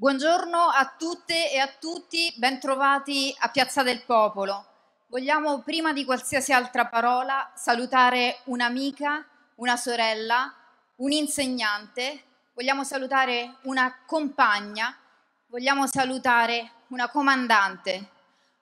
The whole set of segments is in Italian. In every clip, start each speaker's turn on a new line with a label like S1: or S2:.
S1: Buongiorno a tutte e a tutti, bentrovati a Piazza del Popolo. Vogliamo prima di qualsiasi altra parola salutare un'amica, una sorella, un insegnante, vogliamo salutare una compagna, vogliamo salutare una comandante.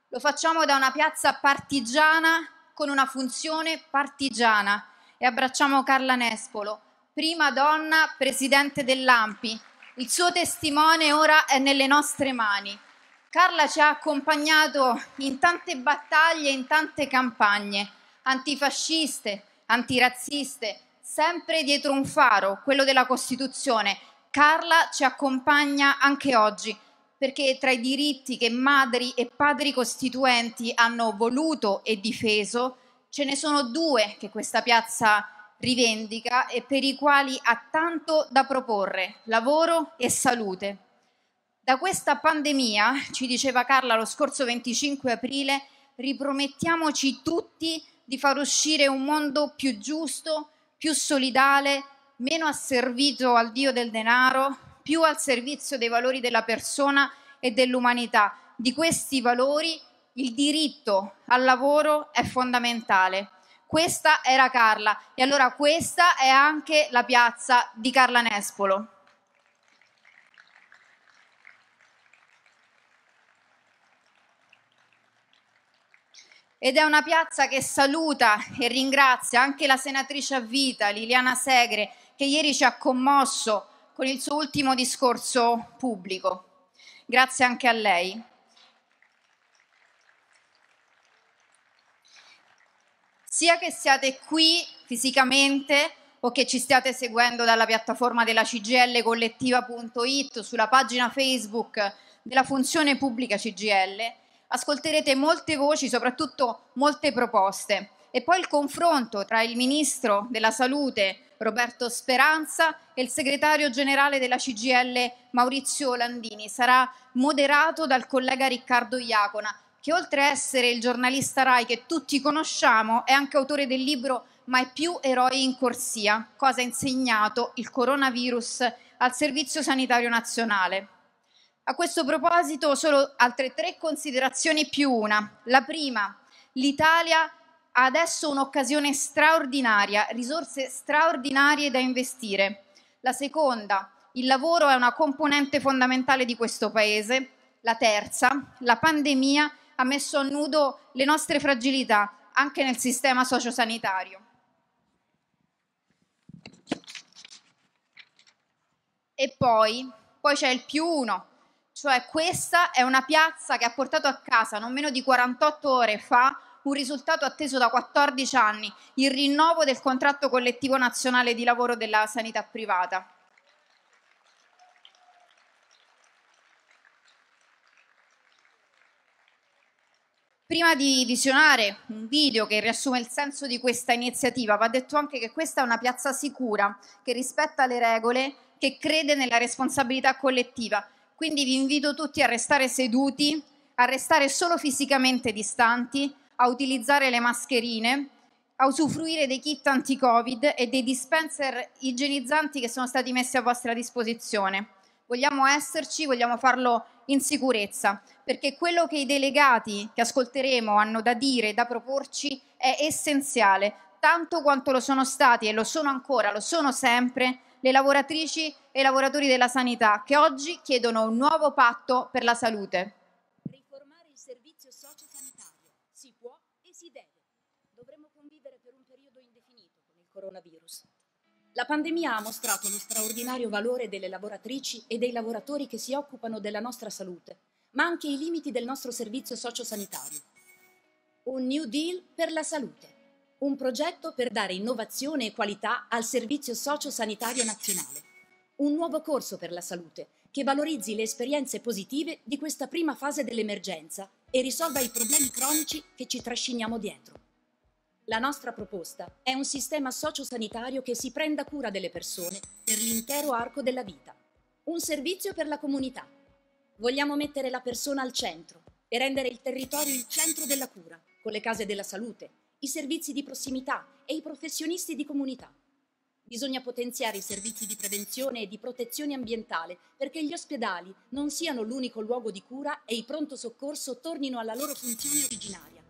S1: Lo facciamo da una piazza partigiana con una funzione partigiana e abbracciamo Carla Nespolo, prima donna presidente dell'AMPI, il suo testimone ora è nelle nostre mani. Carla ci ha accompagnato in tante battaglie, in tante campagne antifasciste, antirazziste, sempre dietro un faro, quello della Costituzione. Carla ci accompagna anche oggi perché tra i diritti che madri e padri costituenti hanno voluto e difeso ce ne sono due che questa piazza ha rivendica e per i quali ha tanto da proporre, lavoro e salute. Da questa pandemia, ci diceva Carla lo scorso 25 aprile, ripromettiamoci tutti di far uscire un mondo più giusto, più solidale, meno asservito al dio del denaro, più al servizio dei valori della persona e dell'umanità. Di questi valori il diritto al lavoro è fondamentale questa era Carla e allora questa è anche la piazza di Carla Nespolo. Ed è una piazza che saluta e ringrazia anche la senatrice a vita Liliana Segre che ieri ci ha commosso con il suo ultimo discorso pubblico. Grazie anche a lei. sia che siate qui fisicamente o che ci stiate seguendo dalla piattaforma della CGL collettiva.it sulla pagina Facebook della funzione pubblica CGL, ascolterete molte voci, soprattutto molte proposte. E poi il confronto tra il Ministro della Salute Roberto Speranza e il segretario generale della CGL Maurizio Landini sarà moderato dal collega Riccardo Iacona che oltre a essere il giornalista Rai che tutti conosciamo, è anche autore del libro Mai più eroi in corsia, cosa ha insegnato il coronavirus al Servizio Sanitario Nazionale. A questo proposito solo altre tre considerazioni più una. La prima, l'Italia ha adesso un'occasione straordinaria, risorse straordinarie da investire. La seconda, il lavoro è una componente fondamentale di questo Paese. La terza, la pandemia è ha messo a nudo le nostre fragilità anche nel sistema sociosanitario. E poi, poi c'è il più uno, cioè questa è una piazza che ha portato a casa non meno di 48 ore fa un risultato atteso da 14 anni, il rinnovo del contratto collettivo nazionale di lavoro della sanità privata. prima di visionare un video che riassume il senso di questa iniziativa, va detto anche che questa è una piazza sicura, che rispetta le regole, che crede nella responsabilità collettiva. Quindi vi invito tutti a restare seduti, a restare solo fisicamente distanti, a utilizzare le mascherine, a usufruire dei kit anti-Covid e dei dispenser igienizzanti che sono stati messi a vostra disposizione. Vogliamo esserci, vogliamo farlo in sicurezza, perché quello che i delegati che ascolteremo hanno da dire e da proporci è essenziale, tanto quanto lo sono stati e lo sono ancora, lo sono sempre, le lavoratrici e i lavoratori della sanità che oggi chiedono un nuovo patto per la salute.
S2: Riformare il servizio sociosanitario si può e si deve. Dovremmo convivere per un periodo indefinito con il coronavirus. La pandemia ha mostrato lo straordinario valore delle lavoratrici e dei lavoratori che si occupano della nostra salute, ma anche i limiti del nostro servizio sociosanitario. Un New Deal per la salute, un progetto per dare innovazione e qualità al servizio sociosanitario nazionale. Un nuovo corso per la salute che valorizzi le esperienze positive di questa prima fase dell'emergenza e risolva i problemi cronici che ci trasciniamo dietro. La nostra proposta è un sistema sociosanitario che si prenda cura delle persone per l'intero arco della vita. Un servizio per la comunità. Vogliamo mettere la persona al centro e rendere il territorio il centro della cura, con le case della salute, i servizi di prossimità e i professionisti di comunità. Bisogna potenziare i servizi di prevenzione e di protezione ambientale perché gli ospedali non siano l'unico luogo di cura e i pronto soccorso tornino alla loro funzione originaria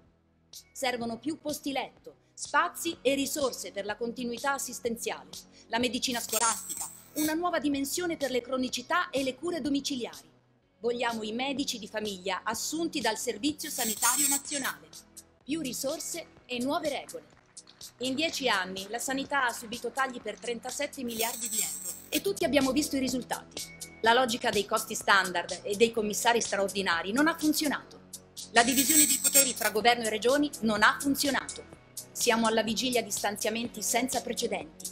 S2: Servono più posti letto, spazi e risorse per la continuità assistenziale, la medicina scolastica, una nuova dimensione per le cronicità e le cure domiciliari. Vogliamo i medici di famiglia assunti dal Servizio Sanitario Nazionale. Più risorse e nuove regole. In dieci anni la sanità ha subito tagli per 37 miliardi di euro e tutti abbiamo visto i risultati. La logica dei costi standard e dei commissari straordinari non ha funzionato. La divisione di poteri tra governo e regioni non ha funzionato. Siamo alla vigilia di stanziamenti senza precedenti.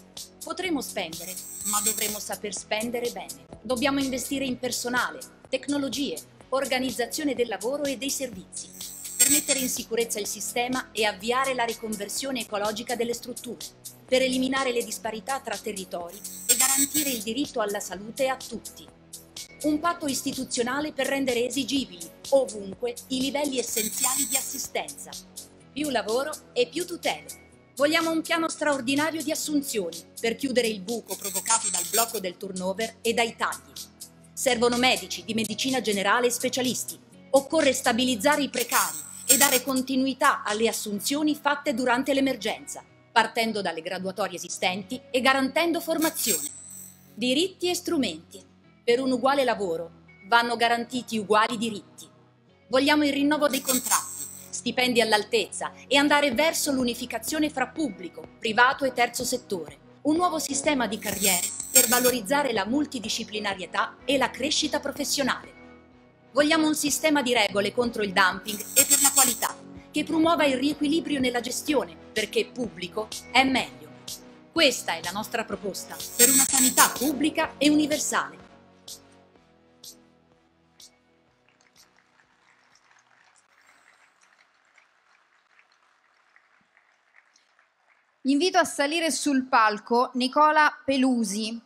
S2: Potremo spendere, ma dovremo saper spendere bene. Dobbiamo investire in personale, tecnologie, organizzazione del lavoro e dei servizi, per mettere in sicurezza il sistema e avviare la riconversione ecologica delle strutture, per eliminare le disparità tra territori e garantire il diritto alla salute a tutti un patto istituzionale per rendere esigibili ovunque i livelli essenziali di assistenza. Più lavoro e più tutele. Vogliamo un piano straordinario di assunzioni per chiudere il buco provocato dal blocco del turnover e dai tagli. Servono medici di medicina generale e specialisti. Occorre stabilizzare i precari e dare continuità alle assunzioni fatte durante l'emergenza, partendo dalle graduatorie esistenti e garantendo formazione. Diritti e strumenti per un uguale lavoro vanno garantiti uguali diritti. Vogliamo il rinnovo dei contratti, stipendi all'altezza e andare verso l'unificazione fra pubblico, privato e terzo settore. Un nuovo sistema di carriere per valorizzare la multidisciplinarietà e la crescita professionale. Vogliamo un sistema di regole contro il dumping e per la qualità, che promuova il riequilibrio nella gestione, perché pubblico è meglio. Questa è la nostra proposta per una sanità pubblica e universale.
S1: Invito a salire sul palco Nicola Pelusi.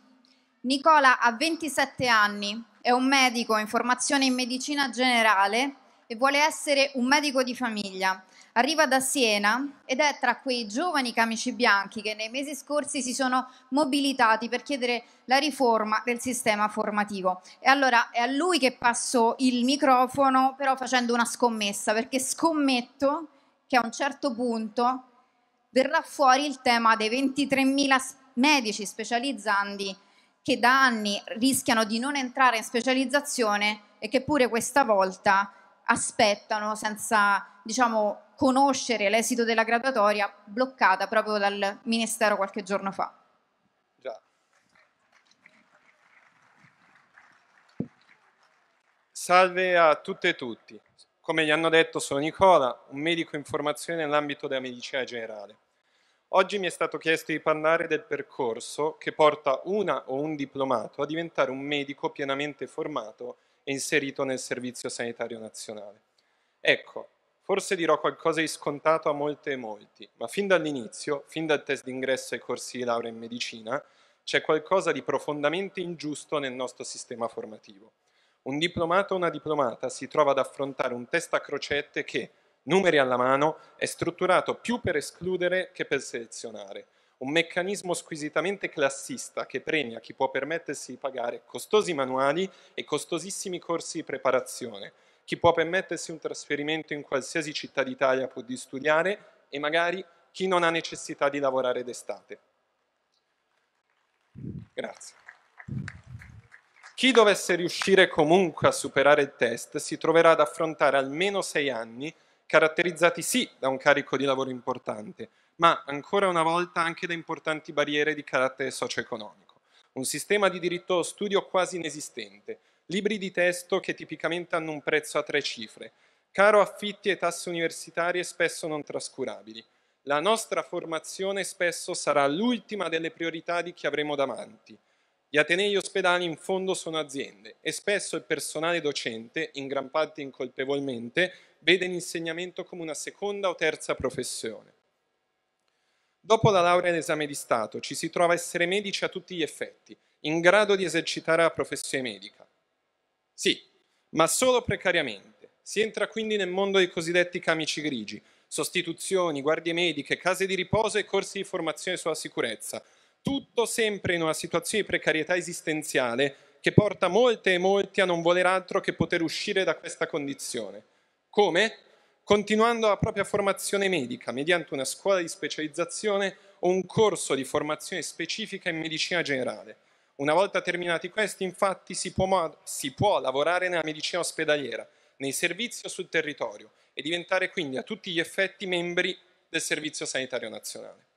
S1: Nicola ha 27 anni, è un medico in formazione in medicina generale e vuole essere un medico di famiglia. Arriva da Siena ed è tra quei giovani camici bianchi che nei mesi scorsi si sono mobilitati per chiedere la riforma del sistema formativo. E allora è a lui che passo il microfono, però facendo una scommessa, perché scommetto che a un certo punto verrà fuori il tema dei 23.000 medici specializzandi che da anni rischiano di non entrare in specializzazione e che pure questa volta aspettano senza diciamo, conoscere l'esito della graduatoria bloccata proprio dal Ministero qualche giorno fa.
S3: Già. Salve a tutte e tutti. Come gli hanno detto, sono Nicola, un medico in formazione nell'ambito della medicina generale. Oggi mi è stato chiesto di parlare del percorso che porta una o un diplomato a diventare un medico pienamente formato e inserito nel Servizio Sanitario Nazionale. Ecco, forse dirò qualcosa di scontato a molte e molti, ma fin dall'inizio, fin dal test d'ingresso ai corsi di laurea in medicina, c'è qualcosa di profondamente ingiusto nel nostro sistema formativo un diplomato o una diplomata si trova ad affrontare un test a crocette che, numeri alla mano, è strutturato più per escludere che per selezionare. Un meccanismo squisitamente classista che premia chi può permettersi di pagare costosi manuali e costosissimi corsi di preparazione, chi può permettersi un trasferimento in qualsiasi città d'Italia può di studiare e magari chi non ha necessità di lavorare d'estate. Grazie. Chi dovesse riuscire comunque a superare il test si troverà ad affrontare almeno sei anni caratterizzati sì da un carico di lavoro importante, ma ancora una volta anche da importanti barriere di carattere socio-economico. Un sistema di diritto allo studio quasi inesistente, libri di testo che tipicamente hanno un prezzo a tre cifre, caro affitti e tasse universitarie spesso non trascurabili. La nostra formazione spesso sarà l'ultima delle priorità di chi avremo davanti. Gli atenei ospedali in fondo sono aziende e spesso il personale docente, in gran parte incolpevolmente, vede l'insegnamento come una seconda o terza professione. Dopo la laurea in esame di Stato ci si trova a essere medici a tutti gli effetti, in grado di esercitare la professione medica. Sì, ma solo precariamente. Si entra quindi nel mondo dei cosiddetti camici grigi, sostituzioni, guardie mediche, case di riposo e corsi di formazione sulla sicurezza, tutto sempre in una situazione di precarietà esistenziale che porta molte e molti a non voler altro che poter uscire da questa condizione. Come? Continuando la propria formazione medica mediante una scuola di specializzazione o un corso di formazione specifica in medicina generale. Una volta terminati questi, infatti, si può, si può lavorare nella medicina ospedaliera, nei servizi o sul territorio e diventare quindi a tutti gli effetti membri del Servizio Sanitario Nazionale.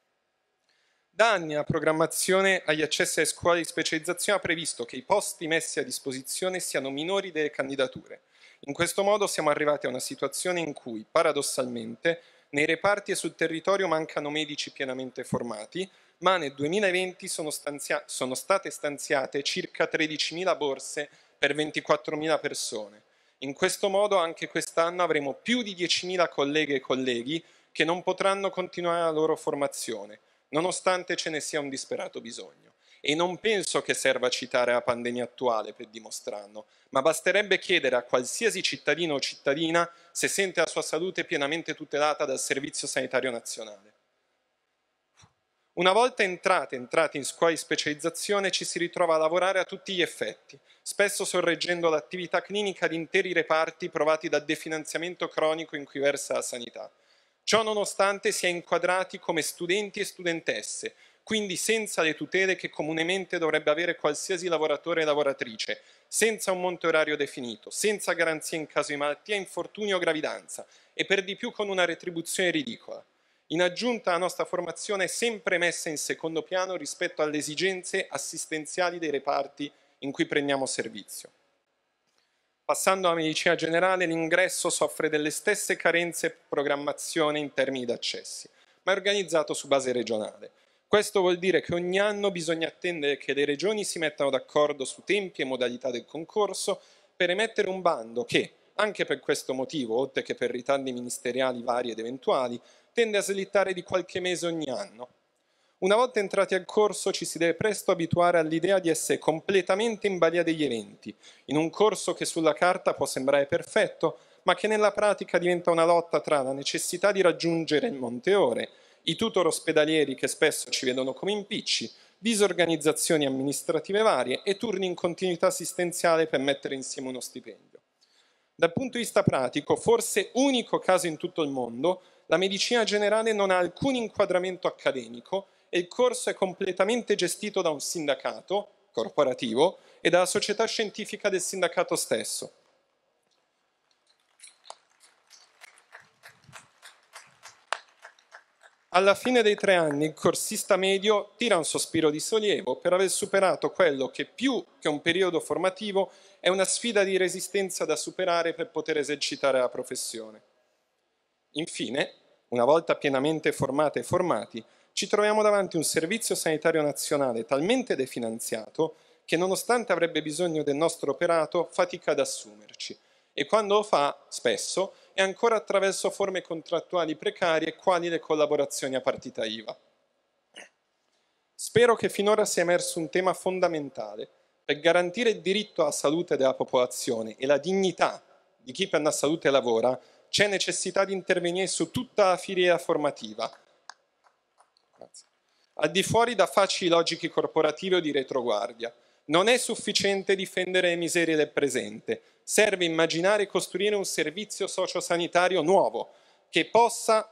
S3: Da anni la programmazione agli accessi alle scuole di specializzazione ha previsto che i posti messi a disposizione siano minori delle candidature. In questo modo siamo arrivati a una situazione in cui, paradossalmente, nei reparti e sul territorio mancano medici pienamente formati, ma nel 2020 sono, stanzia sono state stanziate circa 13.000 borse per 24.000 persone. In questo modo anche quest'anno avremo più di 10.000 colleghe e colleghi che non potranno continuare la loro formazione nonostante ce ne sia un disperato bisogno. E non penso che serva citare la pandemia attuale per dimostrarlo, ma basterebbe chiedere a qualsiasi cittadino o cittadina se sente la sua salute pienamente tutelata dal Servizio Sanitario Nazionale. Una volta entrate, entrati in scuola di specializzazione, ci si ritrova a lavorare a tutti gli effetti, spesso sorreggendo l'attività clinica di interi reparti provati dal definanziamento cronico in cui versa la sanità. Ciò nonostante si è inquadrati come studenti e studentesse, quindi senza le tutele che comunemente dovrebbe avere qualsiasi lavoratore e lavoratrice, senza un monte orario definito, senza garanzie in caso di malattia, infortunio o gravidanza e per di più con una retribuzione ridicola. In aggiunta la nostra formazione è sempre messa in secondo piano rispetto alle esigenze assistenziali dei reparti in cui prendiamo servizio. Passando alla medicina generale, l'ingresso soffre delle stesse carenze e programmazione in termini di accessi, ma è organizzato su base regionale. Questo vuol dire che ogni anno bisogna attendere che le regioni si mettano d'accordo su tempi e modalità del concorso per emettere un bando che, anche per questo motivo, oltre che per ritardi ministeriali vari ed eventuali, tende a slittare di qualche mese ogni anno, una volta entrati al corso ci si deve presto abituare all'idea di essere completamente in balia degli eventi, in un corso che sulla carta può sembrare perfetto, ma che nella pratica diventa una lotta tra la necessità di raggiungere il monteore, i tutor ospedalieri che spesso ci vedono come impicci, disorganizzazioni amministrative varie e turni in continuità assistenziale per mettere insieme uno stipendio. Dal punto di vista pratico, forse unico caso in tutto il mondo, la medicina generale non ha alcun inquadramento accademico e il corso è completamente gestito da un sindacato corporativo e dalla società scientifica del sindacato stesso. Alla fine dei tre anni il corsista medio tira un sospiro di sollievo per aver superato quello che più che un periodo formativo è una sfida di resistenza da superare per poter esercitare la professione. Infine, una volta pienamente formate e formati, ci troviamo davanti a un servizio sanitario nazionale talmente definanziato che nonostante avrebbe bisogno del nostro operato fatica ad assumerci e quando lo fa, spesso, è ancora attraverso forme contrattuali precarie quali le collaborazioni a partita IVA. Spero che finora sia emerso un tema fondamentale per garantire il diritto alla salute della popolazione e la dignità di chi per la salute lavora, c'è necessità di intervenire su tutta la filiera formativa, al di fuori da facili logiche corporative o di retroguardia. Non è sufficiente difendere le miserie del presente, serve immaginare e costruire un servizio sociosanitario nuovo che possa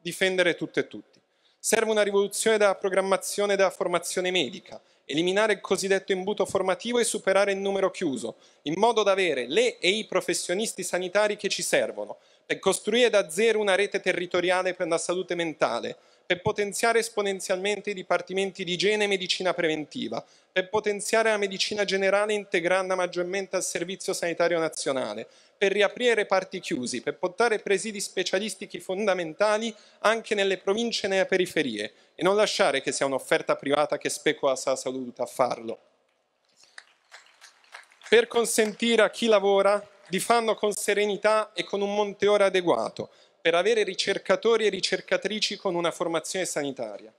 S3: difendere tutte e tutti. Serve una rivoluzione della programmazione e della formazione medica, eliminare il cosiddetto imbuto formativo e superare il numero chiuso, in modo da avere le e i professionisti sanitari che ci servono, per costruire da zero una rete territoriale per la salute mentale, per potenziare esponenzialmente i dipartimenti di igiene e medicina preventiva, per potenziare la medicina generale integrando maggiormente al Servizio Sanitario Nazionale, per riaprire parti chiusi, per portare presidi specialistici fondamentali anche nelle province e nelle periferie e non lasciare che sia un'offerta privata che specula la salute a farlo. Per consentire a chi lavora di farlo con serenità e con un monte ore adeguato, per avere ricercatori e ricercatrici con una formazione sanitaria.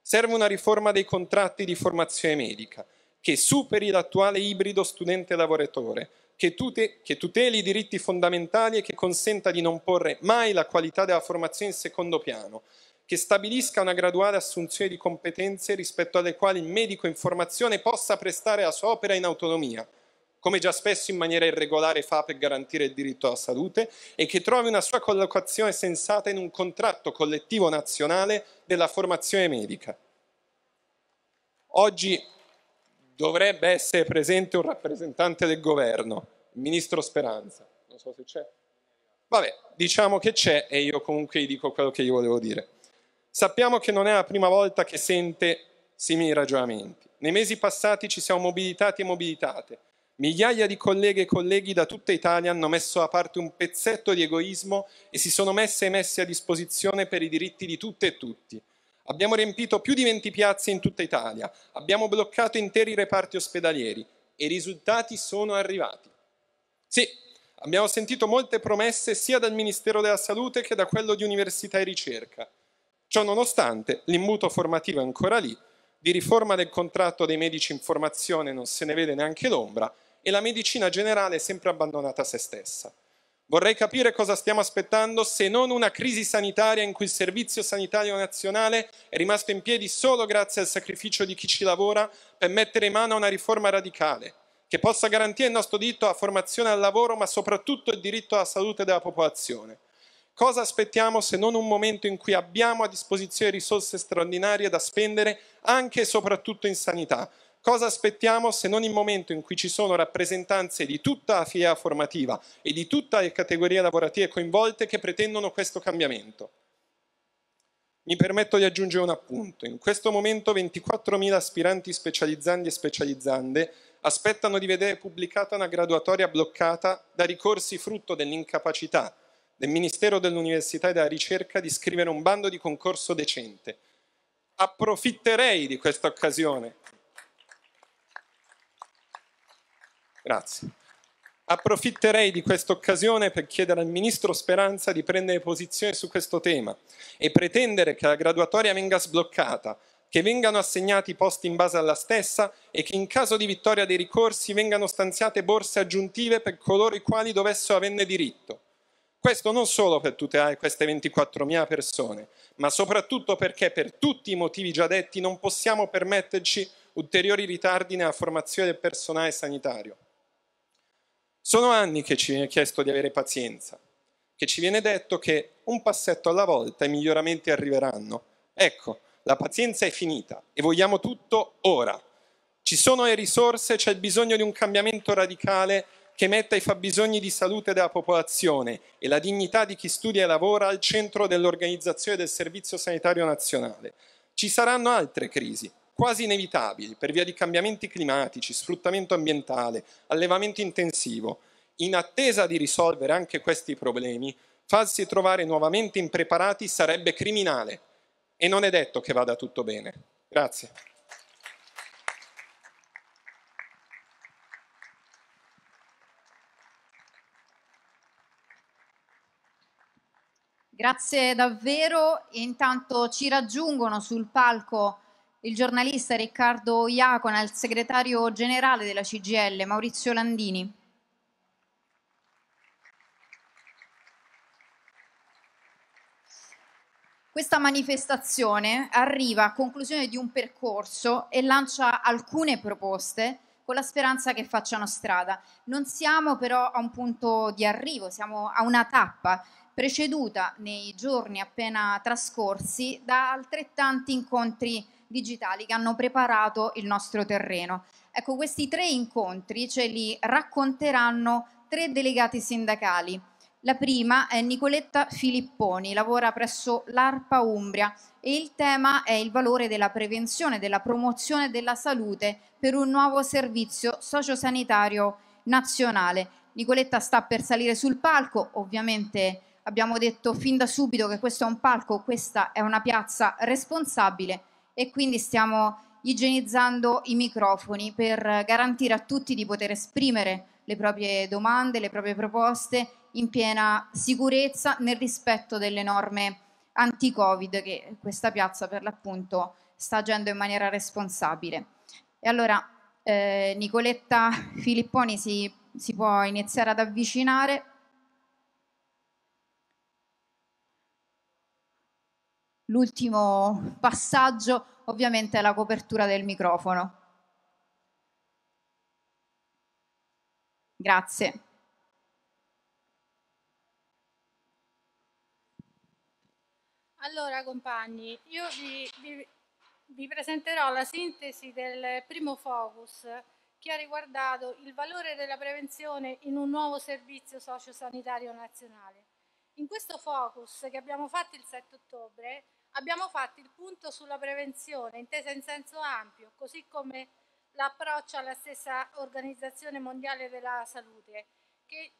S3: Serve una riforma dei contratti di formazione medica che superi l'attuale ibrido studente-lavoratore, che, tute, che tuteli i diritti fondamentali e che consenta di non porre mai la qualità della formazione in secondo piano, che stabilisca una graduale assunzione di competenze rispetto alle quali il medico in formazione possa prestare la sua opera in autonomia, come già spesso in maniera irregolare fa per garantire il diritto alla salute, e che trovi una sua collocazione sensata in un contratto collettivo nazionale della formazione medica. Oggi dovrebbe essere presente un rappresentante del governo, il ministro Speranza. Non so se c'è. Vabbè, diciamo che c'è e io comunque gli dico quello che gli volevo dire. Sappiamo che non è la prima volta che sente simili ragionamenti. Nei mesi passati ci siamo mobilitati e mobilitate Migliaia di colleghe e colleghi da tutta Italia hanno messo a parte un pezzetto di egoismo e si sono messe e messe a disposizione per i diritti di tutte e tutti. Abbiamo riempito più di 20 piazze in tutta Italia, abbiamo bloccato interi reparti ospedalieri e i risultati sono arrivati. Sì, abbiamo sentito molte promesse sia dal Ministero della Salute che da quello di Università e Ricerca. Ciò nonostante, l'imbuto formativo è ancora lì, di riforma del contratto dei medici in formazione non se ne vede neanche l'ombra e la medicina generale è sempre abbandonata a se stessa. Vorrei capire cosa stiamo aspettando se non una crisi sanitaria in cui il Servizio Sanitario Nazionale è rimasto in piedi solo grazie al sacrificio di chi ci lavora per mettere in mano una riforma radicale che possa garantire il nostro diritto alla formazione e al lavoro, ma soprattutto il diritto alla salute della popolazione. Cosa aspettiamo se non un momento in cui abbiamo a disposizione risorse straordinarie da spendere anche e soprattutto in sanità, cosa aspettiamo se non il momento in cui ci sono rappresentanze di tutta la filiera formativa e di tutte le categorie lavorative coinvolte che pretendono questo cambiamento? Mi permetto di aggiungere un appunto. In questo momento 24.000 aspiranti specializzandi e specializzande aspettano di vedere pubblicata una graduatoria bloccata da ricorsi frutto dell'incapacità del Ministero dell'Università e della Ricerca di scrivere un bando di concorso decente. Approfitterei di questa occasione Grazie. Approfitterei di questa occasione per chiedere al Ministro Speranza di prendere posizione su questo tema e pretendere che la graduatoria venga sbloccata, che vengano assegnati posti in base alla stessa e che in caso di vittoria dei ricorsi vengano stanziate borse aggiuntive per coloro i quali dovessero averne diritto. Questo non solo per tutelare queste 24.000 persone, ma soprattutto perché per tutti i motivi già detti non possiamo permetterci ulteriori ritardi nella formazione del personale sanitario. Sono anni che ci viene chiesto di avere pazienza, che ci viene detto che un passetto alla volta i miglioramenti arriveranno. Ecco, la pazienza è finita e vogliamo tutto ora. Ci sono le risorse, c'è il bisogno di un cambiamento radicale che metta i fabbisogni di salute della popolazione e la dignità di chi studia e lavora al centro dell'organizzazione del Servizio Sanitario Nazionale. Ci saranno altre crisi, quasi inevitabili per via di cambiamenti climatici, sfruttamento ambientale, allevamento intensivo, in attesa di risolvere anche questi problemi, farsi trovare nuovamente impreparati sarebbe criminale e non è detto che vada tutto bene. Grazie.
S1: Grazie davvero. Intanto ci raggiungono sul palco il giornalista Riccardo Iacona, il segretario generale della CGL Maurizio Landini. Questa manifestazione arriva a conclusione di un percorso e lancia alcune proposte con la speranza che facciano strada. Non siamo però a un punto di arrivo, siamo a una tappa preceduta nei giorni appena trascorsi da altrettanti incontri digitali che hanno preparato il nostro terreno. Ecco, questi tre incontri ce li racconteranno tre delegati sindacali. La prima è Nicoletta Filipponi, lavora presso l'ARPA Umbria e il tema è il valore della prevenzione, della promozione della salute per un nuovo servizio sociosanitario nazionale. Nicoletta sta per salire sul palco, ovviamente abbiamo detto fin da subito che questo è un palco, questa è una piazza responsabile e quindi stiamo igienizzando i microfoni per garantire a tutti di poter esprimere le proprie domande, le proprie proposte in piena sicurezza nel rispetto delle norme anti-Covid che questa piazza per l'appunto sta agendo in maniera responsabile. E allora eh, Nicoletta Filipponi si, si può iniziare ad avvicinare. l'ultimo passaggio ovviamente è la copertura del microfono. Grazie.
S4: Allora compagni, io vi, vi, vi presenterò la sintesi del primo focus che ha riguardato il valore della prevenzione in un nuovo servizio sociosanitario nazionale. In questo focus che abbiamo fatto il 7 ottobre abbiamo fatto il punto sulla prevenzione, intesa in senso ampio, così come l'approccio alla stessa Organizzazione Mondiale della Salute, che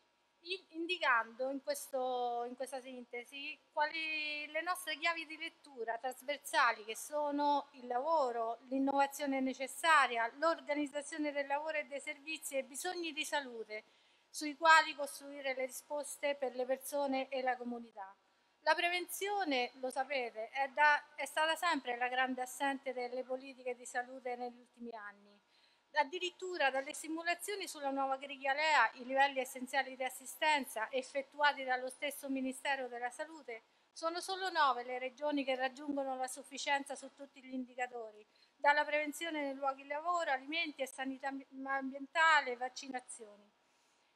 S4: indicando in, questo, in, questa sintesi quali le nostre chiavi di lettura trasversali che sono il lavoro, l'innovazione necessaria, l'organizzazione del lavoro e dei servizi e i bisogni di salute sui quali costruire le risposte per le persone e la comunità. La prevenzione, lo sapete, è, da, è stata sempre la grande assente delle politiche di salute negli ultimi anni. Addirittura dalle simulazioni sulla nuova griglia LEA, i livelli essenziali di assistenza effettuati dallo stesso Ministero della Salute sono solo nove le regioni che raggiungono la sufficienza su tutti gli indicatori, dalla prevenzione nei luoghi di lavoro, alimenti e sanità ambientale, vaccinazioni.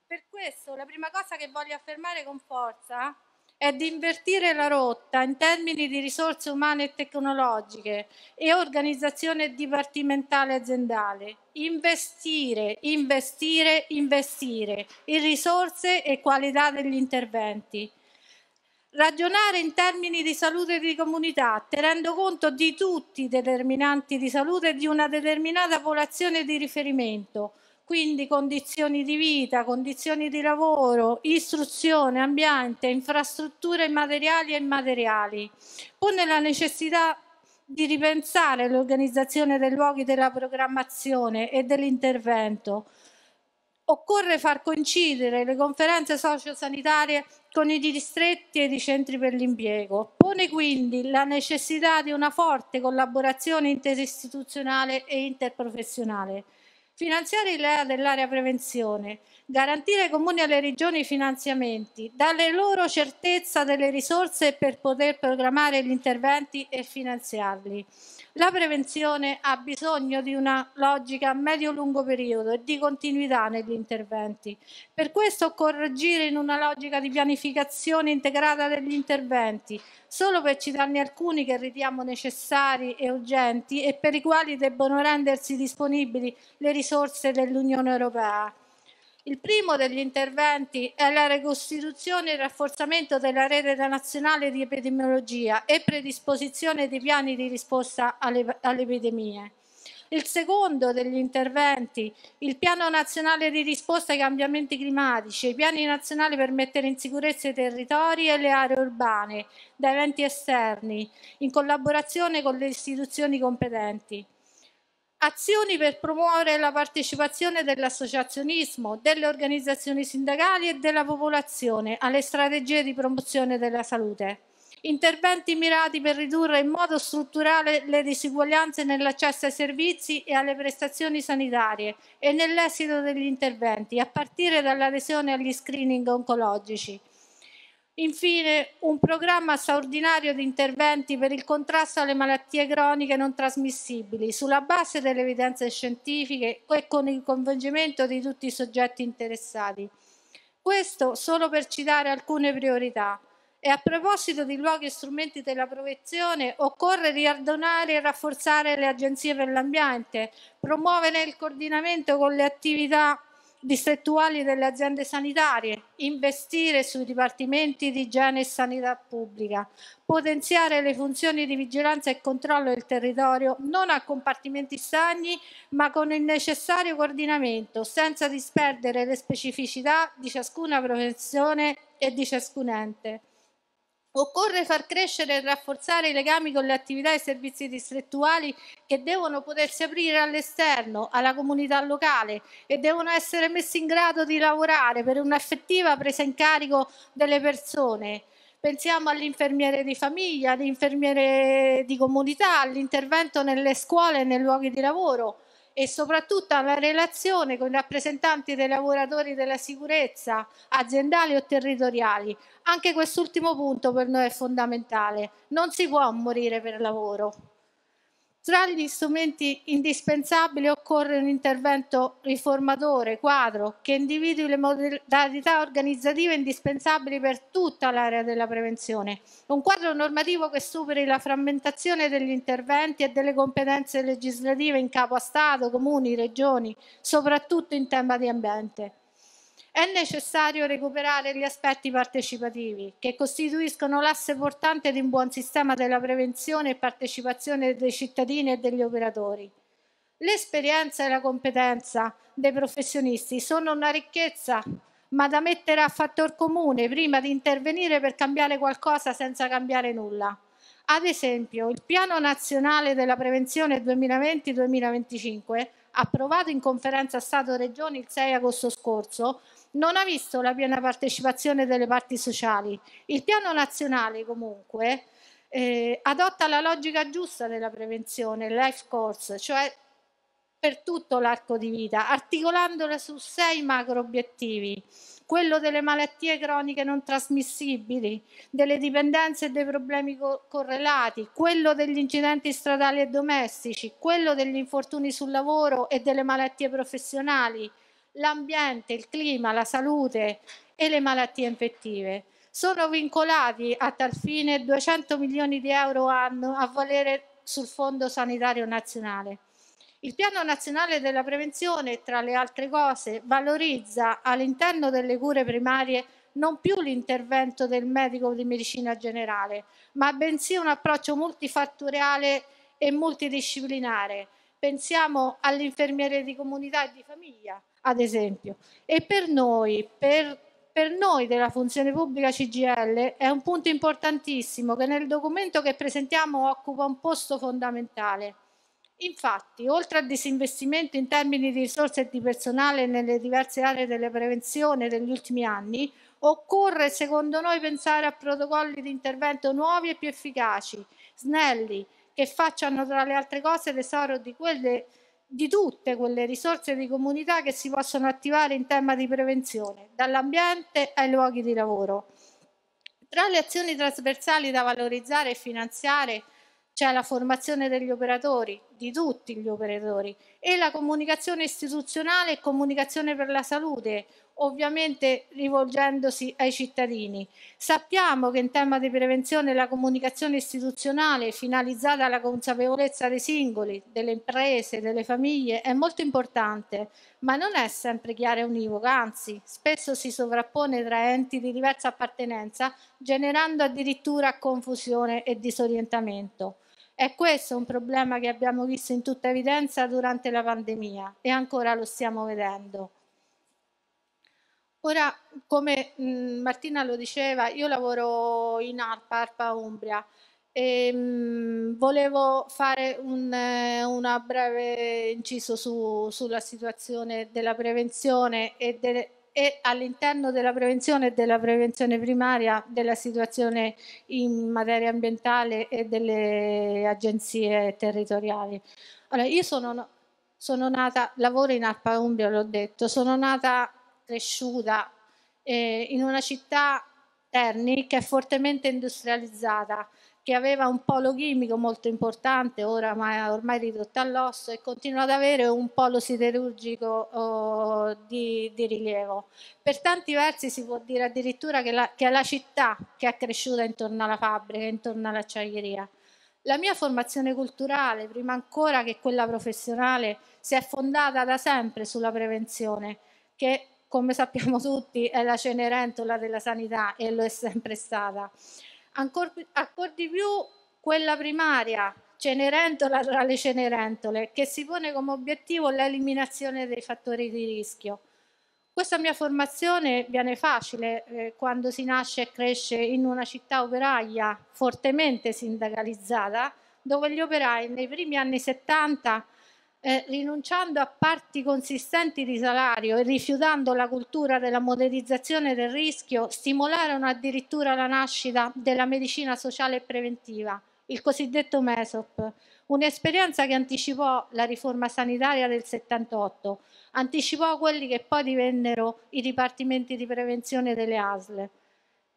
S4: Per questo la prima cosa che voglio affermare con forza è di invertire la rotta in termini di risorse umane e tecnologiche e organizzazione dipartimentale aziendale. Investire, investire, investire in risorse e qualità degli interventi ragionare in termini di salute di comunità, tenendo conto di tutti i determinanti di salute di una determinata popolazione di riferimento, quindi condizioni di vita, condizioni di lavoro, istruzione, ambiente, infrastrutture materiali e immateriali, pone la necessità di ripensare l'organizzazione dei luoghi della programmazione e dell'intervento. Occorre far coincidere le conferenze sociosanitarie con i distretti e i centri per l'impiego. Pone quindi la necessità di una forte collaborazione interistituzionale e interprofessionale finanziare i LEA dell'area prevenzione, garantire ai comuni e alle regioni i finanziamenti, dare loro certezza delle risorse per poter programmare gli interventi e finanziarli. La prevenzione ha bisogno di una logica a medio-lungo periodo e di continuità negli interventi. Per questo occorre agire in una logica di pianificazione integrata degli interventi, solo per citarne alcuni che ritiamo necessari e urgenti e per i quali debbono rendersi disponibili le risorse dell'Unione Europea. Il primo degli interventi è la ricostituzione e il rafforzamento della rete nazionale di epidemiologia e predisposizione di piani di risposta alle, alle epidemie. Il secondo degli interventi, il piano nazionale di risposta ai cambiamenti climatici, i piani nazionali per mettere in sicurezza i territori e le aree urbane da eventi esterni, in collaborazione con le istituzioni competenti azioni per promuovere la partecipazione dell'associazionismo, delle organizzazioni sindacali e della popolazione alle strategie di promozione della salute, interventi mirati per ridurre in modo strutturale le disuguaglianze nell'accesso ai servizi e alle prestazioni sanitarie e nell'esito degli interventi, a partire dall'adesione agli screening oncologici Infine, un programma straordinario di interventi per il contrasto alle malattie croniche non trasmissibili, sulla base delle evidenze scientifiche e con il coinvolgimento di tutti i soggetti interessati. Questo solo per citare alcune priorità. E a proposito di luoghi e strumenti della protezione, occorre riardonare e rafforzare le agenzie per l'ambiente, promuovere il coordinamento con le attività distrettuali delle aziende sanitarie, investire sui dipartimenti di igiene e sanità pubblica, potenziare le funzioni di vigilanza e controllo del territorio non a compartimenti stagni ma con il necessario coordinamento senza disperdere le specificità di ciascuna professione e di ciascun ente. Occorre far crescere e rafforzare i legami con le attività e i servizi distrettuali che devono potersi aprire all'esterno, alla comunità locale e devono essere messi in grado di lavorare per un'effettiva presa in carico delle persone. Pensiamo all'infermiere di famiglia, all'infermiere di comunità, all'intervento nelle scuole e nei luoghi di lavoro e soprattutto alla relazione con i rappresentanti dei lavoratori della sicurezza aziendali o territoriali. Anche quest'ultimo punto per noi è fondamentale. Non si può morire per lavoro. Tra gli strumenti indispensabili occorre un intervento riformatore, quadro, che individui le modalità organizzative indispensabili per tutta l'area della prevenzione. Un quadro normativo che superi la frammentazione degli interventi e delle competenze legislative in capo a Stato, comuni, regioni, soprattutto in tema di ambiente. È necessario recuperare gli aspetti partecipativi, che costituiscono l'asse portante di un buon sistema della prevenzione e partecipazione dei cittadini e degli operatori. L'esperienza e la competenza dei professionisti sono una ricchezza, ma da mettere a fattor comune prima di intervenire per cambiare qualcosa senza cambiare nulla. Ad esempio, il Piano Nazionale della Prevenzione 2020-2025, approvato in conferenza Stato-Regioni il 6 agosto scorso, non ha visto la piena partecipazione delle parti sociali. Il piano nazionale comunque eh, adotta la logica giusta della prevenzione, il life course, cioè per tutto l'arco di vita, articolandola su sei macro obiettivi quello delle malattie croniche non trasmissibili, delle dipendenze e dei problemi co correlati, quello degli incidenti stradali e domestici, quello degli infortuni sul lavoro e delle malattie professionali, l'ambiente, il clima, la salute e le malattie infettive. Sono vincolati a tal fine 200 milioni di euro anno a valere sul Fondo Sanitario Nazionale. Il Piano Nazionale della Prevenzione, tra le altre cose, valorizza all'interno delle cure primarie non più l'intervento del medico di medicina generale, ma bensì un approccio multifattoriale e multidisciplinare. Pensiamo all'infermiere di comunità e di famiglia, ad esempio. E per noi, per, per noi della funzione pubblica CGL è un punto importantissimo che nel documento che presentiamo occupa un posto fondamentale. Infatti, oltre al disinvestimento in termini di risorse e di personale nelle diverse aree della prevenzione degli ultimi anni, occorre secondo noi pensare a protocolli di intervento nuovi e più efficaci, snelli, che facciano tra le altre cose tesoro di quelle di tutte quelle risorse di comunità che si possono attivare in tema di prevenzione, dall'ambiente ai luoghi di lavoro. Tra le azioni trasversali da valorizzare e finanziare c'è la formazione degli operatori, di tutti gli operatori, e la comunicazione istituzionale e comunicazione per la salute, ovviamente rivolgendosi ai cittadini. Sappiamo che in tema di prevenzione la comunicazione istituzionale finalizzata alla consapevolezza dei singoli, delle imprese, delle famiglie è molto importante, ma non è sempre chiara e univoca, anzi spesso si sovrappone tra enti di diversa appartenenza, generando addirittura confusione e disorientamento. È questo un problema che abbiamo visto in tutta evidenza durante la pandemia e ancora lo stiamo vedendo. Ora, come mm, Martina lo diceva, io lavoro in ARPA, ARPA Umbria, e, ehm, mh, volevo fare un eh, una breve inciso su, sulla situazione della prevenzione e, de, e all'interno della prevenzione e della prevenzione primaria della situazione in materia ambientale e delle agenzie territoriali. Allora, io sono, sono nata, lavoro in Arpa Umbria, l'ho detto, sono nata cresciuta eh, in una città, Terni, che è fortemente industrializzata, che aveva un polo chimico molto importante, ora ma ormai ridotto all'osso, e continua ad avere un polo siderurgico oh, di, di, rilievo. Per tanti versi si può dire addirittura che, la, che è la città che è cresciuta intorno alla fabbrica, intorno all'acciaieria. La mia formazione culturale, prima ancora che quella professionale, si è fondata da sempre sulla prevenzione, che come sappiamo tutti è la Cenerentola della sanità e lo è sempre stata. Ancora ancor di più quella primaria, Cenerentola tra le Cenerentole, che si pone come obiettivo l'eliminazione dei fattori di rischio. Questa mia formazione viene facile eh, quando si nasce e cresce in una città operaia fortemente sindacalizzata, dove gli operai nei primi anni 70 eh, rinunciando a parti consistenti di salario e rifiutando la cultura della modernizzazione del rischio, stimolarono addirittura la nascita della medicina sociale e preventiva, il cosiddetto MESOP, un'esperienza che anticipò la riforma sanitaria del 78, anticipò quelli che poi divennero i dipartimenti di prevenzione delle ASL.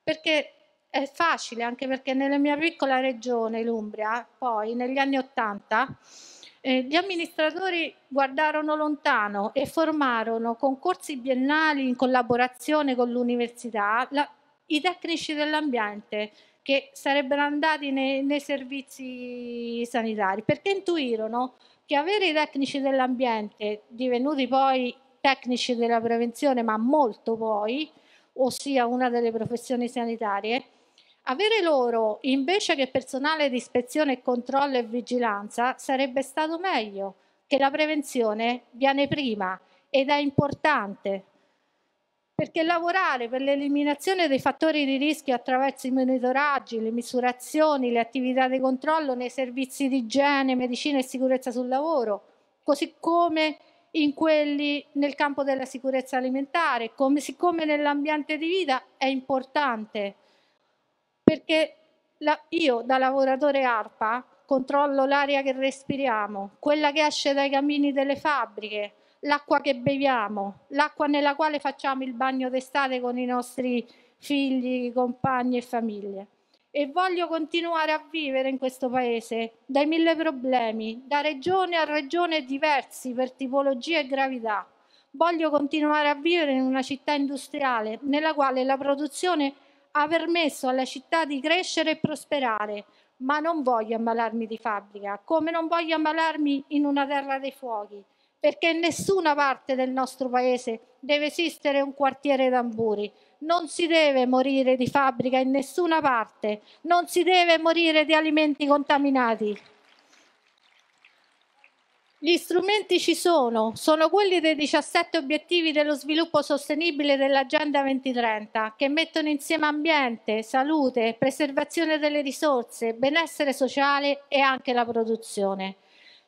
S4: Perché è facile, anche perché nella mia piccola regione, l'Umbria, poi negli anni 80, eh, gli amministratori guardarono lontano e formarono concorsi biennali in collaborazione con l'università, i tecnici dell'ambiente che sarebbero andati nei, nei servizi sanitari, perché intuirono che avere i tecnici dell'ambiente divenuti poi tecnici della prevenzione, ma molto poi, ossia una delle professioni sanitarie, avere loro invece che personale di ispezione, controllo e vigilanza sarebbe stato meglio, che la prevenzione viene prima ed è importante perché lavorare per l'eliminazione dei fattori di rischio attraverso i monitoraggi, le misurazioni, le attività di controllo nei servizi di igiene, medicina e sicurezza sul lavoro, così come in quelli nel campo della sicurezza alimentare, come, siccome nell'ambiente di vita è importante perché la, io da lavoratore ARPA controllo l'aria che respiriamo, quella che esce dai camini delle fabbriche, l'acqua che beviamo, l'acqua nella quale facciamo il bagno d'estate con i nostri figli, compagni e famiglie. E voglio continuare a vivere in questo paese dai mille problemi, da regione a regione diversi per tipologia e gravità. Voglio continuare a vivere in una città industriale nella quale la produzione è ha permesso alla città di crescere e prosperare, ma non voglio ammalarmi di fabbrica, come non voglio ammalarmi in una terra dei fuochi, perché in nessuna parte del nostro paese deve esistere un quartiere d'amburi. Non si deve morire di fabbrica in nessuna parte, non si deve morire di alimenti contaminati. Gli strumenti ci sono, sono quelli dei 17 obiettivi dello sviluppo sostenibile dell'Agenda 2030, che mettono insieme ambiente, salute, preservazione delle risorse, benessere sociale e anche la produzione.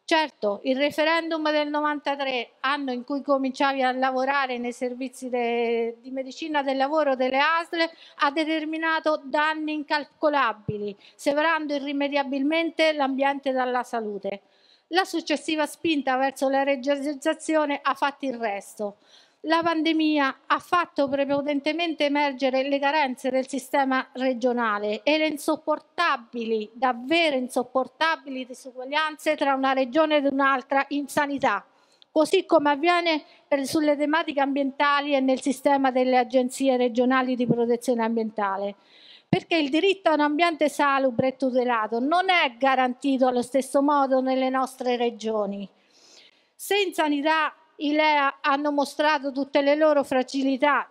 S4: Certo, il referendum del 93, anno in cui cominciavi a lavorare nei servizi de, di medicina del lavoro delle ASL, ha determinato danni incalcolabili, separando irrimediabilmente l'ambiente dalla salute. La successiva spinta verso la regionalizzazione ha fatto il resto. La pandemia ha fatto prepotentemente emergere le carenze del sistema regionale e le insopportabili, davvero insopportabili disuguaglianze tra una regione ed un'altra in sanità, così come avviene sulle tematiche ambientali e nel sistema delle agenzie regionali di protezione ambientale perché il diritto a un ambiente salubre e tutelato non è garantito allo stesso modo nelle nostre regioni. Se in sanità i LEA hanno mostrato tutte le loro fragilità,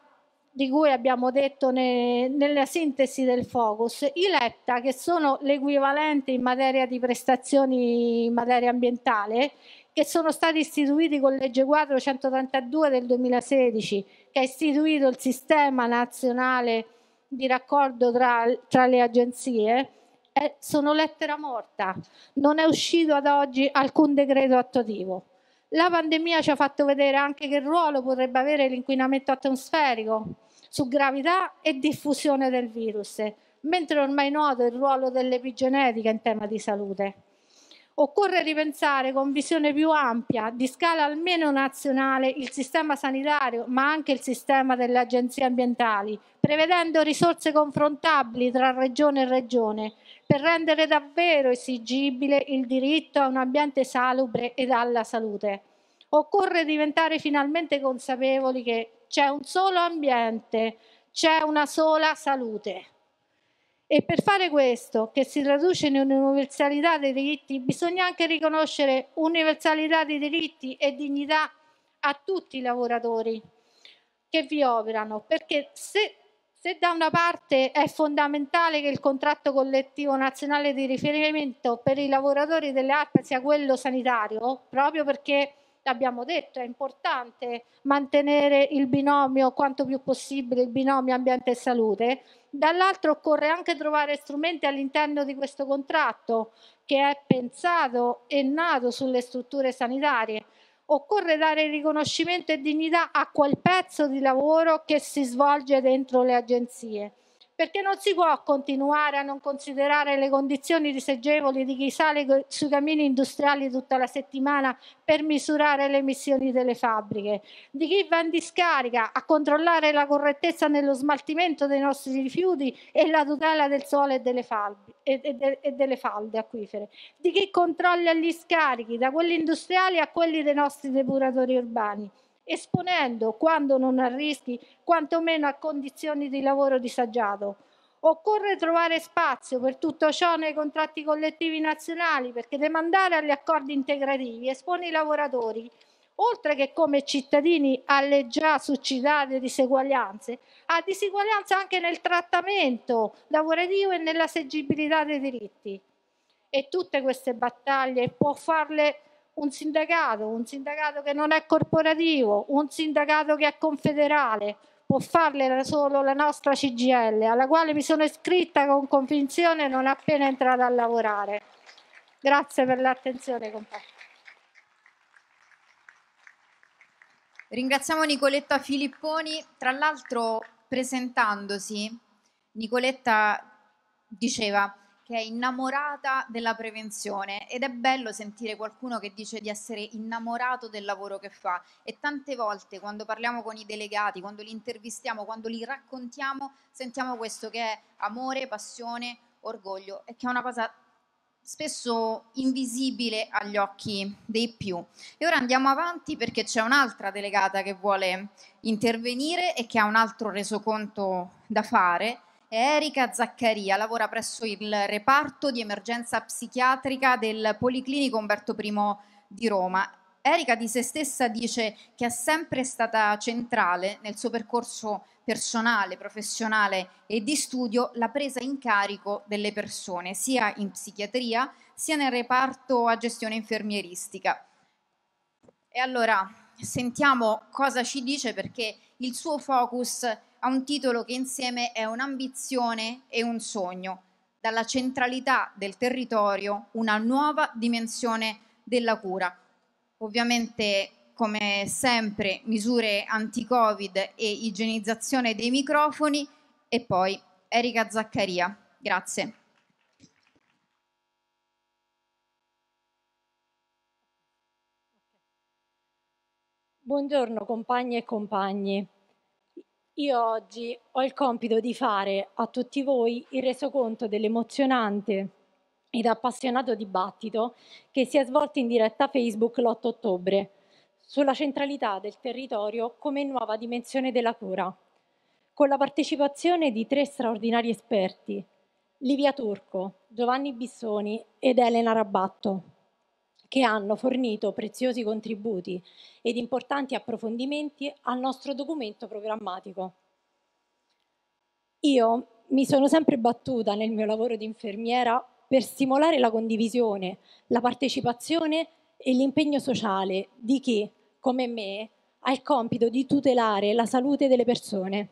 S4: di cui abbiamo detto ne, nella sintesi del focus, i LETTA, che sono l'equivalente in materia di prestazioni in materia ambientale, che sono stati istituiti con legge 432 del 2016, che ha istituito il sistema nazionale di raccordo tra, tra le agenzie eh, sono lettera morta, non è uscito ad oggi alcun decreto attuativo. La pandemia ci ha fatto vedere anche che ruolo potrebbe avere l'inquinamento atmosferico su gravità e diffusione del virus, mentre ormai noto il ruolo dell'epigenetica in tema di salute. Occorre ripensare con visione più ampia, di scala almeno nazionale, il sistema sanitario, ma anche il sistema delle agenzie ambientali, prevedendo risorse confrontabili tra regione e regione, per rendere davvero esigibile il diritto a un ambiente salubre ed alla salute. Occorre diventare finalmente consapevoli che c'è un solo ambiente, c'è una sola salute. E per fare questo, che si traduce in universalità dei diritti, bisogna anche riconoscere universalità dei diritti e dignità a tutti i lavoratori che vi operano, perché se, se da una parte è fondamentale che il contratto collettivo nazionale di riferimento per i lavoratori delle ARPA sia quello sanitario, proprio perché l'abbiamo detto, è importante mantenere il binomio quanto più possibile, il binomio ambiente e salute, dall'altro occorre anche trovare strumenti all'interno di questo contratto che è pensato e nato sulle strutture sanitarie. Occorre dare riconoscimento e dignità a quel pezzo di lavoro che si svolge dentro le agenzie perché non si può continuare a non considerare le condizioni diseggevoli di chi sale sui cammini industriali tutta la settimana per misurare le emissioni delle fabbriche, di chi va in discarica a controllare la correttezza nello smaltimento dei nostri rifiuti e la tutela del suolo e delle, falbi, e, e, e delle falde acquifere, di chi controlla gli scarichi da quelli industriali a quelli dei nostri depuratori urbani esponendo, quando non a rischi, quantomeno a condizioni di lavoro disagiato. Occorre trovare spazio per tutto ciò nei contratti collettivi nazionali perché demandare agli accordi integrativi espone i lavoratori, oltre che come cittadini alle già suscitate diseguaglianze, a diseguaglianze anche nel trattamento lavorativo e nella seggibilità dei diritti. E tutte queste battaglie può farle un sindacato, un sindacato che non è corporativo, un sindacato che è confederale, può farle solo la nostra CGL, alla quale mi sono iscritta con convinzione non appena entrata a lavorare. Grazie per l'attenzione,
S1: compagni. Ringraziamo Nicoletta Filipponi, tra l'altro presentandosi, Nicoletta diceva che è innamorata della prevenzione ed è bello sentire qualcuno che dice di essere innamorato del lavoro che fa e tante volte quando parliamo con i delegati, quando li intervistiamo, quando li raccontiamo, sentiamo questo che è amore, passione, orgoglio e che è una cosa spesso invisibile agli occhi dei più. E ora andiamo avanti perché c'è un'altra delegata che vuole intervenire e che ha un altro resoconto da fare Erika Zaccaria lavora presso il reparto di emergenza psichiatrica del Policlinico Umberto I di Roma. Erika di se stessa dice che è sempre stata centrale nel suo percorso personale, professionale e di studio la presa in carico delle persone, sia in psichiatria sia nel reparto a gestione infermieristica. E allora sentiamo cosa ci dice perché il suo focus è a un titolo che insieme è un'ambizione e un sogno, dalla centralità del territorio una nuova dimensione della cura. Ovviamente come sempre misure anti-covid e igienizzazione dei microfoni e poi Erika Zaccaria.
S5: Grazie. Buongiorno compagni e compagni. Io oggi ho il compito di fare a tutti voi il resoconto dell'emozionante ed appassionato dibattito che si è svolto in diretta Facebook l'8 ottobre sulla centralità del territorio come nuova dimensione della cura, con la partecipazione di tre straordinari esperti, Livia Turco, Giovanni Bissoni ed Elena Rabatto che hanno fornito preziosi contributi ed importanti approfondimenti al nostro documento programmatico. Io mi sono sempre battuta nel mio lavoro di infermiera per stimolare la condivisione, la partecipazione e l'impegno sociale di chi, come me, ha il compito di tutelare la salute delle persone.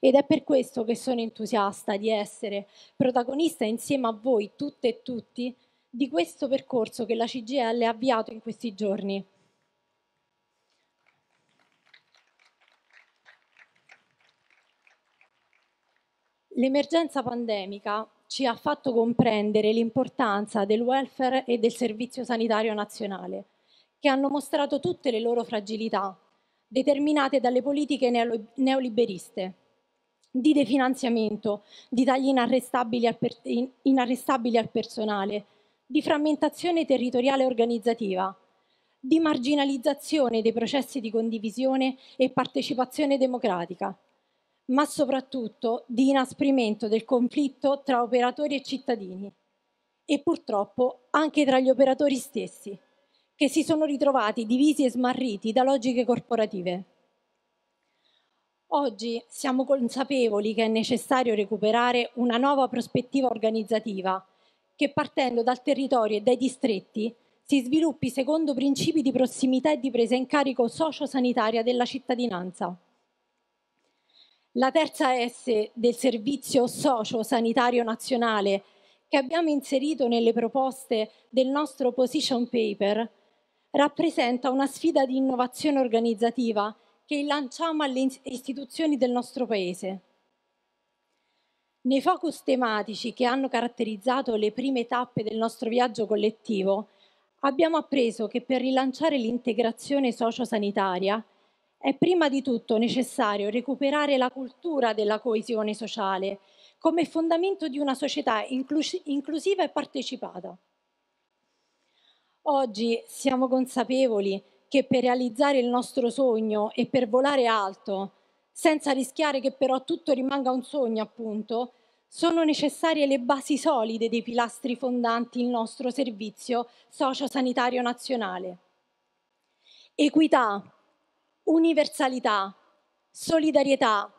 S5: Ed è per questo che sono entusiasta di essere protagonista insieme a voi tutte e tutti di questo percorso che la CGL ha avviato in questi giorni. L'emergenza pandemica ci ha fatto comprendere l'importanza del welfare e del servizio sanitario nazionale, che hanno mostrato tutte le loro fragilità, determinate dalle politiche neoliberiste, di definanziamento, di tagli inarrestabili al, per, inarrestabili al personale, di frammentazione territoriale organizzativa, di marginalizzazione dei processi di condivisione e partecipazione democratica, ma soprattutto di inasprimento del conflitto tra operatori e cittadini e purtroppo anche tra gli operatori stessi, che si sono ritrovati divisi e smarriti da logiche corporative. Oggi siamo consapevoli che è necessario recuperare una nuova prospettiva organizzativa che partendo dal territorio e dai distretti si sviluppi secondo principi di prossimità e di presa in carico sociosanitaria della cittadinanza. La terza S del Servizio Socio-Sanitario Nazionale che abbiamo inserito nelle proposte del nostro position paper rappresenta una sfida di innovazione organizzativa che lanciamo alle istituzioni del nostro Paese. Nei focus tematici che hanno caratterizzato le prime tappe del nostro viaggio collettivo, abbiamo appreso che per rilanciare l'integrazione sociosanitaria è prima di tutto necessario recuperare la cultura della coesione sociale come fondamento di una società inclus inclusiva e partecipata. Oggi siamo consapevoli che per realizzare il nostro sogno e per volare alto senza rischiare che però tutto rimanga un sogno, appunto, sono necessarie le basi solide dei pilastri fondanti il nostro servizio sociosanitario nazionale. Equità, universalità, solidarietà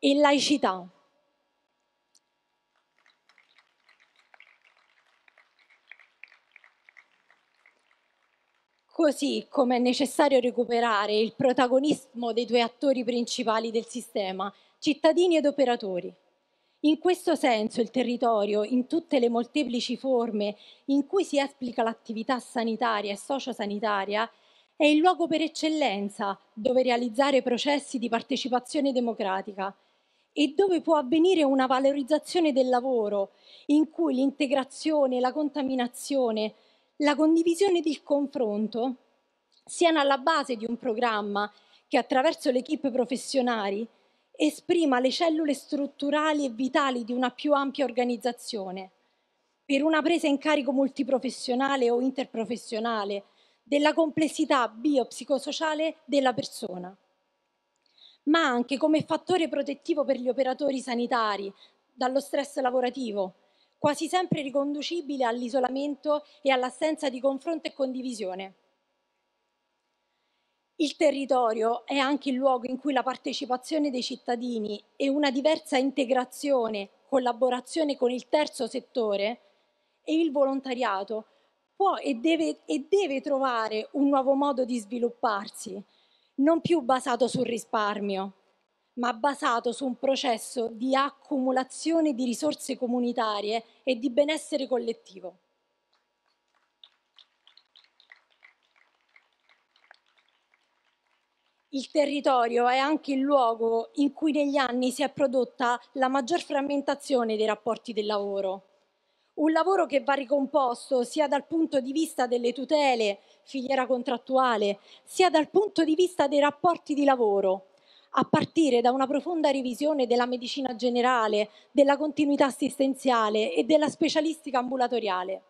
S5: e laicità. così come è necessario recuperare il protagonismo dei due attori principali del sistema, cittadini ed operatori. In questo senso il territorio, in tutte le molteplici forme in cui si esplica l'attività sanitaria e sociosanitaria, è il luogo per eccellenza dove realizzare processi di partecipazione democratica e dove può avvenire una valorizzazione del lavoro in cui l'integrazione, e la contaminazione, la condivisione ed il confronto siano alla base di un programma che attraverso le equip professionali esprima le cellule strutturali e vitali di una più ampia organizzazione per una presa in carico multiprofessionale o interprofessionale della complessità biopsicosociale della persona, ma anche come fattore protettivo per gli operatori sanitari dallo stress lavorativo, quasi sempre riconducibile all'isolamento e all'assenza di confronto e condivisione. Il territorio è anche il luogo in cui la partecipazione dei cittadini e una diversa integrazione, collaborazione con il terzo settore e il volontariato può e deve, e deve trovare un nuovo modo di svilupparsi, non più basato sul risparmio, ma basato su un processo di accumulazione di risorse comunitarie e di benessere collettivo. Il territorio è anche il luogo in cui negli anni si è prodotta la maggior frammentazione dei rapporti del lavoro. Un lavoro che va ricomposto sia dal punto di vista delle tutele, filiera contrattuale, sia dal punto di vista dei rapporti di lavoro, a partire da una profonda revisione della medicina generale, della continuità assistenziale e della specialistica ambulatoriale.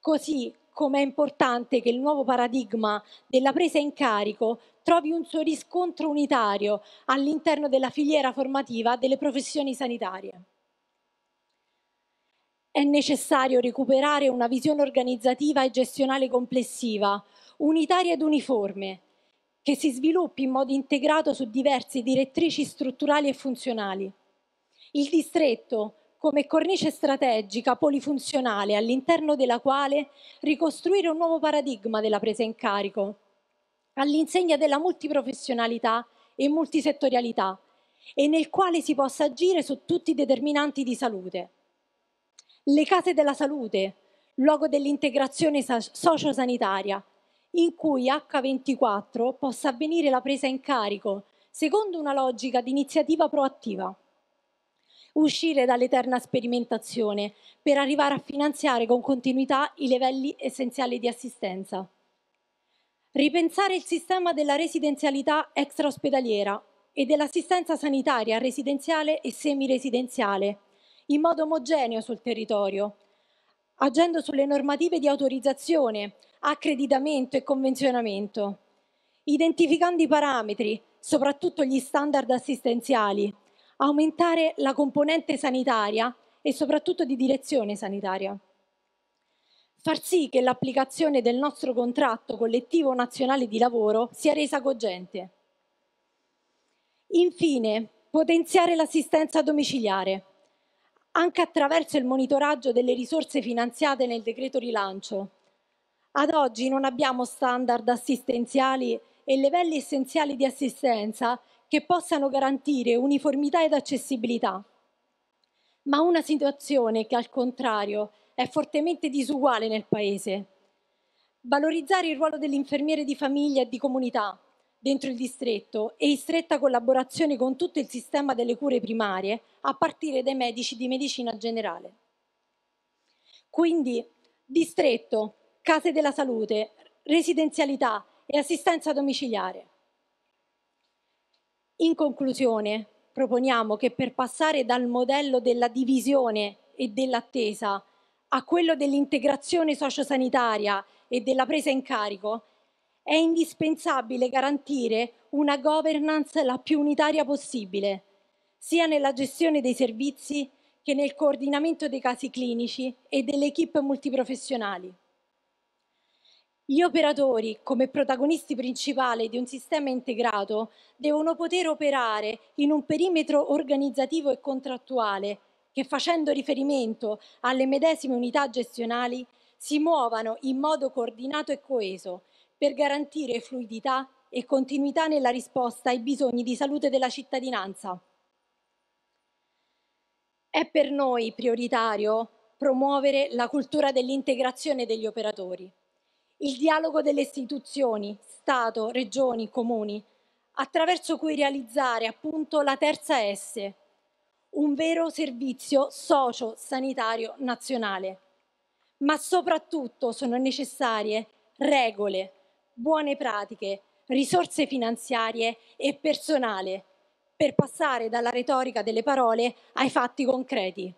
S5: Così come è importante che il nuovo paradigma della presa in carico trovi un suo riscontro unitario all'interno della filiera formativa delle professioni sanitarie. È necessario recuperare una visione organizzativa e gestionale complessiva, unitaria ed uniforme, che si sviluppi in modo integrato su diverse direttrici strutturali e funzionali. Il distretto, come cornice strategica polifunzionale all'interno della quale ricostruire un nuovo paradigma della presa in carico, all'insegna della multiprofessionalità e multisettorialità, e nel quale si possa agire su tutti i determinanti di salute. Le case della salute, luogo dell'integrazione sociosanitaria, in cui H24 possa avvenire la presa in carico secondo una logica di iniziativa proattiva. Uscire dall'eterna sperimentazione per arrivare a finanziare con continuità i livelli essenziali di assistenza. Ripensare il sistema della residenzialità extraospedaliera e dell'assistenza sanitaria residenziale e semiresidenziale in modo omogeneo sul territorio, agendo sulle normative di autorizzazione, accreditamento e convenzionamento, identificando i parametri, soprattutto gli standard assistenziali, aumentare la componente sanitaria e soprattutto di direzione sanitaria. Far sì che l'applicazione del nostro contratto collettivo nazionale di lavoro sia resa cogente. Infine, potenziare l'assistenza domiciliare, anche attraverso il monitoraggio delle risorse finanziate nel decreto rilancio, ad oggi non abbiamo standard assistenziali e livelli essenziali di assistenza che possano garantire uniformità ed accessibilità, ma una situazione che al contrario è fortemente disuguale nel Paese. Valorizzare il ruolo dell'infermiere di famiglia e di comunità dentro il distretto e in stretta collaborazione con tutto il sistema delle cure primarie, a partire dai medici di medicina generale. Quindi, distretto, case della salute, residenzialità e assistenza domiciliare. In conclusione, proponiamo che per passare dal modello della divisione e dell'attesa a quello dell'integrazione sociosanitaria e della presa in carico, è indispensabile garantire una governance la più unitaria possibile, sia nella gestione dei servizi che nel coordinamento dei casi clinici e delle equip multiprofessionali. Gli operatori, come protagonisti principali di un sistema integrato, devono poter operare in un perimetro organizzativo e contrattuale che, facendo riferimento alle medesime unità gestionali, si muovano in modo coordinato e coeso per garantire fluidità e continuità nella risposta ai bisogni di salute della cittadinanza. È per noi prioritario promuovere la cultura dell'integrazione degli operatori il dialogo delle istituzioni, Stato, Regioni, Comuni, attraverso cui realizzare appunto la terza S, un vero servizio socio-sanitario nazionale. Ma soprattutto sono necessarie regole, buone pratiche, risorse finanziarie e personale per passare dalla retorica delle parole ai fatti concreti.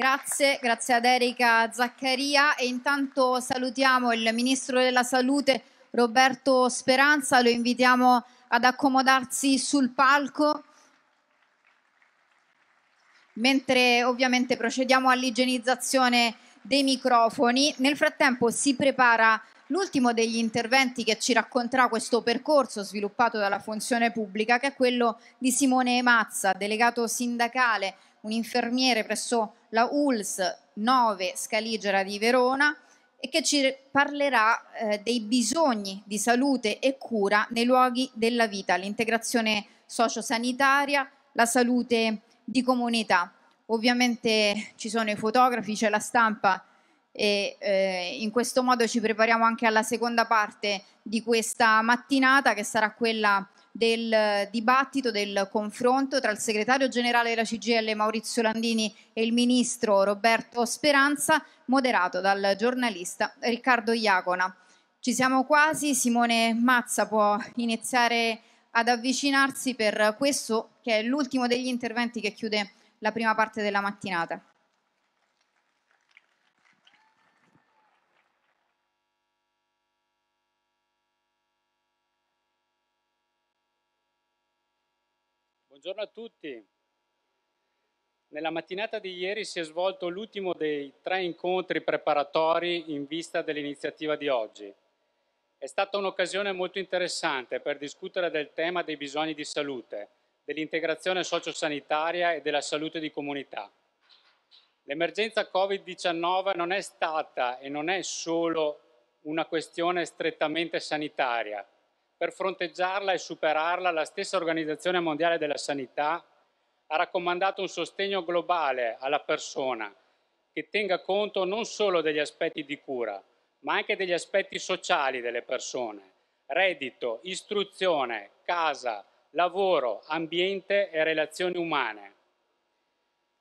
S5: Grazie, grazie ad Erika Zaccaria
S1: e intanto salutiamo il Ministro della Salute Roberto Speranza, lo invitiamo ad accomodarsi sul palco mentre ovviamente procediamo all'igienizzazione dei microfoni. Nel frattempo si prepara l'ultimo degli interventi che ci racconterà questo percorso sviluppato dalla funzione pubblica, che è quello di Simone Mazza, delegato sindacale un infermiere presso la ULS 9 Scaligera di Verona e che ci parlerà eh, dei bisogni di salute e cura nei luoghi della vita, l'integrazione sociosanitaria, la salute di comunità. Ovviamente ci sono i fotografi, c'è la stampa e eh, in questo modo ci prepariamo anche alla seconda parte di questa mattinata che sarà quella del dibattito, del confronto tra il segretario generale della CGL Maurizio Landini e il ministro Roberto Speranza, moderato dal giornalista Riccardo Iacona. Ci siamo quasi, Simone Mazza può iniziare ad avvicinarsi per questo che è l'ultimo degli interventi che chiude la prima parte della mattinata.
S6: Buongiorno a tutti. Nella mattinata di ieri si è svolto l'ultimo dei tre incontri preparatori in vista dell'iniziativa di oggi. È stata un'occasione molto interessante per discutere del tema dei bisogni di salute, dell'integrazione sociosanitaria e della salute di comunità. L'emergenza Covid-19 non è stata e non è solo una questione strettamente sanitaria, per fronteggiarla e superarla, la stessa Organizzazione Mondiale della Sanità ha raccomandato un sostegno globale alla persona che tenga conto non solo degli aspetti di cura, ma anche degli aspetti sociali delle persone, reddito, istruzione, casa, lavoro, ambiente e relazioni umane.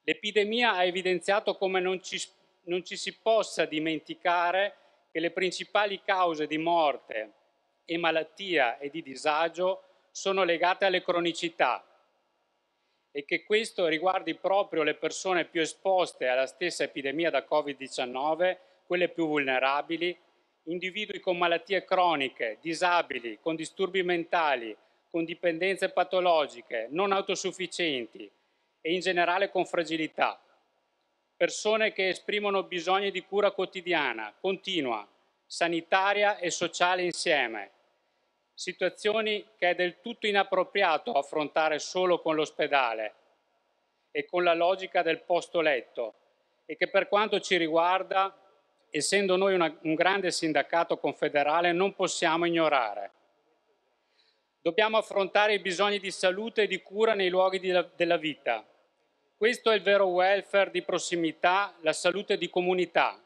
S6: L'epidemia ha evidenziato come non ci, non ci si possa dimenticare che le principali cause di morte e malattia e di disagio sono legate alle cronicità e che questo riguardi proprio le persone più esposte alla stessa epidemia da Covid-19, quelle più vulnerabili, individui con malattie croniche, disabili, con disturbi mentali, con dipendenze patologiche, non autosufficienti e in generale con fragilità. Persone che esprimono bisogni di cura quotidiana, continua, sanitaria e sociale insieme, situazioni che è del tutto inappropriato affrontare solo con l'ospedale e con la logica del posto letto e che per quanto ci riguarda, essendo noi una, un grande sindacato confederale, non possiamo ignorare. Dobbiamo affrontare i bisogni di salute e di cura nei luoghi di, della vita. Questo è il vero welfare di prossimità, la salute di comunità.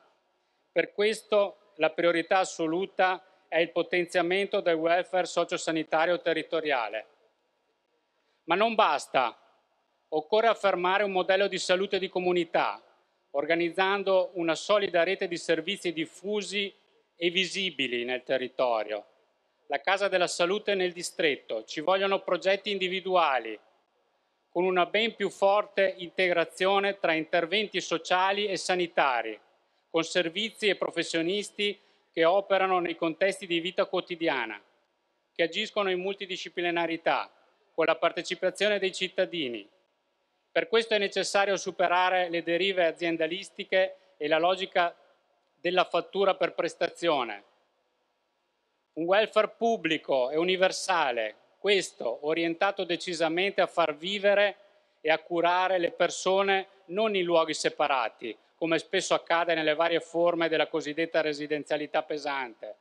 S6: Per questo la priorità assoluta è è il potenziamento del welfare sociosanitario territoriale. Ma non basta, occorre affermare un modello di salute di comunità, organizzando una solida rete di servizi diffusi e visibili nel territorio. La Casa della Salute nel distretto, ci vogliono progetti individuali, con una ben più forte integrazione tra interventi sociali e sanitari, con servizi e professionisti che operano nei contesti di vita quotidiana, che agiscono in multidisciplinarità, con la partecipazione dei cittadini. Per questo è necessario superare le derive aziendalistiche e la logica della fattura per prestazione. Un welfare pubblico e universale, questo orientato decisamente a far vivere e a curare le persone non in luoghi separati, come spesso accade nelle varie forme della cosiddetta residenzialità pesante,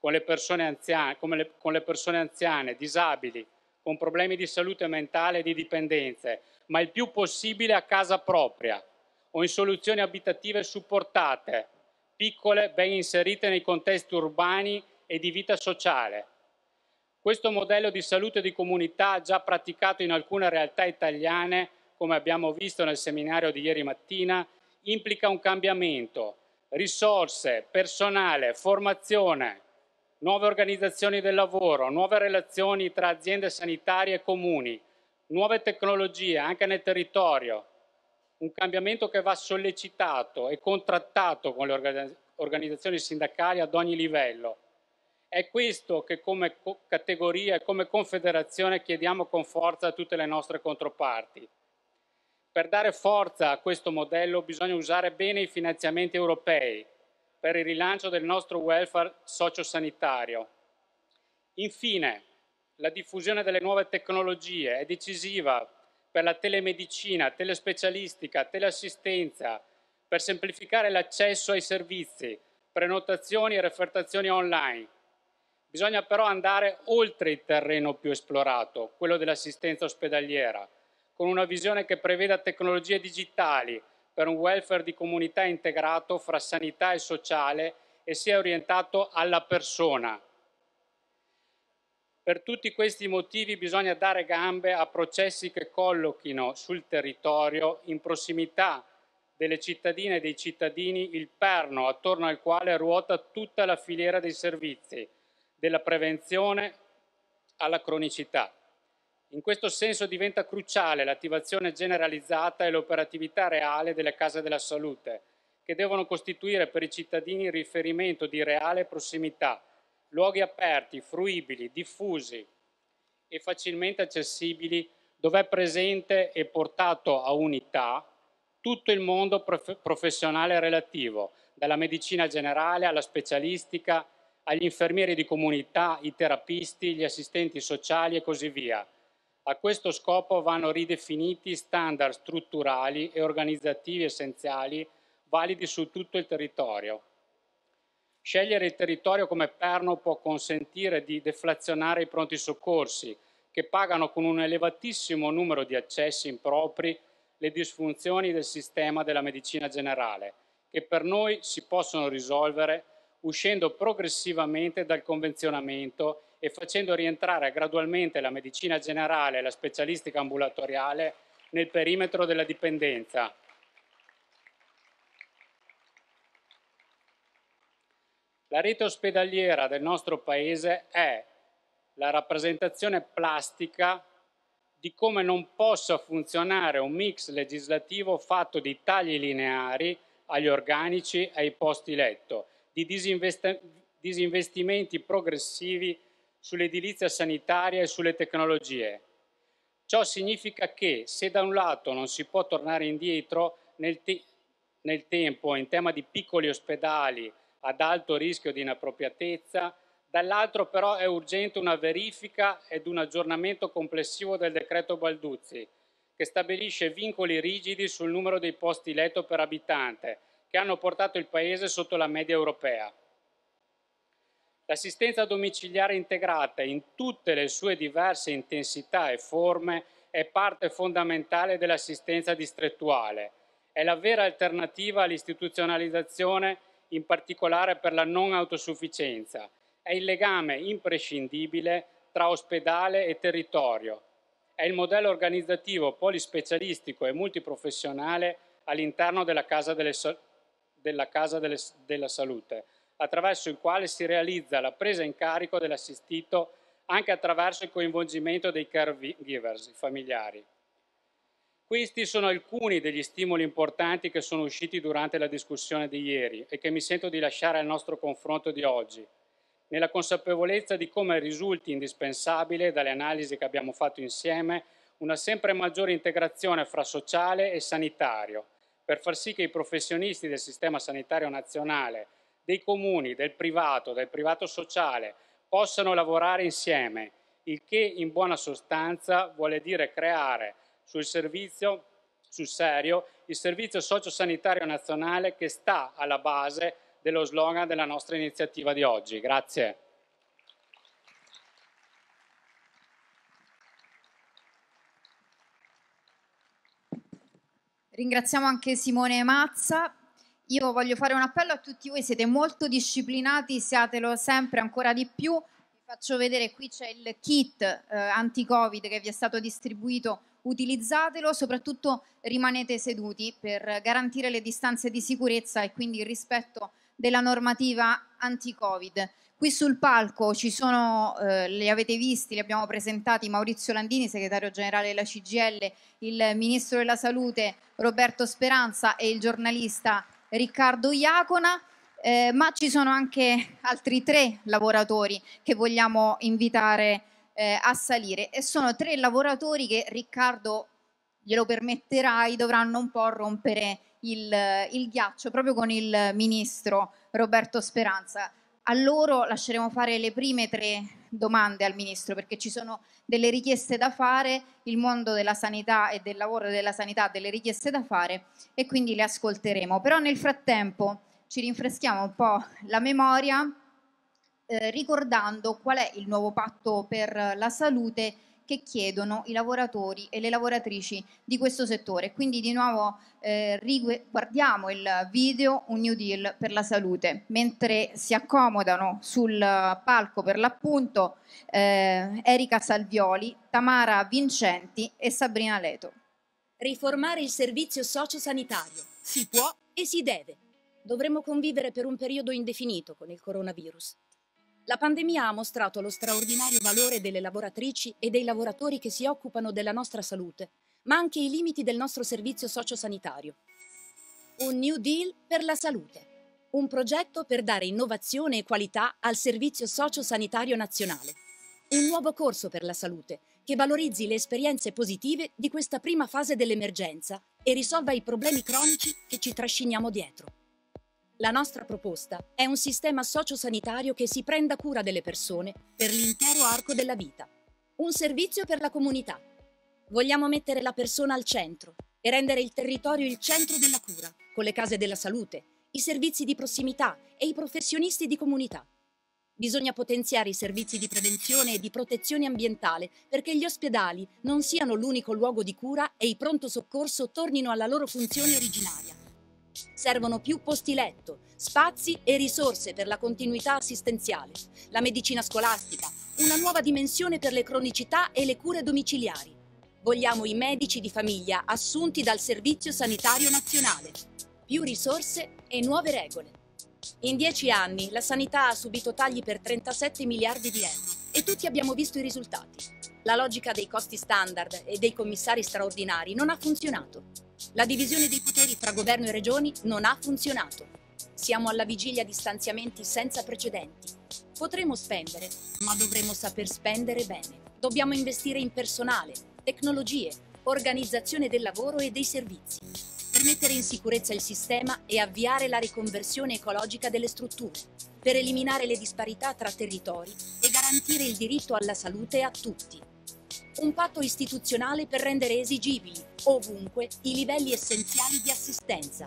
S6: con le persone anziane, le, con le persone anziane disabili, con problemi di salute mentale e di dipendenze, ma il più possibile a casa propria o in soluzioni abitative supportate, piccole, ben inserite nei contesti urbani e di vita sociale. Questo modello di salute di comunità, già praticato in alcune realtà italiane, come abbiamo visto nel seminario di ieri mattina, implica un cambiamento, risorse, personale, formazione, nuove organizzazioni del lavoro, nuove relazioni tra aziende sanitarie e comuni, nuove tecnologie anche nel territorio, un cambiamento che va sollecitato e contrattato con le organizzazioni sindacali ad ogni livello. È questo che come categoria e come confederazione chiediamo con forza a tutte le nostre controparti. Per dare forza a questo modello bisogna usare bene i finanziamenti europei per il rilancio del nostro welfare sociosanitario. Infine, la diffusione delle nuove tecnologie è decisiva per la telemedicina, telespecialistica, teleassistenza, per semplificare l'accesso ai servizi, prenotazioni e refertazioni online. Bisogna però andare oltre il terreno più esplorato, quello dell'assistenza ospedaliera, con una visione che preveda tecnologie digitali per un welfare di comunità integrato fra sanità e sociale e sia orientato alla persona. Per tutti questi motivi bisogna dare gambe a processi che collochino sul territorio, in prossimità delle cittadine e dei cittadini, il perno attorno al quale ruota tutta la filiera dei servizi, dalla prevenzione alla cronicità. In questo senso diventa cruciale l'attivazione generalizzata e l'operatività reale delle case della salute, che devono costituire per i cittadini riferimento di reale prossimità, luoghi aperti, fruibili, diffusi e facilmente accessibili, dove è presente e portato a unità tutto il mondo prof professionale relativo, dalla medicina generale alla specialistica, agli infermieri di comunità, i terapisti, gli assistenti sociali e così via, a questo scopo vanno ridefiniti standard strutturali e organizzativi essenziali validi su tutto il territorio. Scegliere il territorio come perno può consentire di deflazionare i pronti soccorsi, che pagano con un elevatissimo numero di accessi impropri le disfunzioni del sistema della medicina generale, che per noi si possono risolvere uscendo progressivamente dal convenzionamento e facendo rientrare gradualmente la medicina generale e la specialistica ambulatoriale nel perimetro della dipendenza. La rete ospedaliera del nostro Paese è la rappresentazione plastica di come non possa funzionare un mix legislativo fatto di tagli lineari agli organici, e ai posti letto, di disinvestimenti progressivi sull'edilizia sanitaria e sulle tecnologie. Ciò significa che se da un lato non si può tornare indietro nel, te nel tempo in tema di piccoli ospedali ad alto rischio di inappropriatezza, dall'altro però è urgente una verifica ed un aggiornamento complessivo del decreto Balduzzi, che stabilisce vincoli rigidi sul numero dei posti letto per abitante, che hanno portato il Paese sotto la media europea. L'assistenza domiciliare integrata in tutte le sue diverse intensità e forme è parte fondamentale dell'assistenza distrettuale. È la vera alternativa all'istituzionalizzazione, in particolare per la non autosufficienza. È il legame imprescindibile tra ospedale e territorio. È il modello organizzativo polispecialistico e multiprofessionale all'interno della Casa, delle, della, casa delle, della Salute attraverso il quale si realizza la presa in carico dell'assistito anche attraverso il coinvolgimento dei caregivers, i familiari. Questi sono alcuni degli stimoli importanti che sono usciti durante la discussione di ieri e che mi sento di lasciare al nostro confronto di oggi, nella consapevolezza di come risulti indispensabile dalle analisi che abbiamo fatto insieme una sempre maggiore integrazione fra sociale e sanitario, per far sì che i professionisti del sistema sanitario nazionale dei comuni, del privato, del privato sociale possano lavorare insieme, il che in buona sostanza vuole dire creare sul servizio, sul serio, il servizio sociosanitario nazionale che sta alla base dello slogan della nostra iniziativa di oggi. Grazie.
S1: Ringraziamo anche Simone Mazza io voglio fare un appello a tutti voi, siete molto disciplinati, siatelo sempre ancora di più. Vi faccio vedere, qui c'è il kit eh, anti-Covid che vi è stato distribuito, utilizzatelo, soprattutto rimanete seduti per garantire le distanze di sicurezza e quindi il rispetto della normativa anti-Covid. Qui sul palco ci sono, eh, li avete visti, li abbiamo presentati Maurizio Landini, segretario generale della CGL, il ministro della Salute Roberto Speranza e il giornalista Riccardo Iacona, eh, ma ci sono anche altri tre lavoratori che vogliamo invitare eh, a salire e sono tre lavoratori che Riccardo glielo permetterai, dovranno un po' rompere il, il ghiaccio proprio con il ministro Roberto Speranza. A loro lasceremo fare le prime tre domande al Ministro perché ci sono delle richieste da fare, il mondo della sanità e del lavoro della sanità ha delle richieste da fare e quindi le ascolteremo. Però nel frattempo ci rinfreschiamo un po' la memoria eh, ricordando qual è il nuovo patto per la salute che chiedono i lavoratori e le lavoratrici di questo settore. Quindi di nuovo eh, riguardiamo il video Un New Deal per la salute, mentre si accomodano sul palco per l'appunto eh, Erika Salvioli, Tamara Vincenti e Sabrina Leto.
S2: Riformare il servizio sociosanitario si può e si deve. Dovremmo convivere per un periodo indefinito con il coronavirus. La pandemia ha mostrato lo straordinario valore delle lavoratrici e dei lavoratori che si occupano della nostra salute, ma anche i limiti del nostro servizio sociosanitario. Un New Deal per la salute, un progetto per dare innovazione e qualità al servizio sociosanitario nazionale. Un nuovo corso per la salute che valorizzi le esperienze positive di questa prima fase dell'emergenza e risolva i problemi cronici che ci trasciniamo dietro. La nostra proposta è un sistema sociosanitario che si prenda cura delle persone per l'intero arco della vita. Un servizio per la comunità. Vogliamo mettere la persona al centro e rendere il territorio il centro della cura, con le case della salute, i servizi di prossimità e i professionisti di comunità. Bisogna potenziare i servizi di prevenzione e di protezione ambientale perché gli ospedali non siano l'unico luogo di cura e i pronto soccorso tornino alla loro funzione originaria, Servono più posti letto, spazi e risorse per la continuità assistenziale, la medicina scolastica, una nuova dimensione per le cronicità e le cure domiciliari. Vogliamo i medici di famiglia assunti dal Servizio Sanitario Nazionale. Più risorse e nuove regole. In dieci anni la sanità ha subito tagli per 37 miliardi di euro e tutti abbiamo visto i risultati. La logica dei costi standard e dei commissari straordinari non ha funzionato. La divisione dei poteri tra governo e regioni non ha funzionato. Siamo alla vigilia di stanziamenti senza precedenti. Potremo spendere, ma dovremo saper spendere bene. Dobbiamo investire in personale, tecnologie, organizzazione del lavoro e dei servizi, per mettere in sicurezza il sistema e avviare la riconversione ecologica delle strutture, per eliminare le disparità tra territori e garantire il diritto alla salute a tutti. Un patto istituzionale per rendere esigibili ovunque i livelli essenziali di assistenza.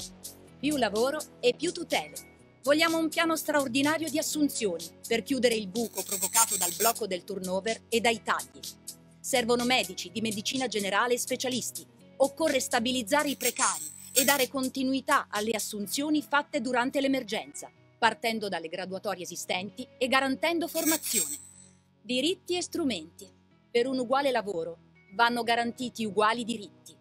S2: Più lavoro e più tutele. Vogliamo un piano straordinario di assunzioni per chiudere il buco provocato dal blocco del turnover e dai tagli. Servono medici di medicina generale e specialisti. Occorre stabilizzare i precari e dare continuità alle assunzioni fatte durante l'emergenza, partendo dalle graduatorie esistenti e garantendo formazione. Diritti e strumenti. Per un uguale lavoro vanno garantiti uguali diritti.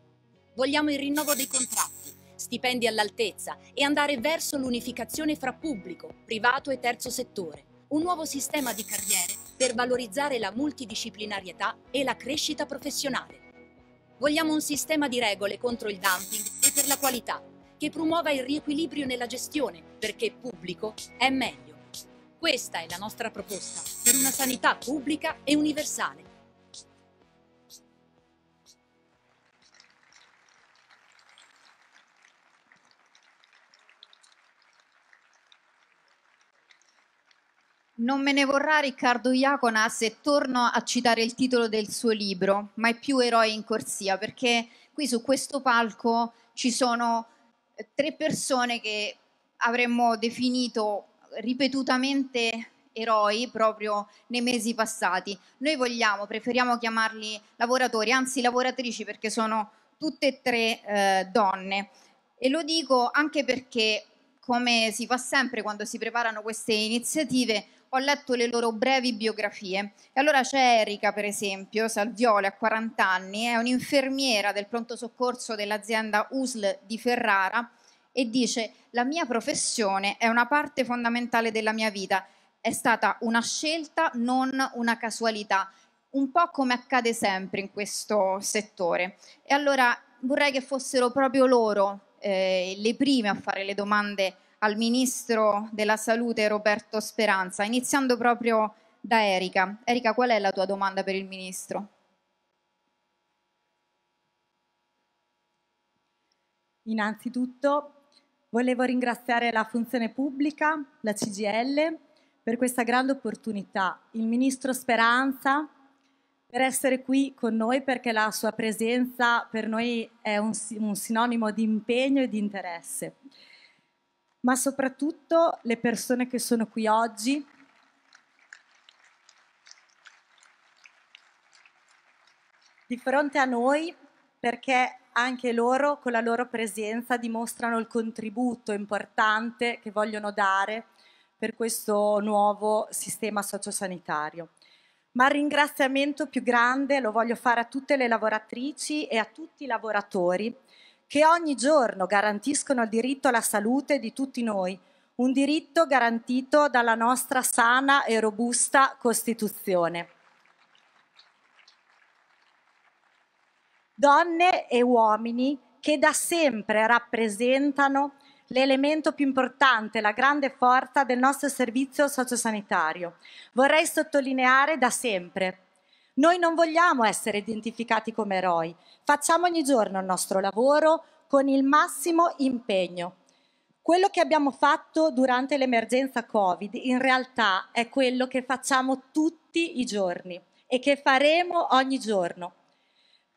S2: Vogliamo il rinnovo dei contratti, stipendi all'altezza e andare verso l'unificazione fra pubblico, privato e terzo settore. Un nuovo sistema di carriere per valorizzare la multidisciplinarietà e la crescita professionale. Vogliamo un sistema di regole contro il dumping e per la qualità, che promuova il riequilibrio nella gestione, perché pubblico è meglio. Questa è la nostra proposta per una sanità pubblica e universale.
S1: Non me ne vorrà Riccardo Iacona se torno a citare il titolo del suo libro, Mai più eroi in corsia, perché qui su questo palco ci sono eh, tre persone che avremmo definito ripetutamente eroi proprio nei mesi passati. Noi vogliamo, preferiamo chiamarli lavoratori, anzi lavoratrici perché sono tutte e tre eh, donne. E lo dico anche perché, come si fa sempre quando si preparano queste iniziative, ho letto le loro brevi biografie. E allora c'è Erika, per esempio, Salviole ha 40 anni, è un'infermiera del pronto soccorso dell'azienda USL di Ferrara e dice la mia professione è una parte fondamentale della mia vita, è stata una scelta, non una casualità, un po' come accade sempre in questo settore. E allora vorrei che fossero proprio loro eh, le prime a fare le domande al Ministro della Salute Roberto Speranza, iniziando proprio da Erika. Erika, qual è la tua domanda per il Ministro?
S7: Innanzitutto volevo ringraziare la funzione pubblica, la CGL, per questa grande opportunità, il Ministro Speranza per essere qui con noi perché la sua presenza per noi è un, un sinonimo di impegno e di interesse ma soprattutto le persone che sono qui oggi. Di fronte a noi, perché anche loro con la loro presenza dimostrano il contributo importante che vogliono dare per questo nuovo sistema sociosanitario. Ma il ringraziamento più grande lo voglio fare a tutte le lavoratrici e a tutti i lavoratori che ogni giorno garantiscono il diritto alla salute di tutti noi, un diritto garantito dalla nostra sana e robusta Costituzione. Donne e uomini che da sempre rappresentano l'elemento più importante, la grande forza del nostro servizio sociosanitario. Vorrei sottolineare da sempre noi non vogliamo essere identificati come eroi, facciamo ogni giorno il nostro lavoro con il massimo impegno. Quello che abbiamo fatto durante l'emergenza Covid in realtà è quello che facciamo tutti i giorni e che faremo ogni giorno.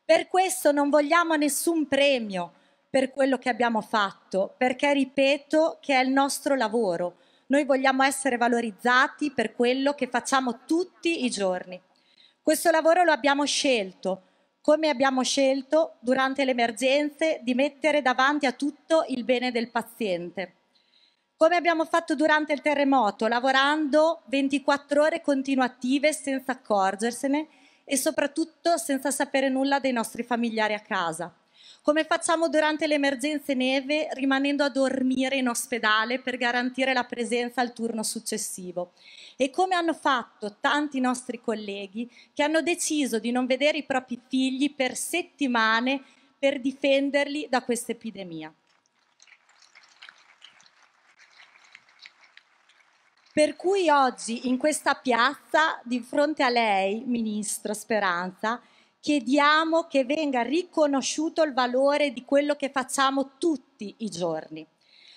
S7: Per questo non vogliamo nessun premio per quello che abbiamo fatto, perché ripeto che è il nostro lavoro. Noi vogliamo essere valorizzati per quello che facciamo tutti i giorni. Questo lavoro lo abbiamo scelto, come abbiamo scelto durante le emergenze di mettere davanti a tutto il bene del paziente. Come abbiamo fatto durante il terremoto, lavorando 24 ore continuative senza accorgersene e soprattutto senza sapere nulla dei nostri familiari a casa come facciamo durante le emergenze neve rimanendo a dormire in ospedale per garantire la presenza al turno successivo e come hanno fatto tanti nostri colleghi che hanno deciso di non vedere i propri figli per settimane per difenderli da questa epidemia. Per cui oggi in questa piazza, di fronte a lei, Ministro Speranza, chiediamo che venga riconosciuto il valore di quello che facciamo tutti i giorni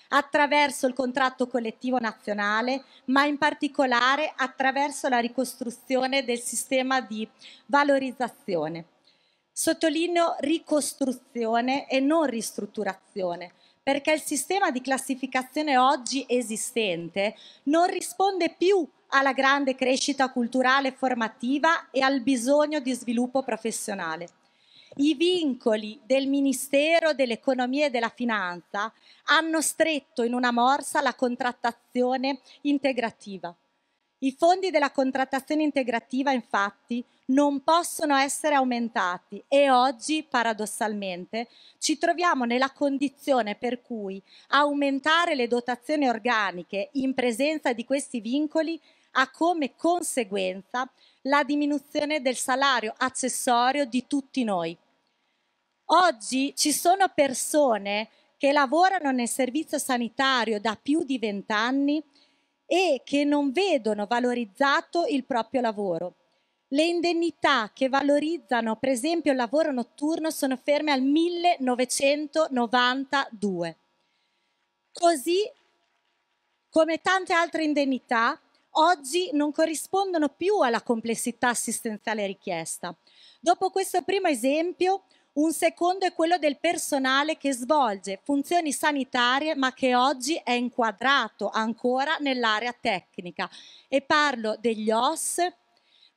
S7: attraverso il contratto collettivo nazionale, ma in particolare attraverso la ricostruzione del sistema di valorizzazione. Sottolineo ricostruzione e non ristrutturazione, perché il sistema di classificazione oggi esistente non risponde più alla grande crescita culturale e formativa e al bisogno di sviluppo professionale. I vincoli del Ministero dell'Economia e della Finanza hanno stretto in una morsa la contrattazione integrativa. I fondi della contrattazione integrativa, infatti, non possono essere aumentati e oggi paradossalmente ci troviamo nella condizione per cui aumentare le dotazioni organiche in presenza di questi vincoli ha come conseguenza la diminuzione del salario accessorio di tutti noi. Oggi ci sono persone che lavorano nel servizio sanitario da più di vent'anni e che non vedono valorizzato il proprio lavoro le indennità che valorizzano per esempio il lavoro notturno sono ferme al 1992. Così come tante altre indennità, oggi non corrispondono più alla complessità assistenziale richiesta. Dopo questo primo esempio, un secondo è quello del personale che svolge funzioni sanitarie ma che oggi è inquadrato ancora nell'area tecnica e parlo degli OS,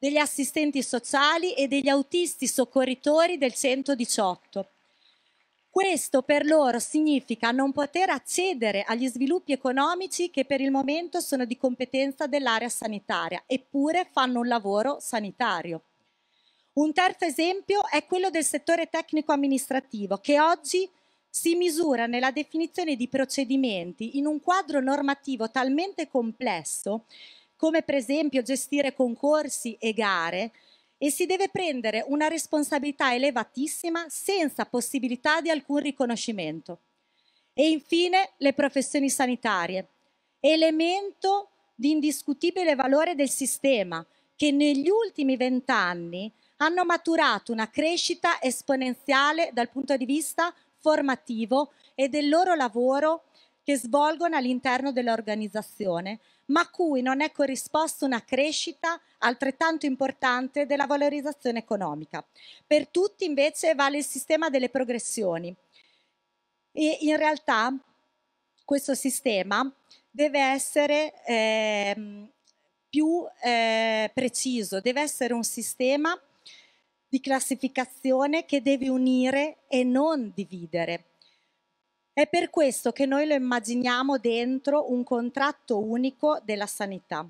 S7: degli assistenti sociali e degli autisti soccorritori del 118. Questo per loro significa non poter accedere agli sviluppi economici che per il momento sono di competenza dell'area sanitaria, eppure fanno un lavoro sanitario. Un terzo esempio è quello del settore tecnico-amministrativo, che oggi si misura nella definizione di procedimenti in un quadro normativo talmente complesso come per esempio gestire concorsi e gare, e si deve prendere una responsabilità elevatissima senza possibilità di alcun riconoscimento. E infine le professioni sanitarie, elemento di indiscutibile valore del sistema che negli ultimi vent'anni hanno maturato una crescita esponenziale dal punto di vista formativo e del loro lavoro che svolgono all'interno dell'organizzazione, ma a cui non è corrisposta una crescita altrettanto importante della valorizzazione economica. Per tutti invece vale il sistema delle progressioni. E in realtà questo sistema deve essere eh, più eh, preciso, deve essere un sistema di classificazione che deve unire e non dividere è per questo che noi lo immaginiamo dentro un contratto unico della sanità.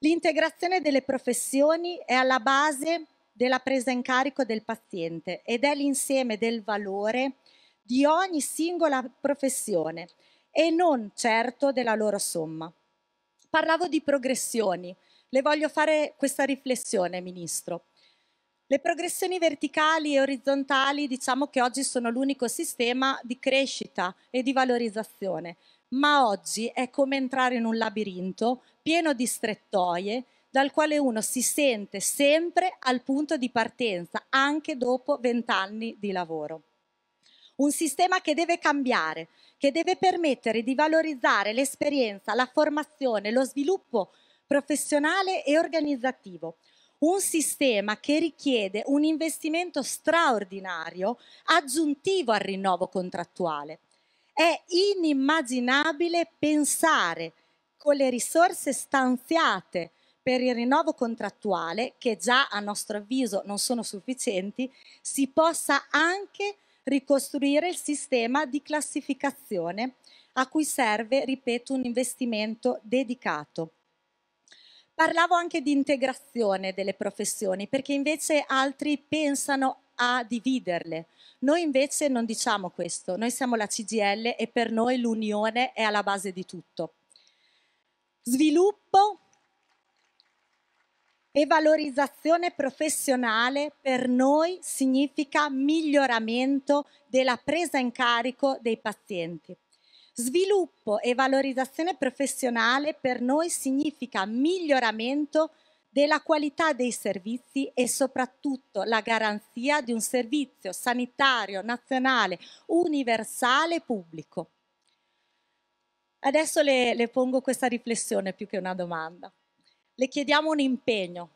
S7: L'integrazione delle professioni è alla base della presa in carico del paziente ed è l'insieme del valore di ogni singola professione e non certo della loro somma. Parlavo di progressioni, le voglio fare questa riflessione, Ministro. Le progressioni verticali e orizzontali diciamo che oggi sono l'unico sistema di crescita e di valorizzazione, ma oggi è come entrare in un labirinto pieno di strettoie dal quale uno si sente sempre al punto di partenza, anche dopo vent'anni di lavoro. Un sistema che deve cambiare, che deve permettere di valorizzare l'esperienza, la formazione, lo sviluppo professionale e organizzativo, un sistema che richiede un investimento straordinario aggiuntivo al rinnovo contrattuale. È inimmaginabile pensare con le risorse stanziate per il rinnovo contrattuale, che già a nostro avviso non sono sufficienti, si possa anche ricostruire il sistema di classificazione a cui serve, ripeto, un investimento dedicato. Parlavo anche di integrazione delle professioni, perché invece altri pensano a dividerle. Noi invece non diciamo questo, noi siamo la CGL e per noi l'unione è alla base di tutto. Sviluppo e valorizzazione professionale per noi significa miglioramento della presa in carico dei pazienti. Sviluppo e valorizzazione professionale per noi significa miglioramento della qualità dei servizi e soprattutto la garanzia di un servizio sanitario nazionale universale pubblico. Adesso le, le pongo questa riflessione più che una domanda. Le chiediamo un impegno,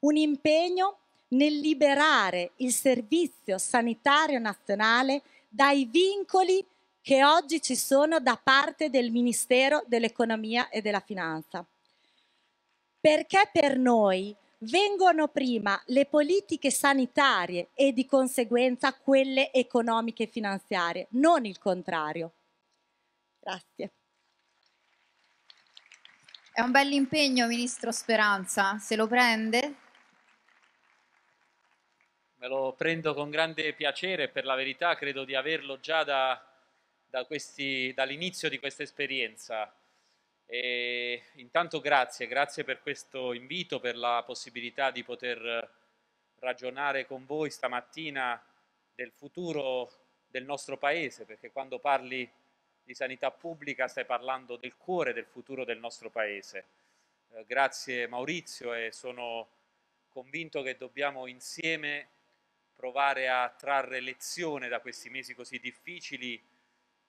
S7: un impegno nel liberare il Servizio Sanitario Nazionale dai vincoli che oggi ci sono da parte del Ministero dell'Economia e della Finanza. Perché per noi vengono prima le politiche sanitarie e di conseguenza quelle economiche e finanziarie, non il contrario. Grazie.
S1: È un bell'impegno, Ministro Speranza, se lo prende?
S8: Me lo prendo con grande piacere, per la verità credo di averlo già da da dall'inizio di questa esperienza. E intanto grazie, grazie per questo invito, per la possibilità di poter ragionare con voi stamattina del futuro del nostro Paese, perché quando parli di sanità pubblica stai parlando del cuore del futuro del nostro Paese. Eh, grazie Maurizio e sono convinto che dobbiamo insieme provare a trarre lezione da questi mesi così difficili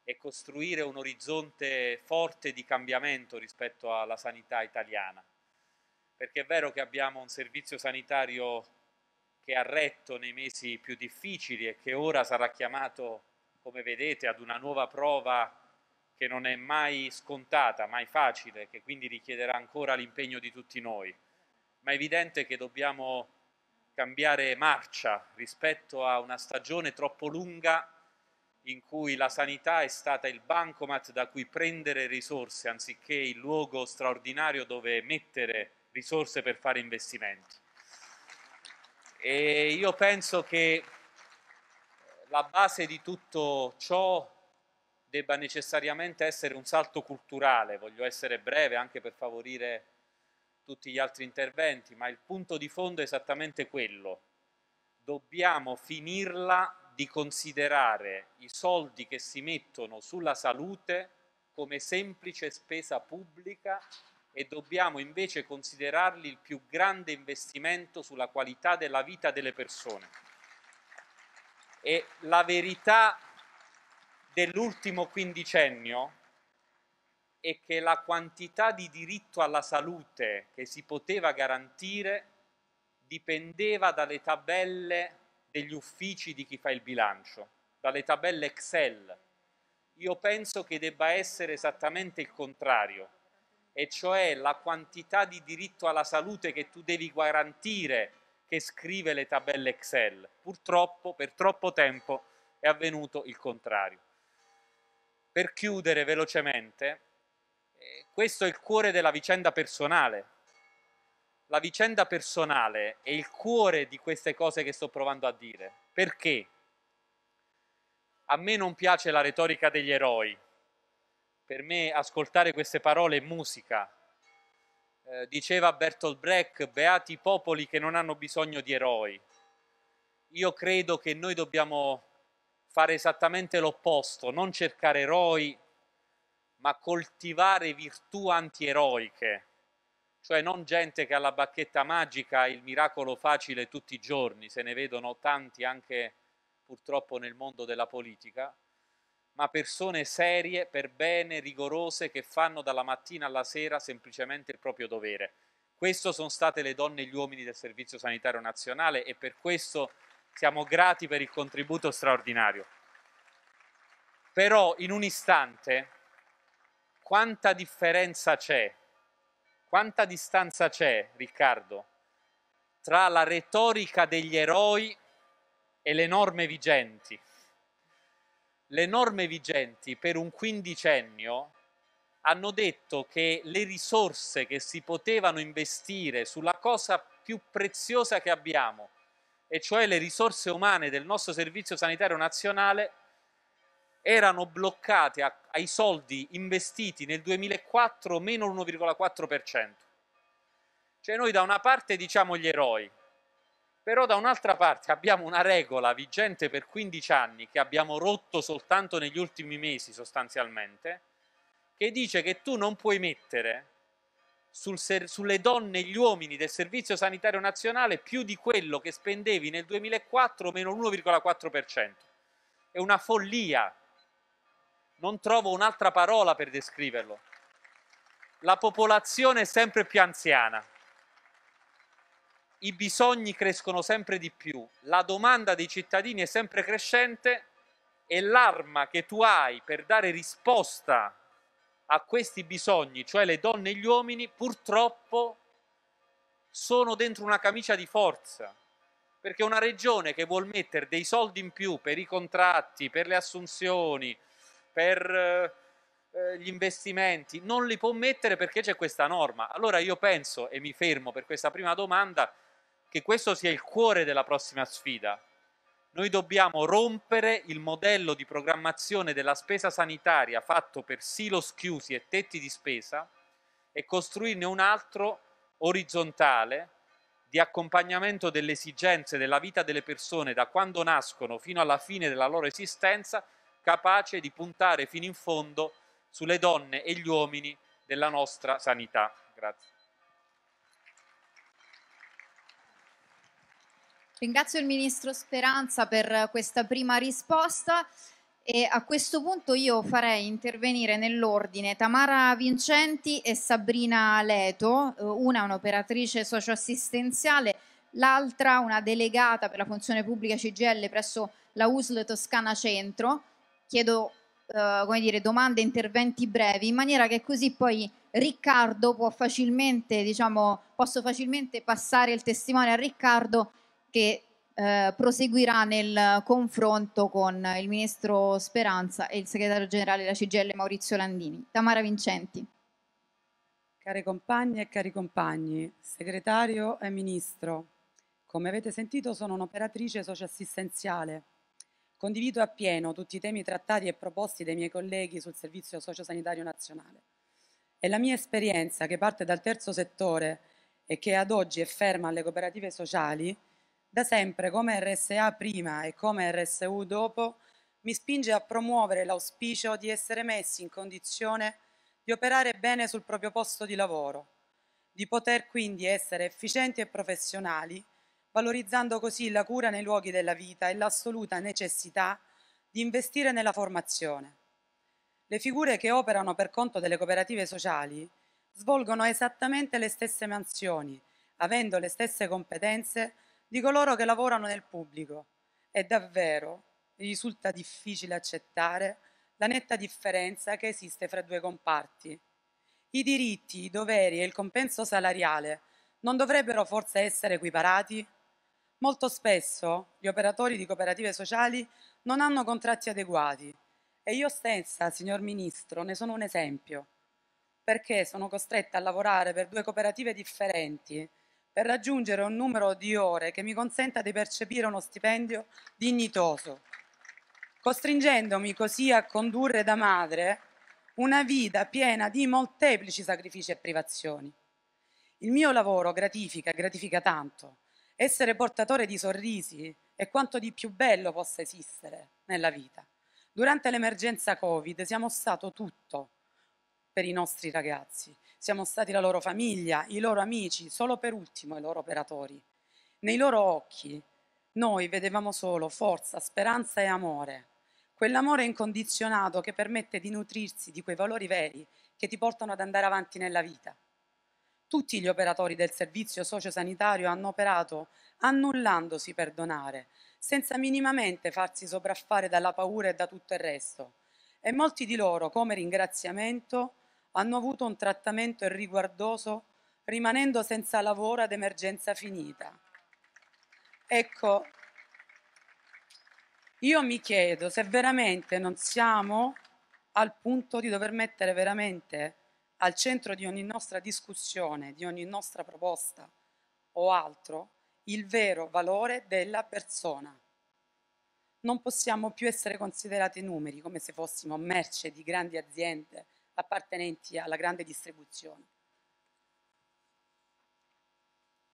S8: e costruire un orizzonte forte di cambiamento rispetto alla sanità italiana. Perché è vero che abbiamo un servizio sanitario che ha retto nei mesi più difficili e che ora sarà chiamato, come vedete, ad una nuova prova che non è mai scontata, mai facile, che quindi richiederà ancora l'impegno di tutti noi. Ma è evidente che dobbiamo cambiare marcia rispetto a una stagione troppo lunga in cui la sanità è stata il bancomat da cui prendere risorse anziché il luogo straordinario dove mettere risorse per fare investimenti. E io penso che la base di tutto ciò debba necessariamente essere un salto culturale, voglio essere breve anche per favorire tutti gli altri interventi, ma il punto di fondo è esattamente quello. Dobbiamo finirla di considerare i soldi che si mettono sulla salute come semplice spesa pubblica e dobbiamo invece considerarli il più grande investimento sulla qualità della vita delle persone. E la verità dell'ultimo quindicennio è che la quantità di diritto alla salute che si poteva garantire dipendeva dalle tabelle degli uffici di chi fa il bilancio, dalle tabelle Excel. Io penso che debba essere esattamente il contrario, e cioè la quantità di diritto alla salute che tu devi garantire che scrive le tabelle Excel. Purtroppo per troppo tempo è avvenuto il contrario. Per chiudere velocemente, eh, questo è il cuore della vicenda personale la vicenda personale è il cuore di queste cose che sto provando a dire. Perché? A me non piace la retorica degli eroi. Per me ascoltare queste parole è musica. Eh, diceva Bertolt Brecht, beati i popoli che non hanno bisogno di eroi. Io credo che noi dobbiamo fare esattamente l'opposto, non cercare eroi, ma coltivare virtù antieroiche cioè non gente che ha la bacchetta magica, il miracolo facile tutti i giorni, se ne vedono tanti anche purtroppo nel mondo della politica, ma persone serie, per bene, rigorose, che fanno dalla mattina alla sera semplicemente il proprio dovere. Questo sono state le donne e gli uomini del Servizio Sanitario Nazionale e per questo siamo grati per il contributo straordinario. Però in un istante, quanta differenza c'è quanta distanza c'è, Riccardo, tra la retorica degli eroi e le norme vigenti? Le norme vigenti per un quindicennio hanno detto che le risorse che si potevano investire sulla cosa più preziosa che abbiamo, e cioè le risorse umane del nostro Servizio Sanitario Nazionale, erano bloccate a, ai soldi investiti nel 2004 meno l'1,4%. Cioè noi da una parte diciamo gli eroi, però da un'altra parte abbiamo una regola vigente per 15 anni che abbiamo rotto soltanto negli ultimi mesi sostanzialmente, che dice che tu non puoi mettere sul sulle donne e gli uomini del Servizio Sanitario Nazionale più di quello che spendevi nel 2004 meno l'1,4%. È una follia non trovo un'altra parola per descriverlo. La popolazione è sempre più anziana, i bisogni crescono sempre di più, la domanda dei cittadini è sempre crescente e l'arma che tu hai per dare risposta a questi bisogni, cioè le donne e gli uomini, purtroppo sono dentro una camicia di forza, perché una regione che vuol mettere dei soldi in più per i contratti, per le assunzioni, per eh, eh, gli investimenti, non li può mettere perché c'è questa norma. Allora io penso, e mi fermo per questa prima domanda, che questo sia il cuore della prossima sfida. Noi dobbiamo rompere il modello di programmazione della spesa sanitaria fatto per silos chiusi e tetti di spesa e costruirne un altro orizzontale di accompagnamento delle esigenze della vita delle persone da quando nascono fino alla fine della loro esistenza capace di puntare fino in fondo sulle donne e gli uomini della nostra sanità. Grazie.
S1: Ringrazio il Ministro Speranza per questa prima risposta e a questo punto io farei intervenire nell'ordine Tamara Vincenti e Sabrina Leto, eh, una un'operatrice socioassistenziale, l'altra una delegata per la funzione pubblica CGL presso la USL Toscana Centro chiedo eh, come dire, domande, interventi brevi, in maniera che così poi Riccardo può facilmente, diciamo, posso facilmente passare il testimone a Riccardo che eh, proseguirà nel confronto con il ministro Speranza e il segretario generale della CGL Maurizio Landini. Tamara Vincenti.
S9: Care compagne e cari compagni, segretario e ministro, come avete sentito sono un'operatrice socioassistenziale Condivido appieno tutti i temi trattati e proposti dai miei colleghi sul Servizio Sociosanitario Nazionale. È la mia esperienza, che parte dal terzo settore e che ad oggi è ferma alle cooperative sociali, da sempre come RSA prima e come RSU dopo, mi spinge a promuovere l'auspicio di essere messi in condizione di operare bene sul proprio posto di lavoro, di poter quindi essere efficienti e professionali valorizzando così la cura nei luoghi della vita e l'assoluta necessità di investire nella formazione. Le figure che operano per conto delle cooperative sociali svolgono esattamente le stesse mansioni, avendo le stesse competenze di coloro che lavorano nel pubblico e davvero risulta difficile accettare la netta differenza che esiste fra i due comparti. I diritti, i doveri e il compenso salariale non dovrebbero forse essere equiparati? Molto spesso gli operatori di cooperative sociali non hanno contratti adeguati e io stessa, signor Ministro, ne sono un esempio, perché sono costretta a lavorare per due cooperative differenti per raggiungere un numero di ore che mi consenta di percepire uno stipendio dignitoso, costringendomi così a condurre da madre una vita piena di molteplici sacrifici e privazioni. Il mio lavoro gratifica, e gratifica tanto, essere portatore di sorrisi è quanto di più bello possa esistere nella vita. Durante l'emergenza Covid siamo stato tutto per i nostri ragazzi, siamo stati la loro famiglia, i loro amici, solo per ultimo i loro operatori. Nei loro occhi noi vedevamo solo forza, speranza e amore, quell'amore incondizionato che permette di nutrirsi di quei valori veri che ti portano ad andare avanti nella vita. Tutti gli operatori del servizio sociosanitario hanno operato annullandosi per donare, senza minimamente farsi sopraffare dalla paura e da tutto il resto. E molti di loro, come ringraziamento, hanno avuto un trattamento irriguardoso rimanendo senza lavoro ad emergenza finita. Ecco, io mi chiedo se veramente non siamo al punto di dover mettere veramente al centro di ogni nostra discussione, di ogni nostra proposta o altro, il vero valore della persona. Non possiamo più essere considerati numeri come se fossimo merce di grandi aziende appartenenti alla grande distribuzione.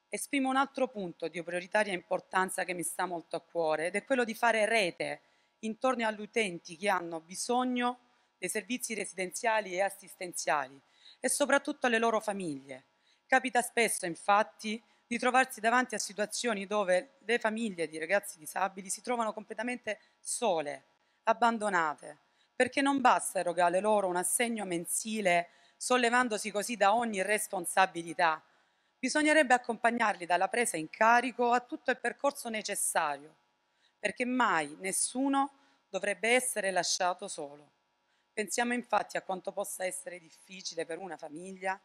S9: Esprimo un altro punto di prioritaria importanza che mi sta molto a cuore ed è quello di fare rete intorno agli utenti che hanno bisogno dei servizi residenziali e assistenziali e soprattutto alle loro famiglie. Capita spesso, infatti, di trovarsi davanti a situazioni dove le famiglie di ragazzi disabili si trovano completamente sole, abbandonate, perché non basta erogare loro un assegno mensile sollevandosi così da ogni responsabilità. Bisognerebbe accompagnarli dalla presa in carico a tutto il percorso necessario, perché mai nessuno dovrebbe essere lasciato solo. Pensiamo infatti a quanto possa essere difficile per una famiglia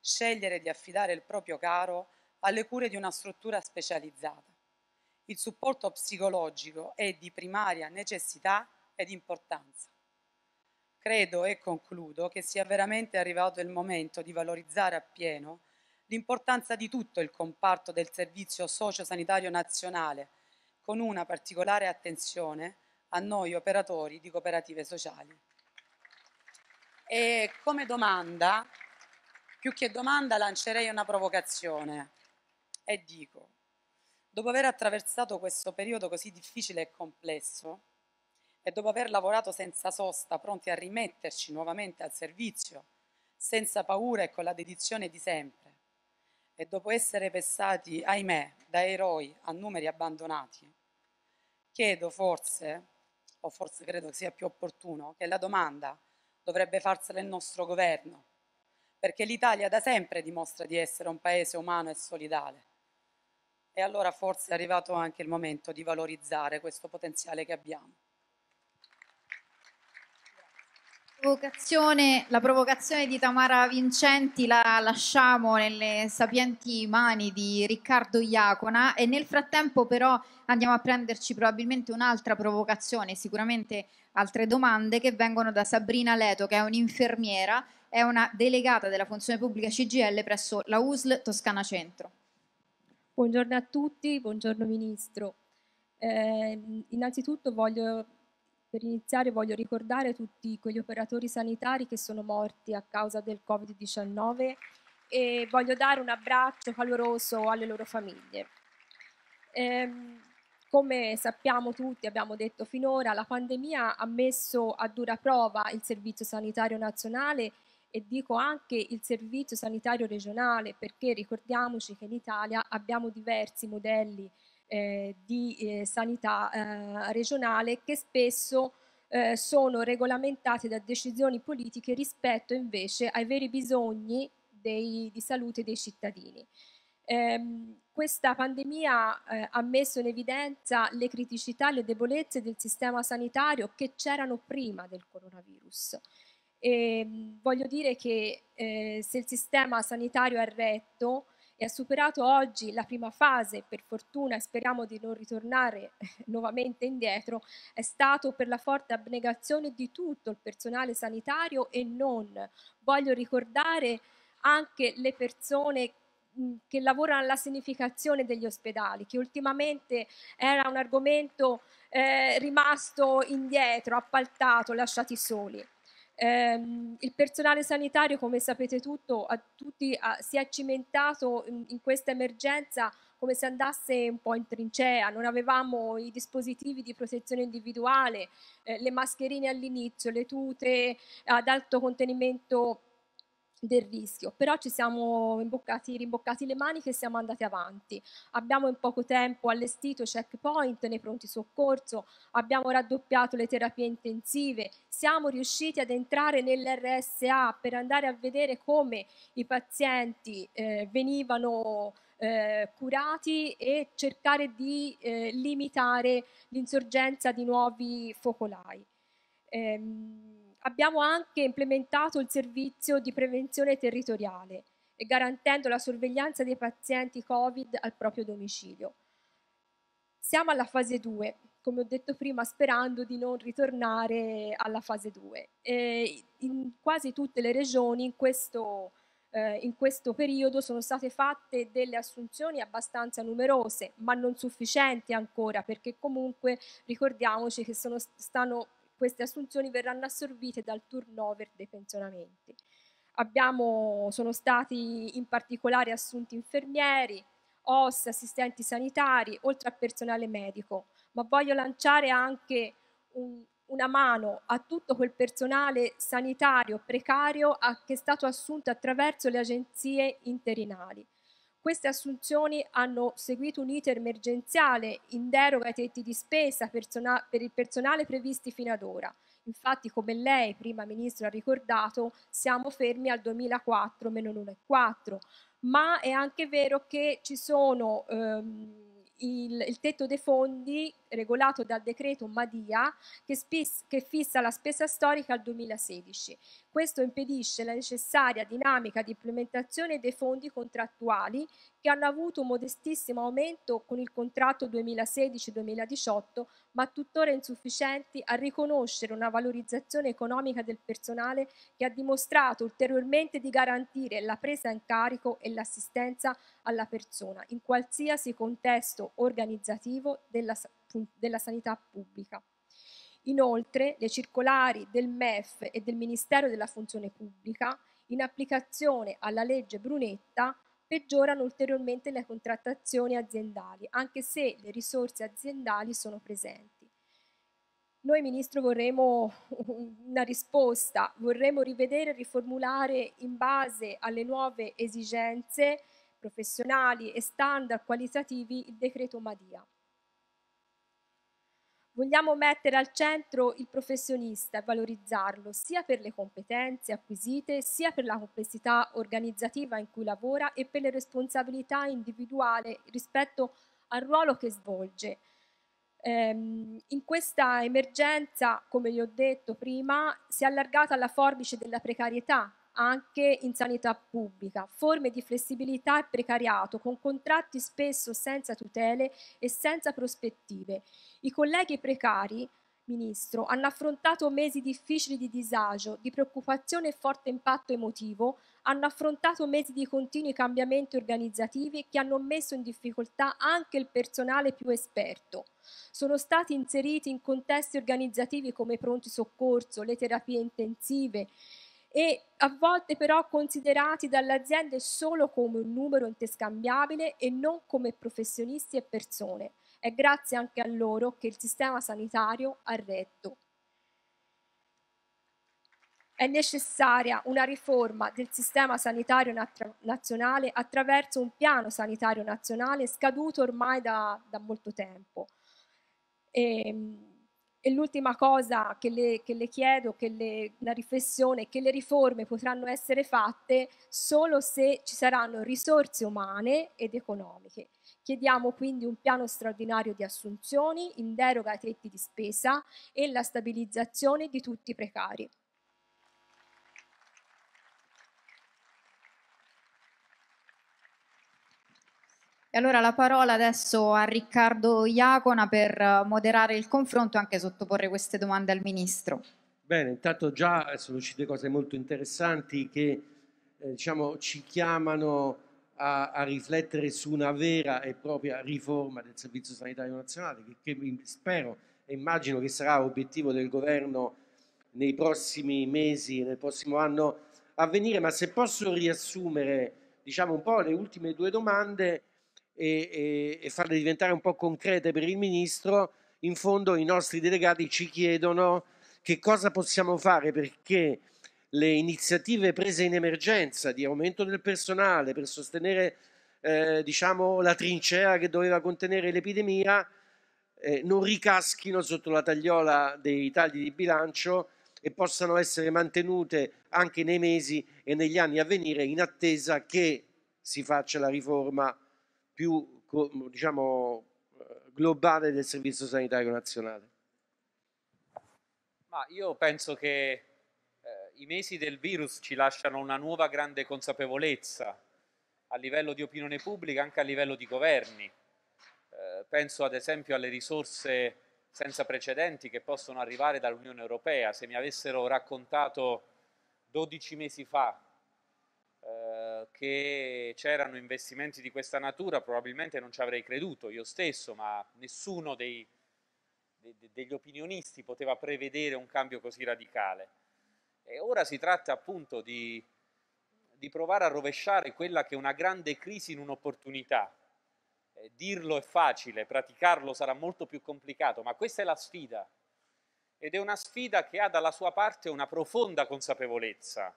S9: scegliere di affidare il proprio caro alle cure di una struttura specializzata. Il supporto psicologico è di primaria necessità ed importanza. Credo e concludo che sia veramente arrivato il momento di valorizzare appieno l'importanza di tutto il comparto del Servizio Sociosanitario Nazionale, con una particolare attenzione a noi operatori di cooperative sociali. E come domanda, più che domanda, lancerei una provocazione e dico, dopo aver attraversato questo periodo così difficile e complesso e dopo aver lavorato senza sosta, pronti a rimetterci nuovamente al servizio, senza paura e con la dedizione di sempre, e dopo essere passati, ahimè, da eroi a numeri abbandonati, chiedo forse, o forse credo sia più opportuno, che la domanda dovrebbe farsela il nostro governo, perché l'Italia da sempre dimostra di essere un paese umano e solidale. E allora forse è arrivato anche il momento di valorizzare questo potenziale che abbiamo.
S1: provocazione, la provocazione di Tamara Vincenti la lasciamo nelle sapienti mani di Riccardo Iacona e nel frattempo però andiamo a prenderci probabilmente un'altra provocazione, sicuramente altre domande che vengono da Sabrina Leto che è un'infermiera, è una delegata della funzione pubblica CGL presso la USL Toscana Centro. Buongiorno a
S10: tutti, buongiorno Ministro. Eh, innanzitutto voglio per iniziare voglio ricordare tutti quegli operatori sanitari che sono morti a causa del Covid-19 e voglio dare un abbraccio caloroso alle loro famiglie. Ehm, come sappiamo tutti, abbiamo detto finora, la pandemia ha messo a dura prova il Servizio Sanitario Nazionale e dico anche il Servizio Sanitario Regionale perché ricordiamoci che in Italia abbiamo diversi modelli eh, di eh, sanità eh, regionale che spesso eh, sono regolamentate da decisioni politiche rispetto invece ai veri bisogni dei, di salute dei cittadini. Ehm, questa pandemia eh, ha messo in evidenza le criticità, le debolezze del sistema sanitario che c'erano prima del coronavirus. E, ehm, voglio dire che eh, se il sistema sanitario è retto, e ha superato oggi la prima fase, per fortuna e speriamo di non ritornare nuovamente indietro, è stato per la forte abnegazione di tutto il personale sanitario e non. Voglio ricordare anche le persone che lavorano alla significazione degli ospedali, che ultimamente era un argomento eh, rimasto indietro, appaltato, lasciati soli. Ehm, il personale sanitario, come sapete tutto, a tutti a, si è cimentato in, in questa emergenza come se andasse un po' in trincea, non avevamo i dispositivi di protezione individuale, eh, le mascherine all'inizio, le tute ad alto contenimento del rischio, però ci siamo imboccati, rimboccati le maniche e siamo andati avanti. Abbiamo in poco tempo allestito checkpoint nei pronti soccorso, abbiamo raddoppiato le terapie intensive, siamo riusciti ad entrare nell'RSA per andare a vedere come i pazienti eh, venivano eh, curati e cercare di eh, limitare l'insorgenza di nuovi focolai. Ehm, abbiamo anche implementato il servizio di prevenzione territoriale e garantendo la sorveglianza dei pazienti Covid al proprio domicilio. Siamo alla fase 2, come ho detto prima, sperando di non ritornare alla fase 2. E in quasi tutte le regioni in questo, eh, in questo periodo sono state fatte delle assunzioni abbastanza numerose, ma non sufficienti ancora, perché comunque ricordiamoci che sono, stanno queste assunzioni verranno assorbite dal turnover dei pensionamenti. Abbiamo, sono stati in particolare assunti infermieri, OS, assistenti sanitari, oltre a personale medico, ma voglio lanciare anche un, una mano a tutto quel personale sanitario precario a, che è stato assunto attraverso le agenzie interinali. Queste assunzioni hanno seguito un iter emergenziale in deroga ai tetti di spesa per il personale previsti fino ad ora. Infatti, come lei, prima ministro, ha ricordato, siamo fermi al 2004 meno 1,4, ma è anche vero che ci sono ehm, il, il, tetto dei fondi regolato dal decreto Madia che, spis, che fissa la spesa storica al 2016. Questo impedisce la necessaria dinamica di implementazione dei fondi contrattuali che hanno avuto un modestissimo aumento con il contratto 2016-2018, ma tuttora insufficienti a riconoscere una valorizzazione economica del personale che ha dimostrato ulteriormente di garantire la presa in carico e l'assistenza alla persona in qualsiasi contesto organizzativo della, della sanità pubblica. Inoltre, le circolari del MEF e del Ministero della Funzione Pubblica, in applicazione alla legge Brunetta, peggiorano ulteriormente le contrattazioni aziendali, anche se le risorse aziendali sono presenti. Noi, Ministro, vorremmo una risposta, vorremmo rivedere e riformulare in base alle nuove esigenze professionali e standard qualitativi il decreto Madia. Vogliamo mettere al centro il professionista e valorizzarlo sia per le competenze acquisite, sia per la complessità organizzativa in cui lavora e per le responsabilità individuali rispetto al ruolo che svolge. Ehm, in questa emergenza, come vi ho detto prima, si è allargata la forbice della precarietà anche in sanità pubblica, forme di flessibilità e precariato, con contratti spesso senza tutele e senza prospettive. I colleghi precari Ministro, hanno affrontato mesi difficili di disagio, di preoccupazione e forte impatto emotivo, hanno affrontato mesi di continui cambiamenti organizzativi che hanno messo in difficoltà anche il personale più esperto. Sono stati inseriti in contesti organizzativi come pronti soccorso, le terapie intensive, e a volte però considerati dalle aziende solo come un numero interscambiabile e non come professionisti e persone. È grazie anche a loro che il sistema sanitario ha retto. È necessaria una riforma del sistema sanitario nazionale attraverso un piano sanitario nazionale scaduto ormai da, da molto tempo. E, ehm, e l'ultima cosa che le, che le chiedo, che le, la riflessione, è che le riforme potranno essere fatte solo se ci saranno risorse umane ed economiche. Chiediamo quindi un piano straordinario di assunzioni in deroga ai tetti di spesa e la stabilizzazione di tutti i precari. E allora la parola
S1: adesso a Riccardo Iacona per eh, moderare il confronto e anche sottoporre queste domande al
S11: Ministro. Bene, intanto già eh, sono uscite cose molto interessanti che eh, diciamo, ci chiamano a, a, riflettere su una vera e propria riforma del Servizio Sanitario Nazionale che, che spero e immagino che sarà obiettivo del Governo nei prossimi mesi, nel prossimo anno a venire, ma se posso riassumere diciamo, un po' le ultime due domande, e, e, farle diventare un po' concrete per il ministro, in fondo i nostri delegati ci chiedono che cosa possiamo fare perché le iniziative prese in emergenza di aumento del personale per sostenere eh, diciamo, la trincea che doveva contenere l'epidemia eh, non ricaschino sotto la tagliola dei tagli di bilancio e possano essere mantenute anche nei mesi e negli anni a venire in attesa che si faccia la riforma più diciamo, eh, globale del Servizio Sanitario Nazionale?
S8: Ma io penso che eh, i mesi del virus ci lasciano una nuova grande consapevolezza a livello di opinione pubblica, anche a livello di governi. Eh, penso ad esempio alle risorse senza precedenti che possono arrivare dall'Unione Europea. Se mi avessero raccontato 12 mesi fa che c'erano investimenti di questa natura probabilmente non ci avrei creduto io stesso, ma nessuno dei, de, de, degli opinionisti poteva prevedere un cambio così radicale. E ora si tratta appunto di, di provare a rovesciare quella che è una grande crisi in un'opportunità. Eh, dirlo è facile, praticarlo sarà molto più complicato, ma questa è la sfida. Ed è una sfida che ha dalla sua parte una profonda consapevolezza,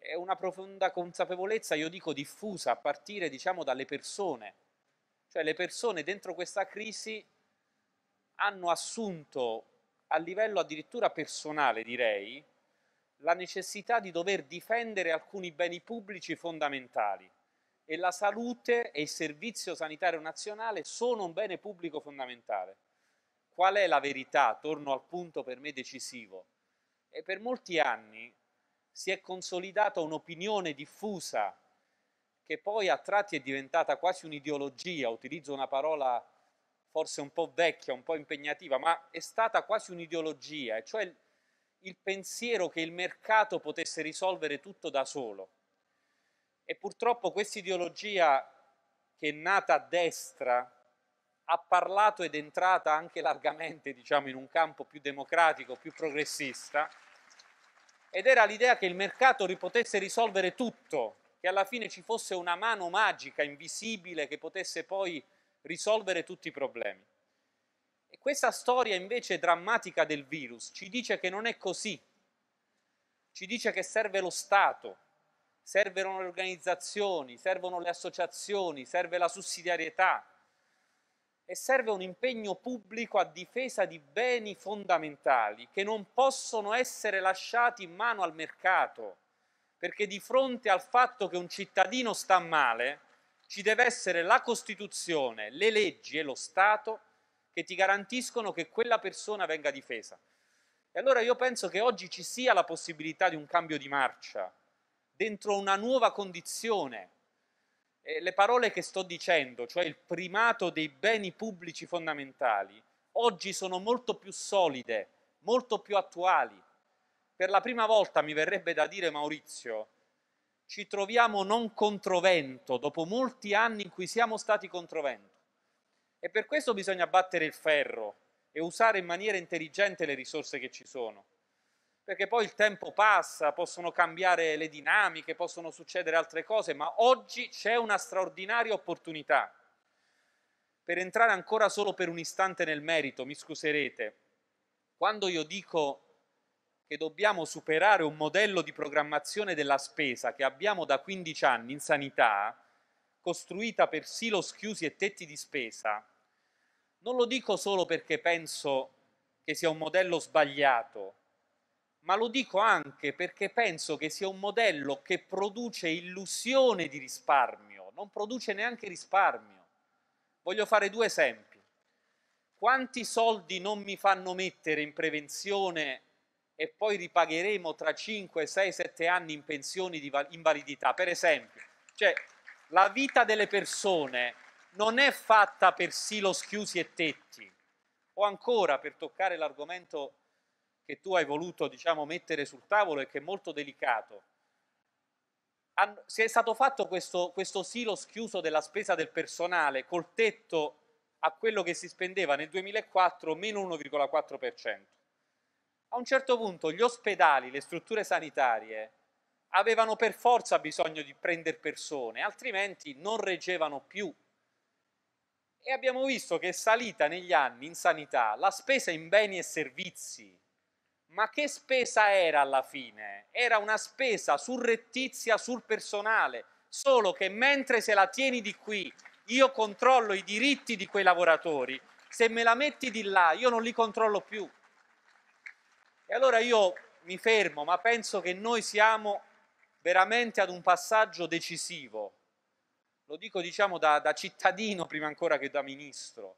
S8: è una profonda consapevolezza, io dico diffusa, a partire diciamo dalle persone. Cioè le persone dentro questa crisi hanno assunto a livello addirittura personale, direi, la necessità di dover difendere alcuni beni pubblici fondamentali e la salute e il servizio sanitario nazionale sono un bene pubblico fondamentale. Qual è la verità? Torno al punto per me decisivo. E per molti anni si è consolidata un'opinione diffusa che poi a tratti è diventata quasi un'ideologia, utilizzo una parola forse un po' vecchia, un po' impegnativa, ma è stata quasi un'ideologia, e cioè il pensiero che il mercato potesse risolvere tutto da solo. E purtroppo questa ideologia che è nata a destra ha parlato ed è entrata anche largamente diciamo, in un campo più democratico, più progressista, ed era l'idea che il mercato potesse risolvere tutto, che alla fine ci fosse una mano magica, invisibile, che potesse poi risolvere tutti i problemi. E questa storia invece drammatica del virus ci dice che non è così, ci dice che serve lo Stato, servono le organizzazioni, servono le associazioni, serve la sussidiarietà, e serve un impegno pubblico a difesa di beni fondamentali che non possono essere lasciati in mano al mercato, perché di fronte al fatto che un cittadino sta male ci deve essere la Costituzione, le leggi e lo Stato che ti garantiscono che quella persona venga difesa. E allora io penso che oggi ci sia la possibilità di un cambio di marcia dentro una nuova condizione eh, le parole che sto dicendo, cioè il primato dei beni pubblici fondamentali, oggi sono molto più solide, molto più attuali. Per la prima volta, mi verrebbe da dire Maurizio, ci troviamo non controvento dopo molti anni in cui siamo stati controvento. E per questo bisogna battere il ferro e usare in maniera intelligente le risorse che ci sono perché poi il tempo passa, possono cambiare le dinamiche, possono succedere altre cose, ma oggi c'è una straordinaria opportunità. Per entrare ancora solo per un istante nel merito, mi scuserete, quando io dico che dobbiamo superare un modello di programmazione della spesa che abbiamo da 15 anni in sanità, costruita per silos chiusi e tetti di spesa, non lo dico solo perché penso che sia un modello sbagliato, ma lo dico anche perché penso che sia un modello che produce illusione di risparmio, non produce neanche risparmio. Voglio fare due esempi. Quanti soldi non mi fanno mettere in prevenzione e poi ripagheremo tra 5, 6, 7 anni in pensioni di invalidità? Per esempio, cioè, la vita delle persone non è fatta per silos chiusi e tetti, o ancora, per toccare l'argomento che tu hai voluto diciamo, mettere sul tavolo e che è molto delicato. si è stato fatto questo, questo silo schiuso della spesa del personale col tetto a quello che si spendeva nel 2004, meno 1,4%. A un certo punto gli ospedali, le strutture sanitarie, avevano per forza bisogno di prendere persone, altrimenti non reggevano più. E abbiamo visto che è salita negli anni in sanità la spesa in beni e servizi, ma che spesa era alla fine? Era una spesa surrettizia sul personale, solo che mentre se la tieni di qui io controllo i diritti di quei lavoratori, se me la metti di là io non li controllo più. E allora io mi fermo, ma penso che noi siamo veramente ad un passaggio decisivo. Lo dico diciamo da, da cittadino prima ancora che da ministro.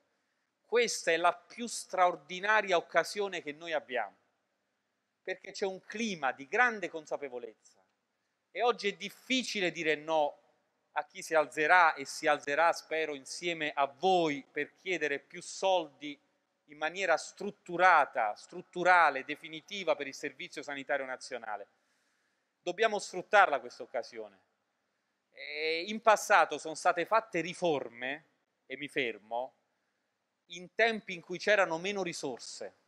S8: Questa è la più straordinaria occasione che noi abbiamo perché c'è un clima di grande consapevolezza e oggi è difficile dire no a chi si alzerà e si alzerà, spero, insieme a voi per chiedere più soldi in maniera strutturata, strutturale, definitiva per il Servizio Sanitario Nazionale. Dobbiamo sfruttarla questa occasione. E in passato sono state fatte riforme, e mi fermo, in tempi in cui c'erano meno risorse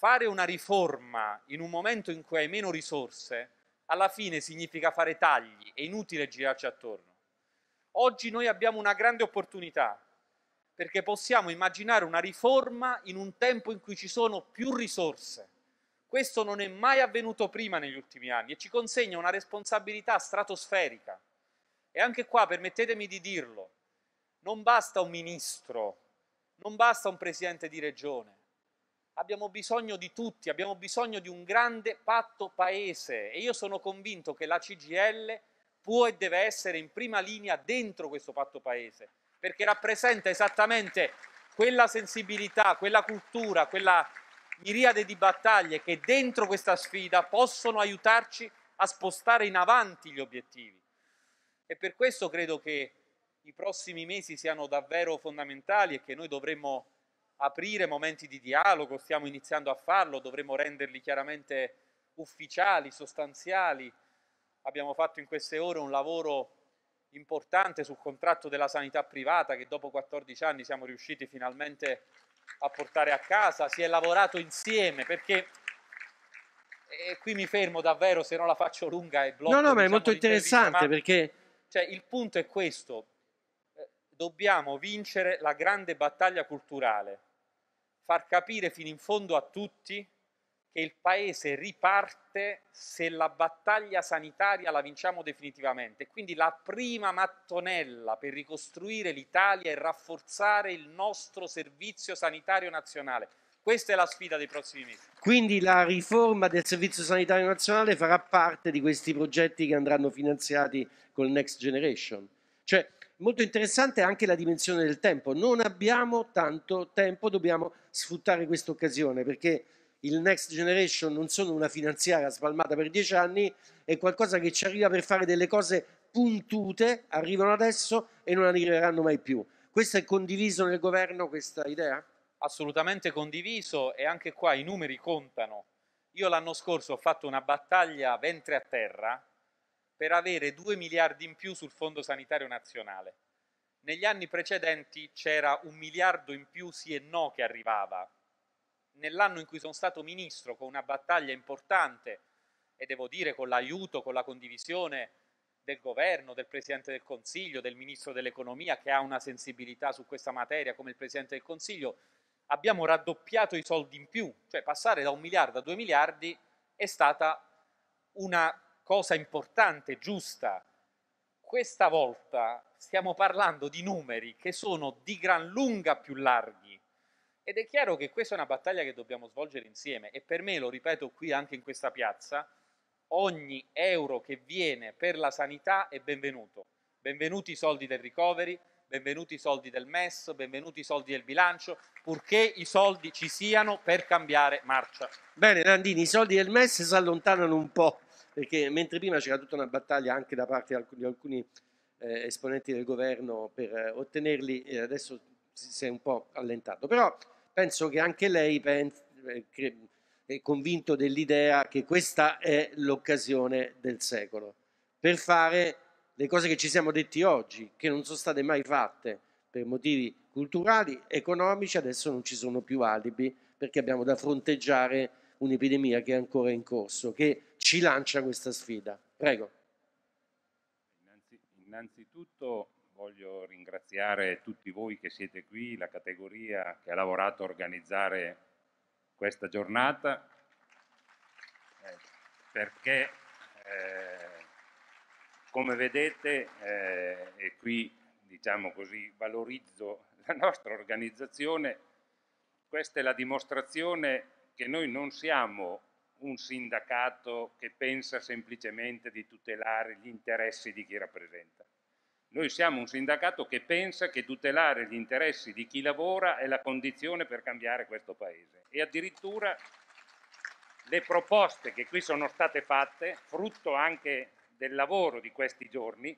S8: fare una riforma in un momento in cui hai meno risorse, alla fine significa fare tagli, è inutile girarci attorno. Oggi noi abbiamo una grande opportunità, perché possiamo immaginare una riforma in un tempo in cui ci sono più risorse. Questo non è mai avvenuto prima negli ultimi anni e ci consegna una responsabilità stratosferica. E anche qua, permettetemi di dirlo, non basta un ministro, non basta un presidente di regione, abbiamo bisogno di tutti, abbiamo bisogno di un grande patto paese e io sono convinto che la CGL può e deve essere in prima linea dentro questo patto paese, perché rappresenta esattamente quella sensibilità, quella cultura, quella miriade di battaglie che dentro questa sfida possono aiutarci a spostare in avanti gli obiettivi. E per questo credo che i prossimi mesi siano davvero fondamentali e che noi dovremmo aprire momenti di dialogo, stiamo iniziando a farlo, dovremo renderli chiaramente ufficiali, sostanziali. Abbiamo fatto in queste ore un lavoro importante sul contratto della sanità privata che dopo 14 anni siamo riusciti finalmente a portare a casa, si è lavorato insieme perché e qui mi fermo davvero se no la faccio lunga e blocco. No, no, diciamo, ma è diciamo, molto interessante perché cioè, il punto è questo, eh, dobbiamo vincere la grande battaglia culturale far capire fino in fondo a tutti che il paese riparte se la battaglia sanitaria la vinciamo definitivamente. Quindi la prima mattonella per ricostruire l'Italia è rafforzare il nostro servizio sanitario nazionale. Questa è la sfida dei prossimi mesi.
S11: Quindi la riforma del Servizio Sanitario Nazionale farà parte di questi progetti che andranno finanziati col Next Generation. Cioè, molto interessante anche la dimensione del tempo. Non abbiamo tanto tempo, dobbiamo sfruttare questa occasione perché il Next Generation non sono una finanziaria spalmata per dieci anni, è qualcosa che ci arriva per fare delle cose puntute, arrivano adesso e non arriveranno mai più. Questo è condiviso nel governo, questa idea?
S8: Assolutamente condiviso e anche qua i numeri contano. Io l'anno scorso ho fatto una battaglia ventre a terra per avere 2 miliardi in più sul Fondo Sanitario Nazionale. Negli anni precedenti c'era un miliardo in più sì e no che arrivava. Nell'anno in cui sono stato ministro, con una battaglia importante, e devo dire con l'aiuto, con la condivisione del governo, del Presidente del Consiglio, del Ministro dell'Economia che ha una sensibilità su questa materia come il Presidente del Consiglio, abbiamo raddoppiato i soldi in più, cioè passare da un miliardo a due miliardi è stata una cosa importante, giusta. Questa volta stiamo parlando di numeri che sono di gran lunga più larghi. Ed è chiaro che questa è una battaglia che dobbiamo svolgere insieme e per me, lo ripeto qui anche in questa piazza, ogni euro che viene per la sanità è benvenuto. Benvenuti i soldi del recovery, benvenuti i soldi del MES, benvenuti i soldi del bilancio, purché i soldi ci siano per cambiare marcia.
S11: Bene Nandini, i soldi del MES si allontanano un po', perché mentre prima c'era tutta una battaglia anche da parte di alcuni eh, esponenti del governo per eh, ottenerli e adesso si è un po' allentato. Però penso che anche lei pensi, eh, che è convinto dell'idea che questa è l'occasione del secolo per fare le cose che ci siamo detti oggi, che non sono state mai fatte per motivi culturali, economici, adesso non ci sono più alibi perché abbiamo da fronteggiare un'epidemia che è ancora in corso, che ci lancia questa sfida. Prego
S12: innanzitutto voglio ringraziare tutti voi che siete qui, la categoria che ha lavorato a organizzare questa giornata, eh, perché eh, come vedete, eh, e qui diciamo così valorizzo la nostra organizzazione, questa è la dimostrazione che noi non siamo un sindacato che pensa semplicemente di tutelare gli interessi di chi rappresenta. Noi siamo un sindacato che pensa che tutelare gli interessi di chi lavora è la condizione per cambiare questo Paese. E addirittura le proposte che qui sono state fatte, frutto anche del lavoro di questi giorni,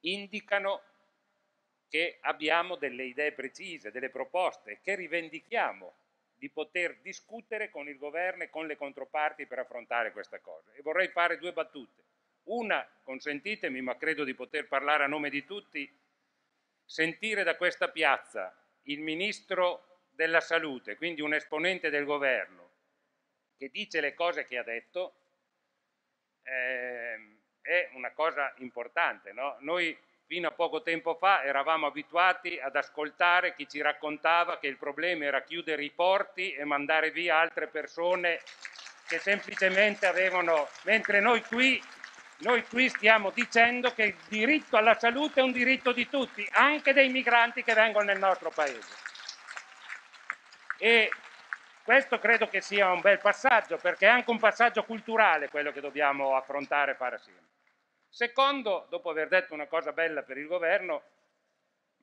S12: indicano che abbiamo delle idee precise, delle proposte che rivendichiamo di poter discutere con il governo e con le controparti per affrontare questa cosa. E vorrei fare due battute. Una, consentitemi, ma credo di poter parlare a nome di tutti, sentire da questa piazza il Ministro della Salute, quindi un esponente del governo, che dice le cose che ha detto, eh, è una cosa importante. No? Noi Fino a poco tempo fa eravamo abituati ad ascoltare chi ci raccontava che il problema era chiudere i porti e mandare via altre persone che semplicemente avevano, mentre noi qui, noi qui stiamo dicendo che il diritto alla salute è un diritto di tutti, anche dei migranti che vengono nel nostro paese. E questo credo che sia un bel passaggio, perché è anche un passaggio culturale quello che dobbiamo affrontare e fare assieme. Secondo, dopo aver detto una cosa bella per il governo,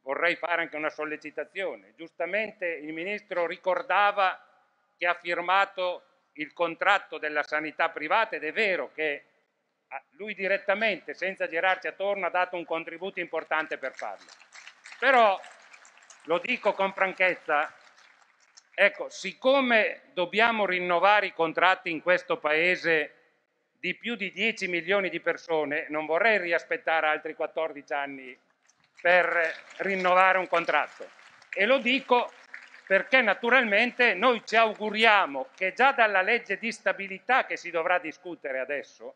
S12: vorrei fare anche una sollecitazione. Giustamente il Ministro ricordava che ha firmato il contratto della sanità privata ed è vero che ah, lui direttamente, senza girarci attorno, ha dato un contributo importante per farlo. Però, lo dico con franchezza, ecco, siccome dobbiamo rinnovare i contratti in questo Paese di più di 10 milioni di persone, non vorrei riaspettare altri 14 anni per rinnovare un contratto. E lo dico perché naturalmente noi ci auguriamo che già dalla legge di stabilità che si dovrà discutere adesso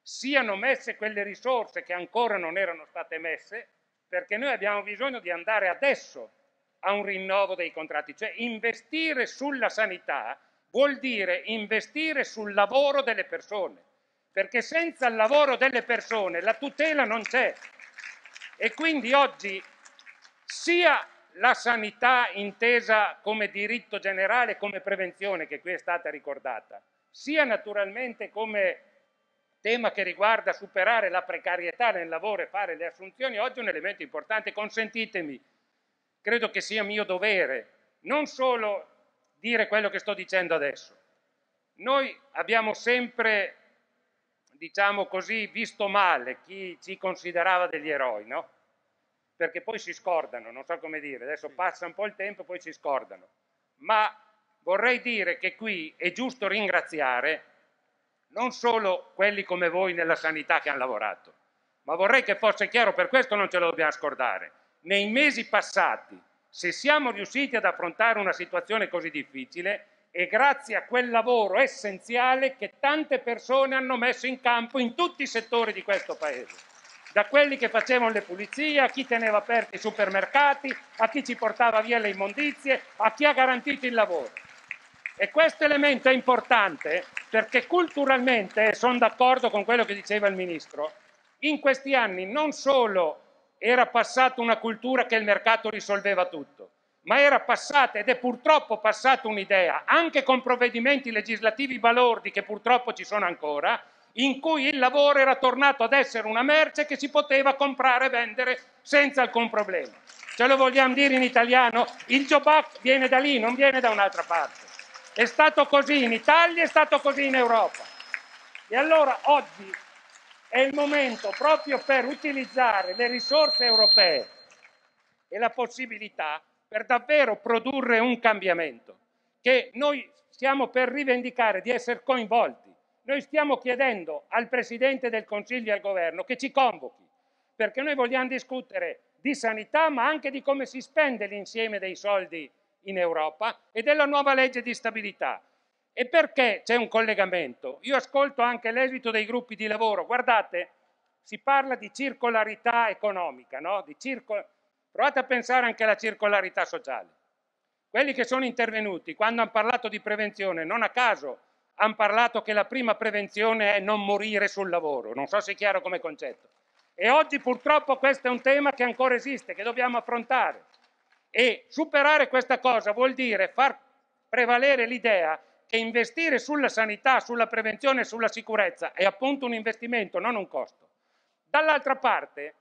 S12: siano messe quelle risorse che ancora non erano state messe, perché noi abbiamo bisogno di andare adesso a un rinnovo dei contratti, cioè investire sulla sanità vuol dire investire sul lavoro delle persone perché senza il lavoro delle persone la tutela non c'è. E quindi oggi sia la sanità intesa come diritto generale, come prevenzione, che qui è stata ricordata, sia naturalmente come tema che riguarda superare la precarietà nel lavoro e fare le assunzioni, oggi è un elemento importante. Consentitemi, credo che sia mio dovere non solo dire quello che sto dicendo adesso. Noi abbiamo sempre diciamo così, visto male chi ci considerava degli eroi, no? Perché poi si scordano, non so come dire, adesso passa un po' il tempo e poi si scordano. Ma vorrei dire che qui è giusto ringraziare non solo quelli come voi nella sanità che hanno lavorato, ma vorrei che fosse chiaro, per questo non ce lo dobbiamo scordare. Nei mesi passati, se siamo riusciti ad affrontare una situazione così difficile, e grazie a quel lavoro essenziale che tante persone hanno messo in campo in tutti i settori di questo Paese. Da quelli che facevano le pulizie, a chi teneva aperti i supermercati, a chi ci portava via le immondizie, a chi ha garantito il lavoro. E questo elemento è importante perché culturalmente, sono d'accordo con quello che diceva il Ministro, in questi anni non solo era passata una cultura che il mercato risolveva tutto, ma era passata ed è purtroppo passata un'idea, anche con provvedimenti legislativi balordi che purtroppo ci sono ancora, in cui il lavoro era tornato ad essere una merce che si poteva comprare e vendere senza alcun problema. Ce lo vogliamo dire in italiano? Il job act viene da lì, non viene da un'altra parte. È stato così in Italia, è stato così in Europa. E allora oggi è il momento proprio per utilizzare le risorse europee e la possibilità per davvero produrre un cambiamento, che noi stiamo per rivendicare di essere coinvolti. Noi stiamo chiedendo al Presidente del Consiglio e al Governo che ci convochi, perché noi vogliamo discutere di sanità, ma anche di come si spende l'insieme dei soldi in Europa e della nuova legge di stabilità. E perché c'è un collegamento? Io ascolto anche l'esito dei gruppi di lavoro. Guardate, si parla di circolarità economica, no? di circol Provate a pensare anche alla circolarità sociale. Quelli che sono intervenuti quando hanno parlato di prevenzione, non a caso hanno parlato che la prima prevenzione è non morire sul lavoro, non so se è chiaro come concetto. E oggi purtroppo questo è un tema che ancora esiste, che dobbiamo affrontare. E superare questa cosa vuol dire far prevalere l'idea che investire sulla sanità, sulla prevenzione e sulla sicurezza è appunto un investimento, non un costo. Dall'altra parte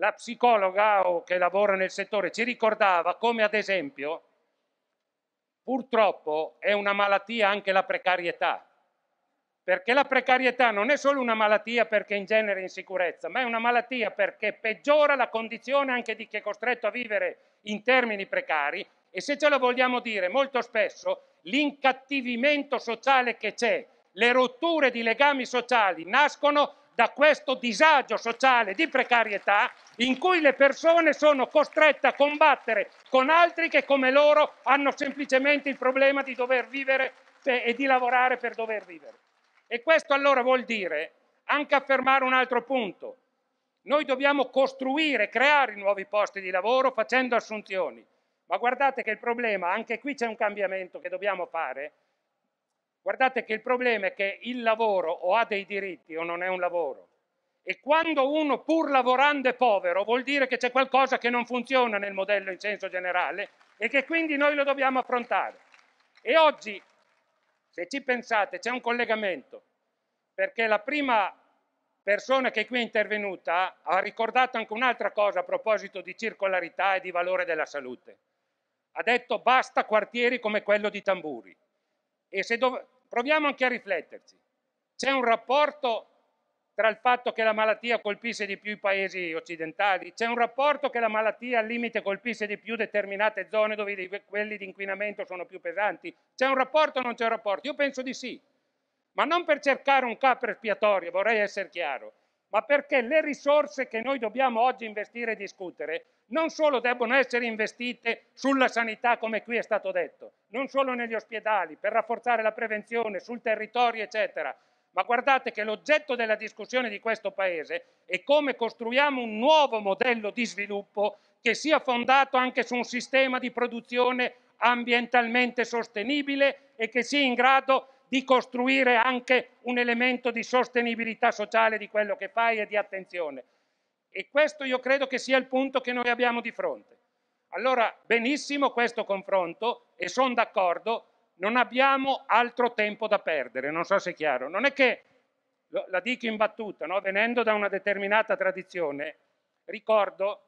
S12: la psicologa oh, che lavora nel settore ci ricordava come ad esempio purtroppo è una malattia anche la precarietà, perché la precarietà non è solo una malattia perché in genere insicurezza, ma è una malattia perché peggiora la condizione anche di chi è costretto a vivere in termini precari e se ce lo vogliamo dire molto spesso l'incattivimento sociale che c'è, le rotture di legami sociali nascono da questo disagio sociale di precarietà in cui le persone sono costrette a combattere con altri che come loro hanno semplicemente il problema di dover vivere e di lavorare per dover vivere. E questo allora vuol dire anche affermare un altro punto. Noi dobbiamo costruire, creare nuovi posti di lavoro facendo assunzioni. Ma guardate che il problema, anche qui c'è un cambiamento che dobbiamo fare, Guardate che il problema è che il lavoro o ha dei diritti o non è un lavoro. E quando uno pur lavorando è povero vuol dire che c'è qualcosa che non funziona nel modello in senso generale e che quindi noi lo dobbiamo affrontare. E oggi, se ci pensate, c'è un collegamento, perché la prima persona che qui è intervenuta ha ricordato anche un'altra cosa a proposito di circolarità e di valore della salute. Ha detto basta quartieri come quello di Tamburi. E se dov- proviamo anche a rifletterci. C'è un rapporto tra il fatto che la malattia colpisse di più i paesi occidentali? C'è un rapporto che la malattia al limite colpisse di più determinate zone dove quelli di inquinamento sono più pesanti? C'è un rapporto o non c'è un rapporto? Io penso di sì, ma non per cercare un capo espiatorio, vorrei essere chiaro, ma perché le risorse che noi dobbiamo oggi investire e discutere non solo debbono essere investite sulla sanità, come qui è stato detto, non solo negli ospedali, per rafforzare la prevenzione, sul territorio, eccetera, ma guardate che l'oggetto della discussione di questo Paese è come costruiamo un nuovo modello di sviluppo che sia fondato anche su un sistema di produzione ambientalmente sostenibile e che sia in grado di costruire anche un elemento di sostenibilità sociale di quello che fai e di attenzione. E questo io credo che sia il punto che noi abbiamo di fronte. Allora, benissimo questo confronto e sono d'accordo, non abbiamo altro tempo da perdere, non so se è chiaro. Non è che, la dico in battuta, no? venendo da una determinata tradizione, ricordo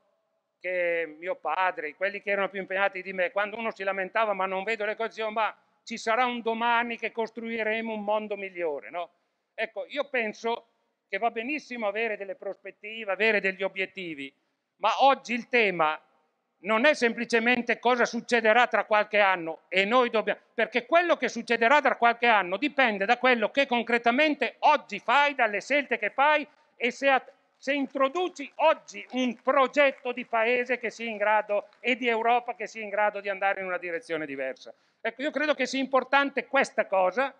S12: che mio padre, quelli che erano più impegnati di me, quando uno si lamentava ma non vedo le cose, diceva ma ci sarà un domani che costruiremo un mondo migliore. No? Ecco, io penso che va benissimo avere delle prospettive, avere degli obiettivi, ma oggi il tema non è semplicemente cosa succederà tra qualche anno e noi dobbiamo, perché quello che succederà tra qualche anno dipende da quello che concretamente oggi fai, dalle scelte che fai e se se introduci oggi un progetto di paese che sia in grado e di Europa che sia in grado di andare in una direzione diversa. Ecco, io credo che sia importante questa cosa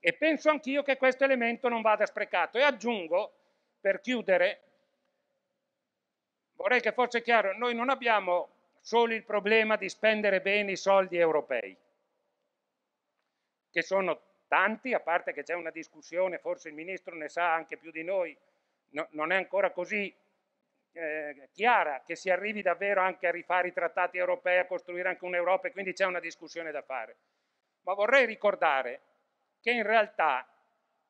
S12: e penso anch'io che questo elemento non vada sprecato. E aggiungo, per chiudere, vorrei che fosse chiaro, noi non abbiamo solo il problema di spendere bene i soldi europei, che sono tanti, a parte che c'è una discussione, forse il Ministro ne sa anche più di noi, no, non è ancora così eh, chiara che si arrivi davvero anche a rifare i trattati europei, a costruire anche un'Europa e quindi c'è una discussione da fare. Ma vorrei ricordare che in realtà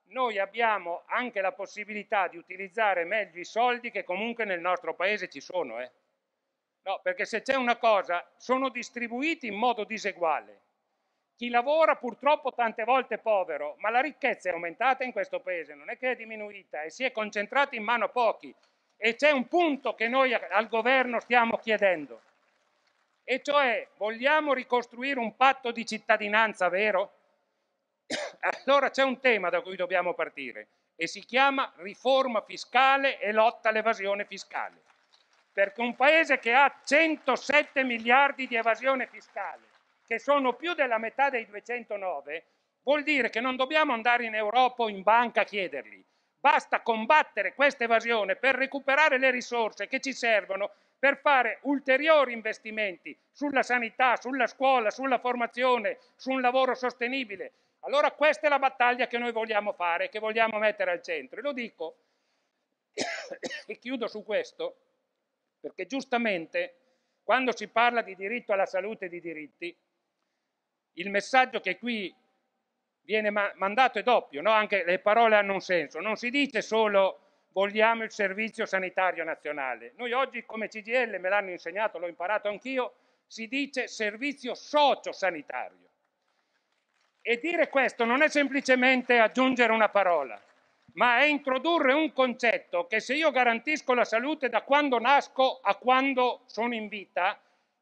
S12: noi abbiamo anche la possibilità di utilizzare meglio i soldi che comunque nel nostro paese ci sono. Eh. No, perché se c'è una cosa, sono distribuiti in modo diseguale. Chi lavora purtroppo tante volte è povero, ma la ricchezza è aumentata in questo paese, non è che è diminuita e si è concentrata in mano a pochi. E c'è un punto che noi al governo stiamo chiedendo, e cioè vogliamo ricostruire un patto di cittadinanza vero? Allora c'è un tema da cui dobbiamo partire e si chiama riforma fiscale e lotta all'evasione fiscale. Perché un paese che ha 107 miliardi di evasione fiscale che sono più della metà dei 209, vuol dire che non dobbiamo andare in Europa o in banca a chiederli. Basta combattere questa evasione per recuperare le risorse che ci servono per fare ulteriori investimenti sulla sanità, sulla scuola, sulla formazione, su un lavoro sostenibile. Allora questa è la battaglia che noi vogliamo fare, che vogliamo mettere al centro. E lo dico, e chiudo su questo, perché giustamente quando si parla di diritto alla salute e di diritti, il messaggio che qui viene mandato è doppio, no? anche le parole hanno un senso, non si dice solo vogliamo il servizio sanitario nazionale, noi oggi come CGL, me l'hanno insegnato, l'ho imparato anch'io, si dice servizio socio-sanitario. E dire questo non è semplicemente aggiungere una parola, ma è introdurre un concetto che se io garantisco la salute da quando nasco a quando sono in vita,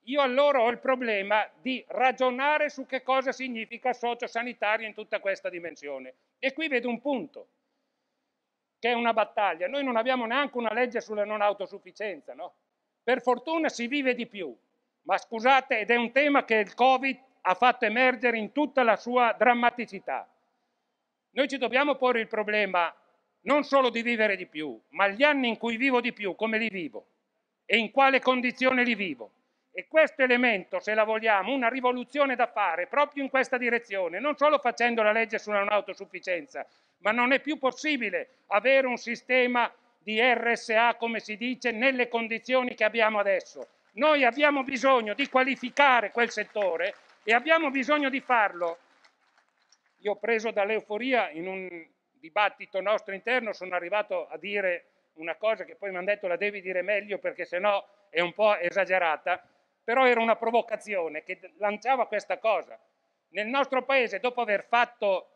S12: io allora ho il problema di ragionare su che cosa significa sociosanitario in tutta questa dimensione. E qui vedo un punto, che è una battaglia. Noi non abbiamo neanche una legge sulla non autosufficienza, no? Per fortuna si vive di più, ma scusate, ed è un tema che il Covid ha fatto emergere in tutta la sua drammaticità. Noi ci dobbiamo porre il problema non solo di vivere di più, ma gli anni in cui vivo di più, come li vivo e in quale condizione li vivo e questo elemento, se la vogliamo, una rivoluzione da fare proprio in questa direzione, non solo facendo la legge sulla non autosufficienza, ma non è più possibile avere un sistema di RSA, come si dice, nelle condizioni che abbiamo adesso. Noi abbiamo bisogno di qualificare quel settore e abbiamo bisogno di farlo. Io preso dall'euforia in un dibattito nostro interno sono arrivato a dire una cosa che poi mi hanno detto la devi dire meglio perché sennò è un po' esagerata però era una provocazione che lanciava questa cosa. Nel nostro paese, dopo aver fatto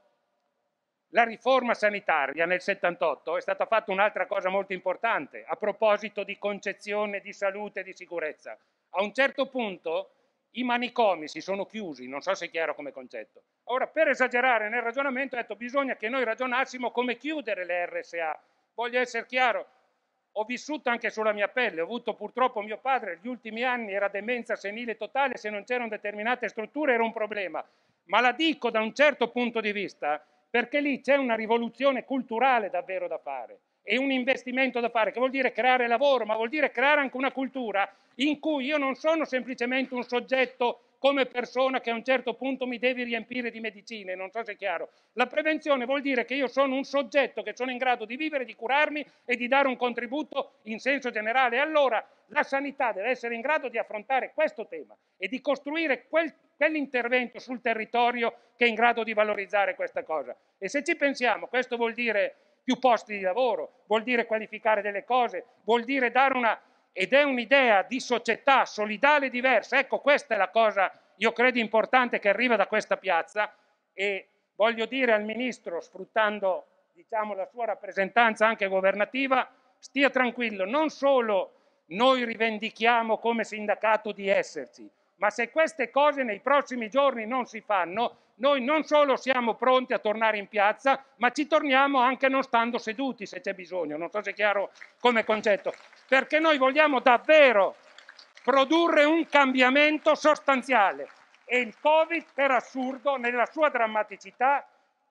S12: la riforma sanitaria nel 78, è stata fatta un'altra cosa molto importante a proposito di concezione di salute e di sicurezza. A un certo punto i manicomi si sono chiusi, non so se è chiaro come concetto. Ora, per esagerare nel ragionamento, ho detto bisogna che noi ragionassimo come chiudere le RSA. Voglio essere chiaro, ho vissuto anche sulla mia pelle, ho avuto purtroppo mio padre, gli ultimi anni era demenza senile totale, se non c'erano determinate strutture era un problema, ma la dico da un certo punto di vista perché lì c'è una rivoluzione culturale davvero da fare e un investimento da fare che vuol dire creare lavoro, ma vuol dire creare anche una cultura in cui io non sono semplicemente un soggetto come persona che a un certo punto mi devi riempire di medicine, non so se è chiaro. La prevenzione vuol dire che io sono un soggetto che sono in grado di vivere, di curarmi e di dare un contributo in senso generale. Allora la sanità deve essere in grado di affrontare questo tema e di costruire quel, quell'intervento sul territorio che è in grado di valorizzare questa cosa. E se ci pensiamo, questo vuol dire più posti di lavoro, vuol dire qualificare delle cose, vuol dire dare una ed è un'idea di società solidale diversa. Ecco, questa è la cosa, io credo, importante che arriva da questa piazza e voglio dire al Ministro, sfruttando diciamo, la sua rappresentanza anche governativa, stia tranquillo, non solo noi rivendichiamo come sindacato di esserci, ma se queste cose nei prossimi giorni non si fanno, noi non solo siamo pronti a tornare in piazza, ma ci torniamo anche non stando seduti se c'è bisogno. Non so se è chiaro come concetto perché noi vogliamo davvero produrre un cambiamento sostanziale e il Covid, per assurdo, nella sua drammaticità,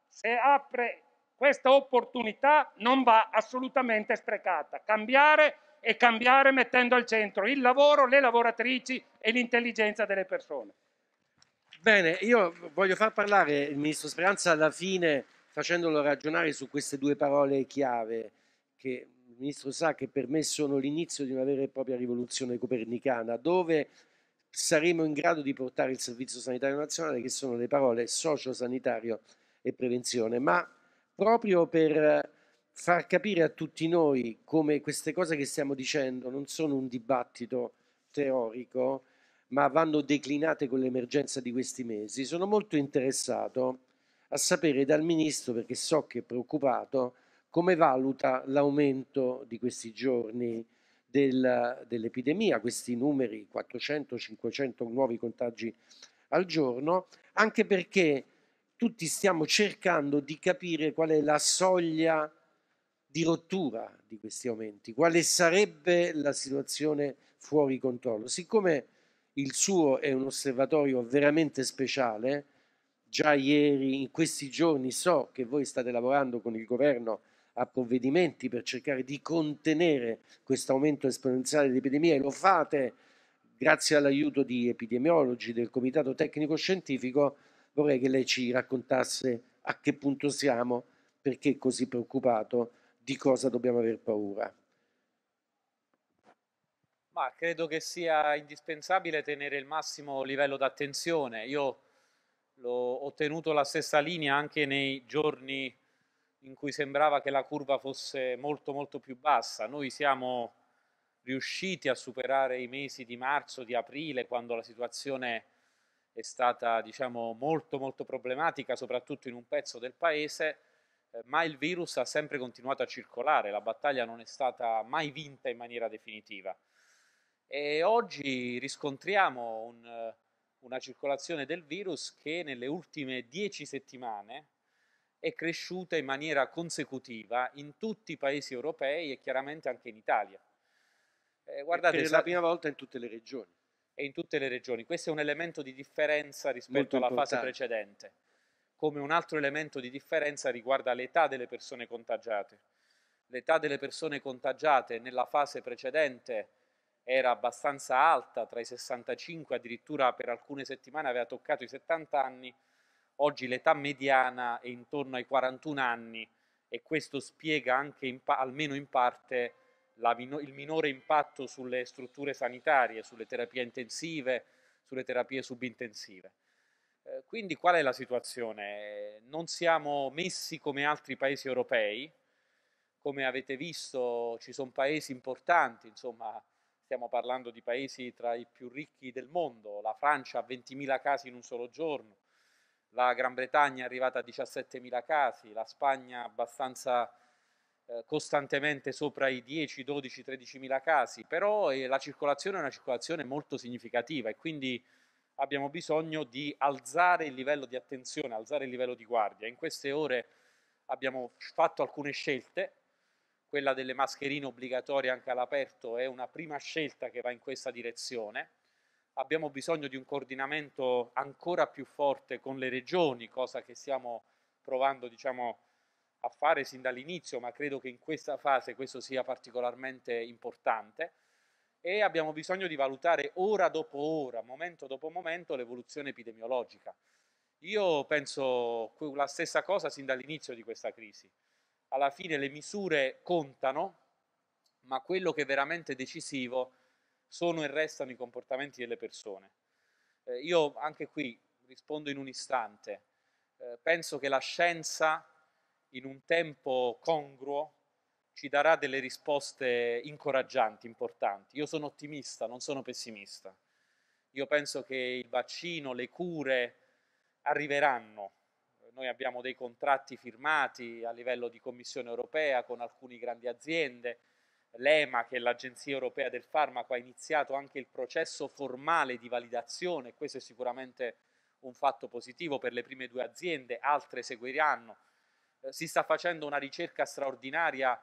S12: se apre questa opportunità non va assolutamente sprecata. Cambiare e cambiare mettendo al centro il lavoro, le lavoratrici e l'intelligenza delle persone.
S11: Bene, io voglio far parlare il Ministro Speranza alla fine facendolo ragionare su queste due parole chiave che ministro sa che per me sono l'inizio di una vera e propria rivoluzione copernicana, dove saremo in grado di portare il Servizio Sanitario Nazionale, che sono le parole socio-sanitario e prevenzione, ma proprio per far capire a tutti noi come queste cose che stiamo dicendo non sono un dibattito teorico, ma vanno declinate con l'emergenza di questi mesi, sono molto interessato a sapere dal Ministro, perché so che è preoccupato, come valuta l'aumento di questi giorni del, dell'epidemia, questi numeri, 400-500 nuovi contagi al giorno, anche perché tutti stiamo cercando di capire qual è la soglia di rottura di questi aumenti, quale sarebbe la situazione fuori controllo. Siccome il suo è un osservatorio veramente speciale, già ieri, in questi giorni, so che voi state lavorando con il governo a provvedimenti per cercare di contenere questo aumento esponenziale dell'epidemia e lo fate grazie all'aiuto di epidemiologi del Comitato Tecnico Scientifico, vorrei che lei ci raccontasse a che punto siamo, perché così preoccupato, di cosa dobbiamo aver paura.
S8: Ma credo che sia indispensabile tenere il massimo livello d'attenzione. Io ho tenuto la stessa linea anche nei giorni in cui sembrava che la curva fosse molto molto più bassa. Noi siamo riusciti a superare i mesi di marzo, di aprile, quando la situazione è stata diciamo, molto molto problematica, soprattutto in un pezzo del paese, eh, ma il virus ha sempre continuato a circolare, la battaglia non è stata mai vinta in maniera definitiva. E oggi riscontriamo un, una circolazione del virus che nelle ultime dieci settimane, è cresciuta in maniera consecutiva in tutti i paesi europei e chiaramente anche in Italia.
S11: Eh, guardate, e per la prima volta in tutte le regioni. E in tutte le regioni. Questo è
S8: un elemento di differenza rispetto Molto alla importante. fase precedente, come un altro elemento di differenza riguarda l'età delle persone contagiate. L'età delle persone contagiate nella fase precedente era abbastanza alta, tra i 65 addirittura per alcune settimane aveva toccato i 70 anni, Oggi l'età mediana è intorno ai 41 anni e questo spiega anche in almeno in parte mino il minore impatto sulle strutture sanitarie, sulle terapie intensive, sulle terapie subintensive. Eh, quindi qual è la situazione? Non siamo messi come altri paesi europei, come avete visto ci sono paesi importanti, insomma stiamo parlando di paesi tra i più ricchi del mondo, la Francia ha 20.000 casi in un solo giorno, la Gran Bretagna è arrivata a 17.000 casi, la Spagna abbastanza eh, costantemente sopra i 10, 12, 13.000 casi, però eh, la circolazione è una circolazione molto significativa e quindi abbiamo bisogno di alzare il livello di attenzione, alzare il livello di guardia. In queste ore abbiamo fatto alcune scelte, quella delle mascherine obbligatorie anche all'aperto è una prima scelta che va in questa direzione, abbiamo bisogno di un coordinamento ancora più forte con le regioni, cosa che stiamo provando diciamo, a fare sin dall'inizio, ma credo che in questa fase questo sia particolarmente importante e abbiamo bisogno di valutare ora dopo ora, momento dopo momento, l'evoluzione epidemiologica. Io penso la stessa cosa sin dall'inizio di questa crisi. Alla fine le misure contano, ma quello che è veramente decisivo sono e restano i comportamenti delle persone. Eh, io anche qui rispondo in un istante. Eh, penso che la scienza in un tempo congruo ci darà delle risposte incoraggianti, importanti. Io sono ottimista, non sono pessimista. Io penso che il vaccino, le cure arriveranno. Noi abbiamo dei contratti firmati a livello di Commissione europea con alcune grandi aziende l'EMA, che è l'Agenzia Europea del Farmaco, ha iniziato anche il processo formale di validazione, questo è sicuramente un fatto positivo per le prime due aziende, altre seguiranno. Eh, si sta facendo una ricerca straordinaria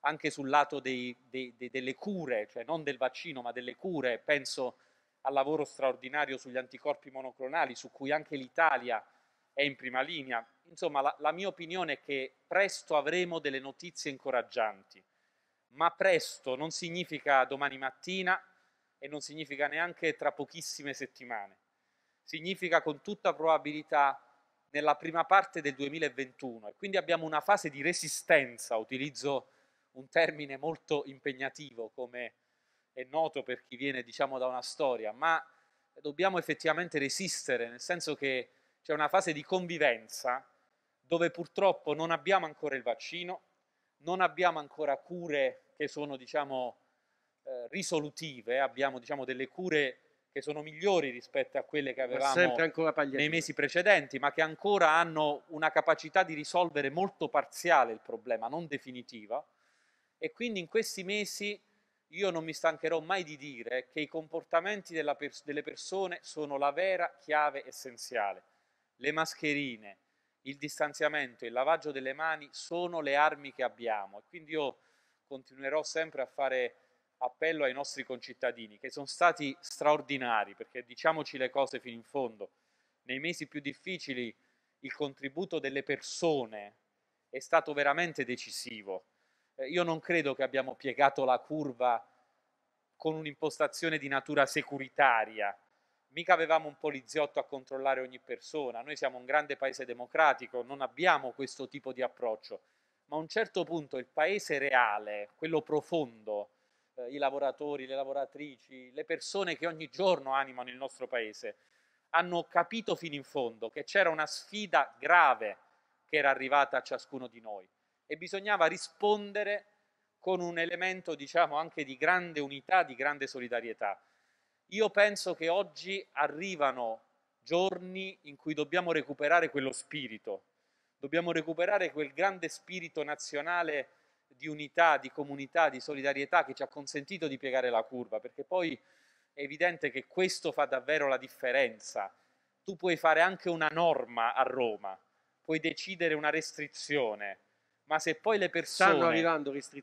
S8: anche sul lato dei, dei, dei, delle cure, cioè non del vaccino ma delle cure, penso al lavoro straordinario sugli anticorpi monoclonali su cui anche l'Italia è in prima linea. Insomma, la, la mia opinione è che presto avremo delle notizie incoraggianti ma presto non significa domani mattina e non significa neanche tra pochissime settimane. Significa con tutta probabilità nella prima parte del 2021 e quindi abbiamo una fase di resistenza, utilizzo un termine molto impegnativo come è noto per chi viene diciamo da una storia, ma dobbiamo effettivamente resistere, nel senso che c'è una fase di convivenza dove purtroppo non abbiamo ancora il vaccino, non abbiamo ancora cure che sono diciamo, eh, risolutive, abbiamo diciamo, delle cure che sono migliori rispetto a quelle che avevamo nei mesi precedenti, ma che ancora hanno una capacità di risolvere molto parziale il problema, non definitiva. E quindi in questi mesi io non mi stancherò mai di dire che i comportamenti pers delle persone sono la vera chiave essenziale. Le mascherine, il distanziamento il lavaggio delle mani sono le armi che abbiamo. quindi io continuerò sempre a fare appello ai nostri concittadini, che sono stati straordinari, perché diciamoci le cose fino in fondo, nei mesi più difficili il contributo delle persone è stato veramente decisivo. Eh, io non credo che abbiamo piegato la curva con un'impostazione di natura securitaria, mica avevamo un poliziotto a controllare ogni persona, noi siamo un grande paese democratico, non abbiamo questo tipo di approccio, ma a un certo punto il paese reale, quello profondo, eh, i lavoratori, le lavoratrici, le persone che ogni giorno animano il nostro paese, hanno capito fino in fondo che c'era una sfida grave che era arrivata a ciascuno di noi e bisognava rispondere con un elemento diciamo anche di grande unità, di grande solidarietà. Io penso che oggi arrivano giorni in cui dobbiamo recuperare quello spirito, dobbiamo recuperare quel grande spirito nazionale di unità, di comunità, di solidarietà che ci ha consentito di piegare la curva, perché poi è evidente che questo fa davvero la differenza. Tu puoi fare anche una norma a Roma, puoi decidere una restrizione, ma se poi le persone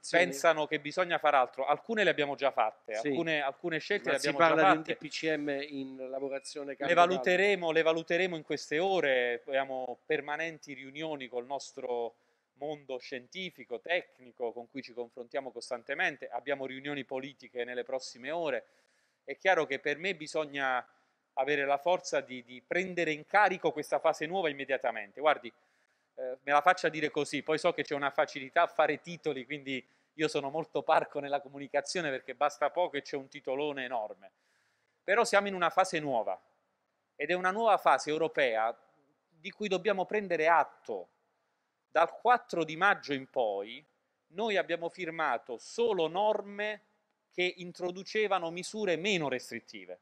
S8: pensano che bisogna fare altro, alcune le abbiamo già fatte, sì. alcune, alcune, scelte ma le abbiamo già fatte. Si parla di
S11: un DPCM in lavorazione le valuteremo,
S8: le valuteremo in queste ore, abbiamo permanenti riunioni col nostro mondo scientifico, tecnico, con cui ci confrontiamo costantemente, abbiamo riunioni politiche nelle prossime ore. È chiaro che per me bisogna avere la forza di, di prendere in carico questa fase nuova immediatamente. Guardi, eh, me la faccia dire così, poi so che c'è una facilità a fare titoli, quindi io sono molto parco nella comunicazione perché basta poco e c'è un titolone enorme. Però siamo in una fase nuova ed è una nuova fase europea di cui dobbiamo prendere atto. Dal 4 di maggio in poi noi abbiamo firmato solo norme che introducevano misure meno restrittive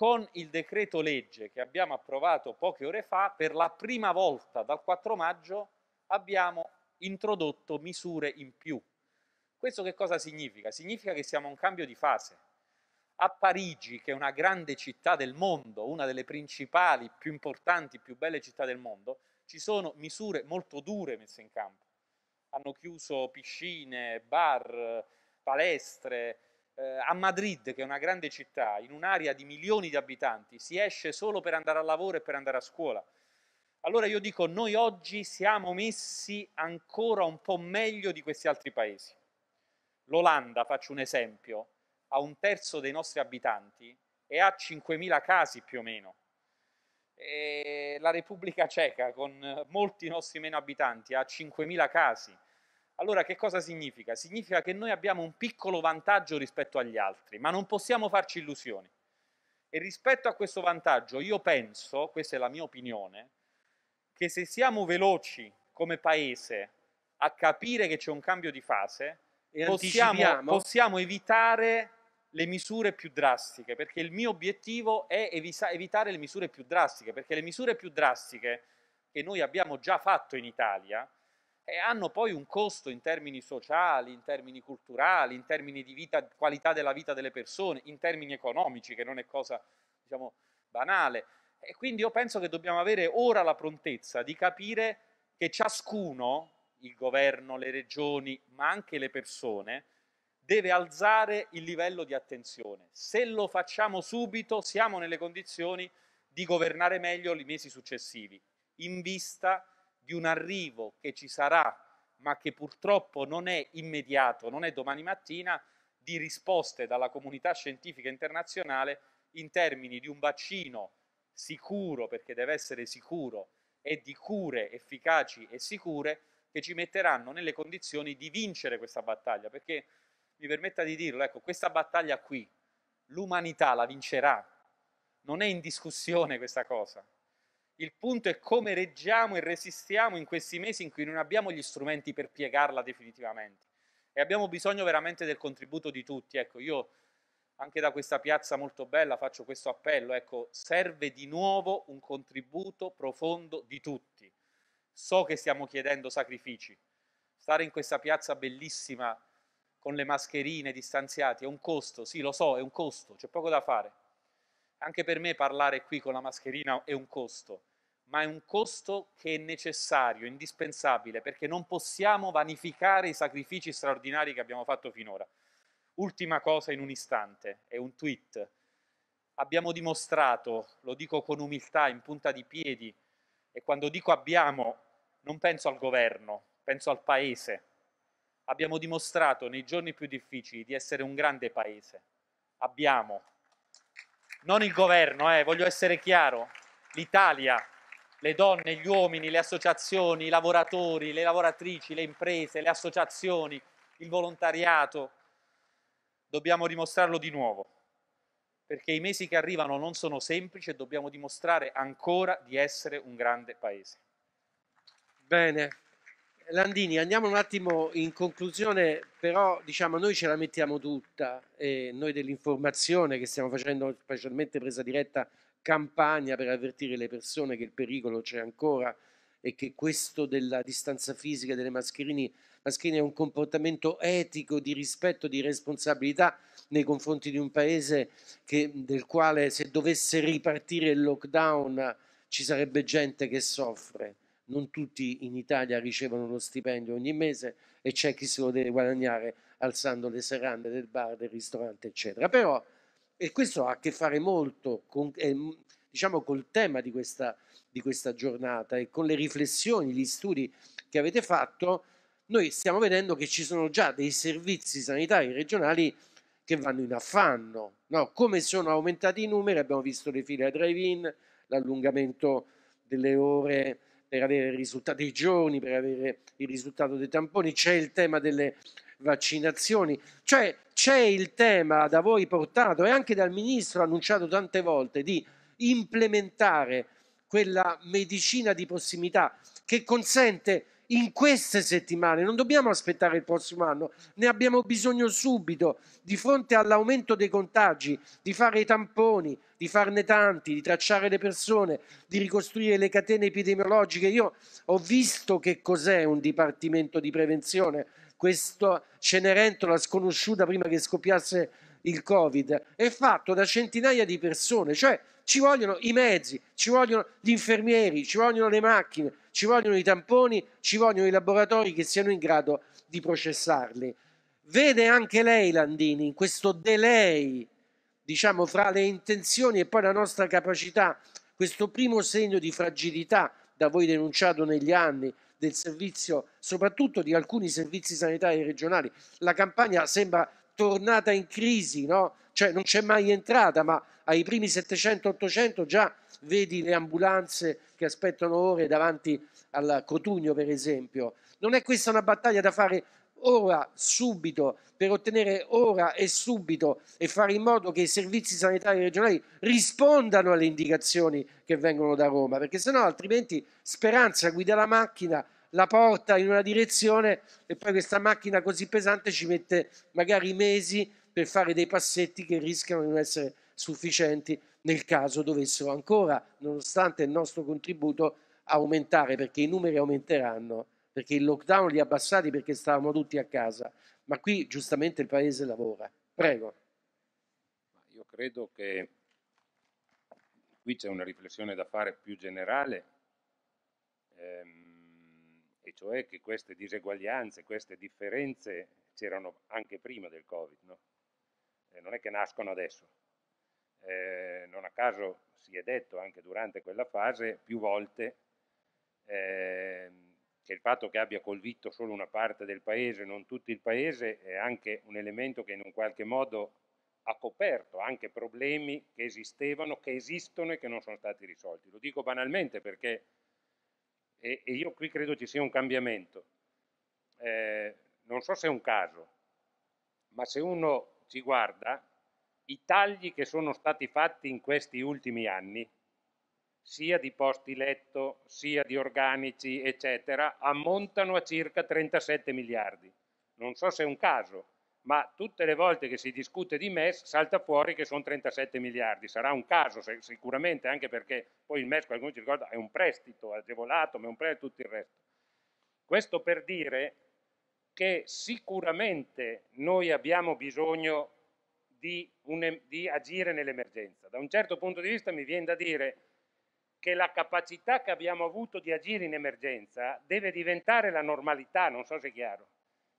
S8: con il decreto legge che abbiamo approvato poche ore fa, per la prima volta dal 4 maggio abbiamo introdotto misure in più. Questo che cosa significa? Significa che siamo a un cambio di fase. A Parigi, che è una grande città del mondo, una delle principali, più importanti, più belle città del mondo, ci sono misure molto dure messe in campo. Hanno chiuso piscine, bar, palestre, eh, a Madrid, che è una grande città, in un'area di milioni di abitanti, si esce solo per andare al lavoro e per andare a scuola. Allora io dico, noi oggi siamo messi ancora un po' meglio di questi altri paesi. L'Olanda, faccio un esempio, ha un terzo dei nostri abitanti e ha 5.000 casi più o meno. E la Repubblica Ceca, con molti nostri meno abitanti, ha 5.000 casi allora che cosa significa? Significa che noi abbiamo un piccolo vantaggio rispetto agli altri, ma non possiamo farci illusioni. E rispetto a questo vantaggio io penso, questa è la mia opinione, che se siamo veloci come paese a capire che c'è un cambio di fase, possiamo, possiamo, evitare le misure più drastiche, perché il mio obiettivo è evitare le misure più drastiche, perché le misure più drastiche che noi abbiamo già fatto in Italia, e hanno poi un costo in termini sociali, in termini culturali, in termini di vita, qualità della vita delle persone, in termini economici, che non è cosa diciamo, banale. E quindi io penso che dobbiamo avere ora la prontezza di capire che ciascuno, il governo, le regioni, ma anche le persone, deve alzare il livello di attenzione. Se lo facciamo subito siamo nelle condizioni di governare meglio i mesi successivi, in vista di di un arrivo che ci sarà, ma che purtroppo non è immediato, non è domani mattina, di risposte dalla comunità scientifica internazionale in termini di un vaccino sicuro, perché deve essere sicuro, e di cure efficaci e sicure che ci metteranno nelle condizioni di vincere questa battaglia, perché mi permetta di dirlo, ecco, questa battaglia qui l'umanità la vincerà, non è in discussione questa cosa. Il punto è come reggiamo e resistiamo in questi mesi in cui non abbiamo gli strumenti per piegarla definitivamente. E abbiamo bisogno veramente del contributo di tutti. Ecco, io anche da questa piazza molto bella faccio questo appello, ecco, serve di nuovo un contributo profondo di tutti. So che stiamo chiedendo sacrifici. Stare in questa piazza bellissima con le mascherine distanziati è un costo, sì, lo so, è un costo, c'è poco da fare. Anche per me parlare qui con la mascherina è un costo, ma è un costo che è necessario, indispensabile, perché non possiamo vanificare i sacrifici straordinari che abbiamo fatto finora. Ultima cosa in un istante, è un tweet. Abbiamo dimostrato, lo dico con umiltà, in punta di piedi, e quando dico abbiamo, non penso al governo, penso al paese. Abbiamo dimostrato nei giorni più difficili di essere un grande paese. Abbiamo. Non il governo, eh, voglio essere chiaro. L'Italia, le donne, gli uomini, le associazioni, i lavoratori, le lavoratrici, le imprese, le associazioni, il volontariato. Dobbiamo dimostrarlo di nuovo, perché i mesi che arrivano non sono semplici
S11: e dobbiamo dimostrare
S8: ancora di essere un grande paese.
S11: Bene. Landini, andiamo un attimo in conclusione, però diciamo noi ce la mettiamo tutta, eh, noi dell'informazione che stiamo facendo, specialmente presa diretta campagna per avvertire le persone che il pericolo c'è ancora e che questo della distanza fisica delle mascherine, mascherine è un comportamento etico di rispetto, di responsabilità nei confronti di un paese che, del quale se dovesse ripartire il lockdown ci sarebbe gente che soffre. Non tutti in Italia ricevono lo stipendio ogni mese e c'è chi se lo deve guadagnare alzando le serrande del bar, del ristorante, eccetera. Però e questo ha a che fare molto con, eh, diciamo, col tema di questa, di questa giornata e con le riflessioni, gli studi che avete fatto. Noi stiamo vedendo che ci sono già dei servizi sanitari regionali che vanno in affanno. No? Come sono aumentati i numeri? Abbiamo visto le file a drive-in, l'allungamento delle ore per avere i risultati, dei giorni, per avere il risultato dei tamponi, c'è il tema delle vaccinazioni, cioè c'è il tema da voi portato e anche dal ministro annunciato tante volte di implementare quella medicina di prossimità che consente in queste settimane, non dobbiamo aspettare il prossimo anno, ne abbiamo bisogno subito di fronte all'aumento dei contagi, di fare i tamponi, di farne tanti, di tracciare le persone, di ricostruire le catene epidemiologiche. Io ho visto che cos'è un dipartimento di prevenzione questa Cenerentola sconosciuta prima che scoppiasse il Covid, è fatto da centinaia di persone, cioè ci vogliono i mezzi, ci vogliono gli infermieri, ci vogliono le macchine, ci vogliono i tamponi, ci vogliono i laboratori che siano in grado di processarli. Vede anche lei Landini in questo delay, diciamo, fra le intenzioni e poi la nostra capacità, questo primo segno di fragilità da voi denunciato negli anni, del servizio, soprattutto di alcuni servizi sanitari regionali. La Campania sembra tornata in crisi, no? cioè non c'è mai entrata, ma ai primi 700-800 già vedi le ambulanze che aspettano ore davanti al Cotugno, per esempio. Non è questa una battaglia da fare ora, subito, per ottenere ora e subito e fare in modo che i servizi sanitari regionali rispondano alle indicazioni che vengono da Roma, perché sennò altrimenti Speranza guida la macchina, la porta in una direzione e poi questa macchina così pesante ci mette magari mesi per fare dei passetti che rischiano di non essere sufficienti nel caso dovessero ancora, nonostante il nostro contributo, aumentare, perché i numeri aumenteranno perché il lockdown li ha abbassati perché stavamo tutti a casa, ma qui giustamente il Paese lavora.
S12: Prego. Io credo che qui c'è una riflessione da fare più generale, ehm, e cioè che queste diseguaglianze, queste differenze c'erano anche prima del Covid, no? eh, non è che nascono adesso. Eh, non a caso si è detto anche durante quella fase più volte eh, che il fatto che abbia colvito solo una parte del paese, non tutto il paese, è anche un elemento che in un qualche modo ha coperto anche problemi che esistevano, che esistono e che non sono stati risolti. Lo dico banalmente perché, e, e io qui credo ci sia un cambiamento, eh, non so se è un caso, ma se uno ci guarda, i tagli che sono stati fatti in questi ultimi anni sia di posti letto, sia di organici, eccetera, ammontano a circa 37 miliardi. Non so se è un caso, ma tutte le volte che si discute di MES salta fuori che sono 37 miliardi. Sarà un caso sicuramente, anche perché poi il MES, qualcuno ci ricorda, è un prestito agevolato, ma è un prestito e tutto il resto. Questo per dire che sicuramente noi abbiamo bisogno di, un, di agire nell'emergenza. Da un certo punto di vista mi viene da dire che la capacità che abbiamo avuto di agire in emergenza deve diventare la normalità, non so se è chiaro.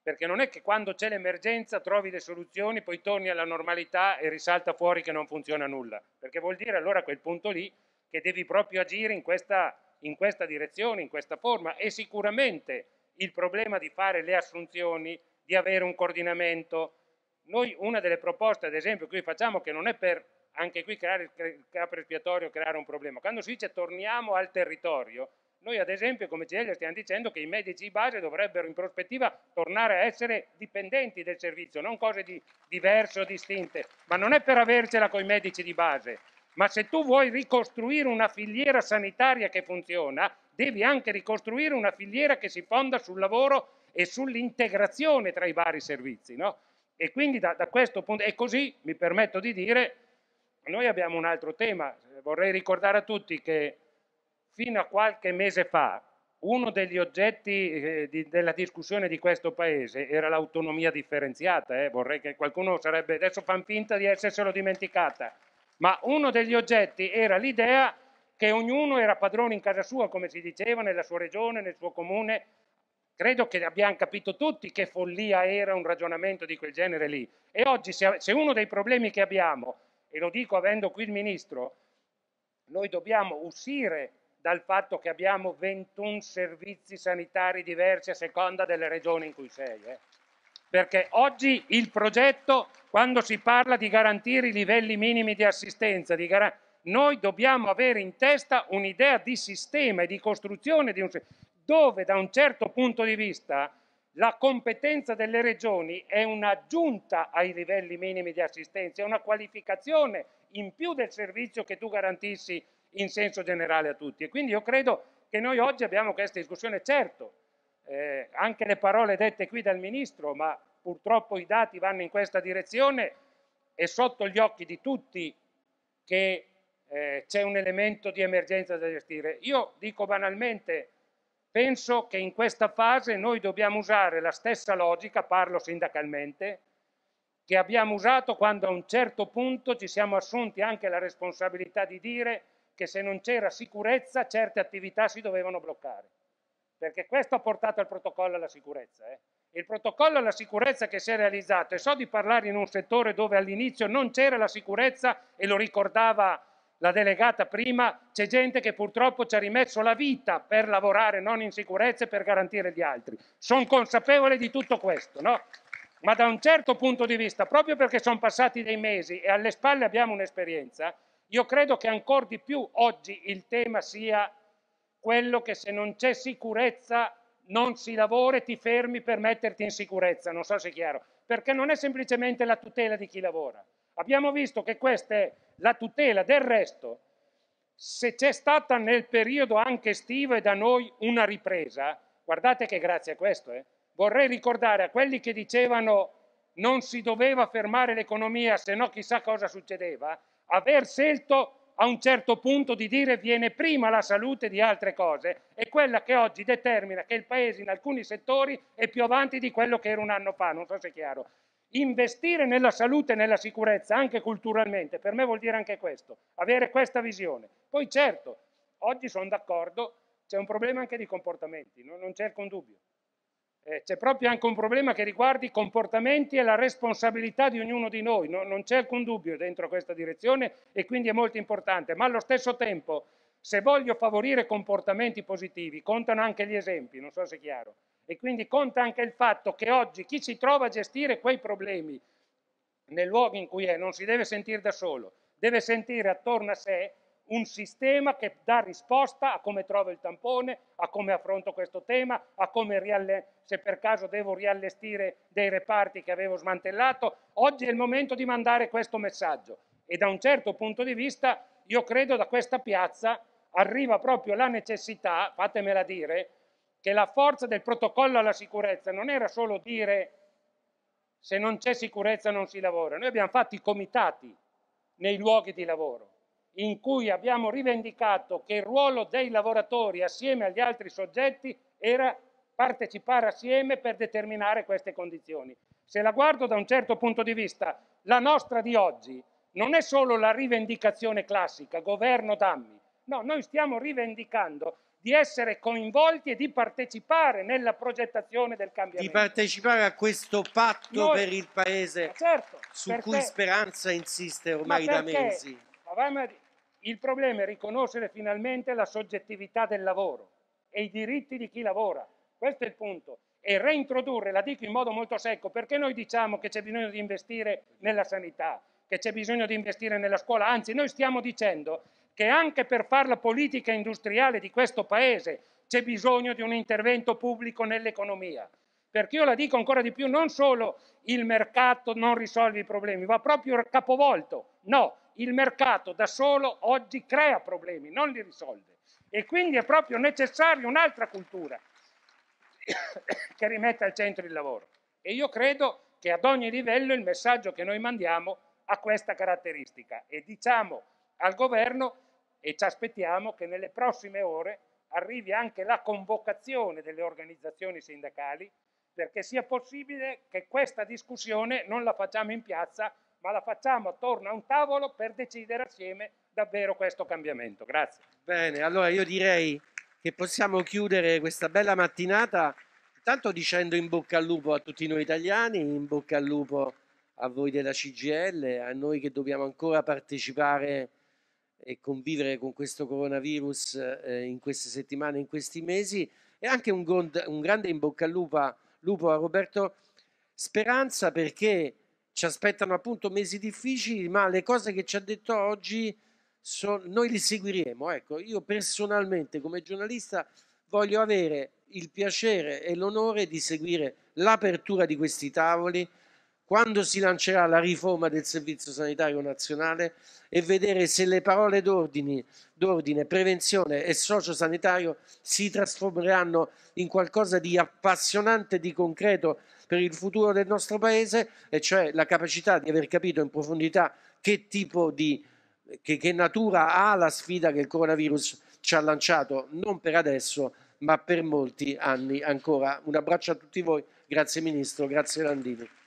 S12: Perché non è che quando c'è l'emergenza trovi le soluzioni, poi torni alla normalità e risalta fuori che non funziona nulla. Perché vuol dire allora a quel punto lì che devi proprio agire in questa, in questa direzione, in questa forma. E sicuramente il problema di fare le assunzioni, di avere un coordinamento. Noi una delle proposte, ad esempio, che facciamo, che non è per anche qui creare il capo espiatorio, creare un problema. Quando si dice torniamo al territorio, noi ad esempio come CEL stiamo dicendo che i medici di base dovrebbero in prospettiva tornare a essere dipendenti del servizio, non cose di, diverse o distinte, ma non è per avercela con i medici di base. Ma se tu vuoi ricostruire una filiera sanitaria che funziona, devi anche ricostruire una filiera che si fonda sul lavoro e sull'integrazione tra i vari servizi. No? E quindi da, da questo punto, e così mi permetto di dire, noi abbiamo un altro tema, vorrei ricordare a tutti che fino a qualche mese fa uno degli oggetti eh, di, della discussione di questo paese era l'autonomia differenziata, eh. vorrei che qualcuno sarebbe, adesso fan finta di esserselo dimenticata, ma uno degli oggetti era l'idea che ognuno era padrone in casa sua, come si diceva, nella sua regione, nel suo comune. Credo che abbiamo capito tutti che follia era un ragionamento di quel genere lì. E oggi se, se uno dei problemi che abbiamo e lo dico avendo qui il Ministro, noi dobbiamo uscire dal fatto che abbiamo 21 servizi sanitari diversi a seconda delle regioni in cui sei. Eh? Perché oggi il progetto, quando si parla di garantire i livelli minimi di assistenza, di noi dobbiamo avere in testa un'idea di sistema e di costruzione di un dove da un certo punto di vista la competenza delle regioni è un'aggiunta ai livelli minimi di assistenza, è una qualificazione in più del servizio che tu garantissi in senso generale a tutti. E quindi io credo che noi oggi abbiamo questa discussione, certo, eh, anche le parole dette qui dal Ministro, ma purtroppo i dati vanno in questa direzione, è sotto gli occhi di tutti che eh, c'è un elemento di emergenza da gestire. Io dico banalmente, Penso che in questa fase noi dobbiamo usare la stessa logica, parlo sindacalmente, che abbiamo usato quando a un certo punto ci siamo assunti anche la responsabilità di dire che se non c'era sicurezza certe attività si dovevano bloccare. Perché questo ha portato al protocollo alla sicurezza. Eh? Il protocollo alla sicurezza che si è realizzato, e so di parlare in un settore dove all'inizio non c'era la sicurezza e lo ricordava la delegata prima, c'è gente che purtroppo ci ha rimesso la vita per lavorare non in sicurezza e per garantire gli altri. Sono consapevole di tutto questo, no? Ma da un certo punto di vista, proprio perché sono passati dei mesi e alle spalle abbiamo un'esperienza, io credo che ancora di più oggi il tema sia quello che se non c'è sicurezza non si lavora e ti fermi per metterti in sicurezza, non so se è chiaro, perché non è semplicemente la tutela di chi lavora, Abbiamo visto che questa è la tutela del resto. Se c'è stata nel periodo anche estivo e da noi una ripresa, guardate che grazie a questo, eh, vorrei ricordare a quelli che dicevano non si doveva fermare l'economia, se no chissà cosa succedeva, aver scelto a un certo punto di dire viene prima la salute di altre cose è quella che oggi determina che il Paese in alcuni settori è più avanti di quello che era un anno fa, non so se è chiaro investire nella salute e nella sicurezza, anche culturalmente, per me vuol dire anche questo, avere questa visione. Poi certo, oggi sono d'accordo, c'è un problema anche di comportamenti, no? non c'è alcun dubbio. Eh, c'è proprio anche un problema che riguarda i comportamenti e la responsabilità di ognuno di noi, no? non c'è alcun dubbio dentro questa direzione e quindi è molto importante, ma allo stesso tempo se voglio favorire comportamenti positivi, contano anche gli esempi, non so se è chiaro. E quindi conta anche il fatto che oggi chi si trova a gestire quei problemi nel luogo in cui è non si deve sentire da solo, deve sentire attorno a sé un sistema che dà risposta a come trovo il tampone, a come affronto questo tema, a come se per caso devo riallestire dei reparti che avevo smantellato. Oggi è il momento di mandare questo messaggio e da un certo punto di vista io credo da questa piazza arriva proprio la necessità, fatemela dire, che la forza del protocollo alla sicurezza non era solo dire se non c'è sicurezza non si lavora. Noi abbiamo fatto i comitati nei luoghi di lavoro in cui abbiamo rivendicato che il ruolo dei lavoratori assieme agli altri soggetti era partecipare assieme per determinare queste condizioni. Se la guardo da un certo punto di vista, la nostra di oggi non è solo la rivendicazione classica, governo dammi, No, noi stiamo rivendicando di essere coinvolti e di partecipare nella progettazione del cambiamento. Di
S11: partecipare a questo patto Noi, per il Paese certo, su perché, cui Speranza insiste ormai perché, da mesi.
S12: il problema è riconoscere finalmente la soggettività del lavoro e i diritti di chi lavora. Questo è il punto. E reintrodurre, la dico in modo molto secco, perché noi diciamo che c'è bisogno di investire nella sanità, che c'è bisogno di investire nella scuola, anzi noi stiamo dicendo che anche per fare la politica industriale di questo Paese c'è bisogno di un intervento pubblico nell'economia. Perché io la dico ancora di più, non solo il mercato non risolve i problemi, va proprio capovolto. No, il mercato da solo oggi crea problemi, non li risolve. E quindi è proprio necessaria un'altra cultura che rimetta al centro il lavoro. E io credo che ad ogni livello il messaggio che noi mandiamo ha questa caratteristica. E diciamo al governo e ci aspettiamo che nelle prossime ore arrivi anche la convocazione delle organizzazioni sindacali perché sia possibile che questa discussione non la facciamo in piazza ma la facciamo attorno a un tavolo per decidere assieme davvero questo cambiamento. Grazie.
S11: Bene, allora io direi che possiamo chiudere questa bella mattinata intanto dicendo in bocca al lupo a tutti noi italiani, in bocca al lupo a voi della CGL, a noi che dobbiamo ancora partecipare e convivere con questo coronavirus eh, in queste settimane, in questi mesi e anche un, gond- un grande in bocca al lupo, lupo a Roberto Speranza perché ci aspettano appunto mesi difficili, ma le cose che ci ha detto oggi so, noi le seguiremo. Ecco, io personalmente come giornalista voglio avere il piacere e l'onore di seguire l'apertura di questi tavoli, quando si lancerà la riforma del Servizio Sanitario Nazionale e vedere se le parole d'ordine, prevenzione e sociosanitario si trasformeranno in qualcosa di appassionante, di concreto per il futuro del nostro Paese, e cioè la capacità di aver capito in profondità che tipo di, che, che natura ha la sfida che il coronavirus ci ha lanciato, non per adesso, ma per molti anni ancora. Un abbraccio a tutti voi, grazie Ministro, grazie Landini.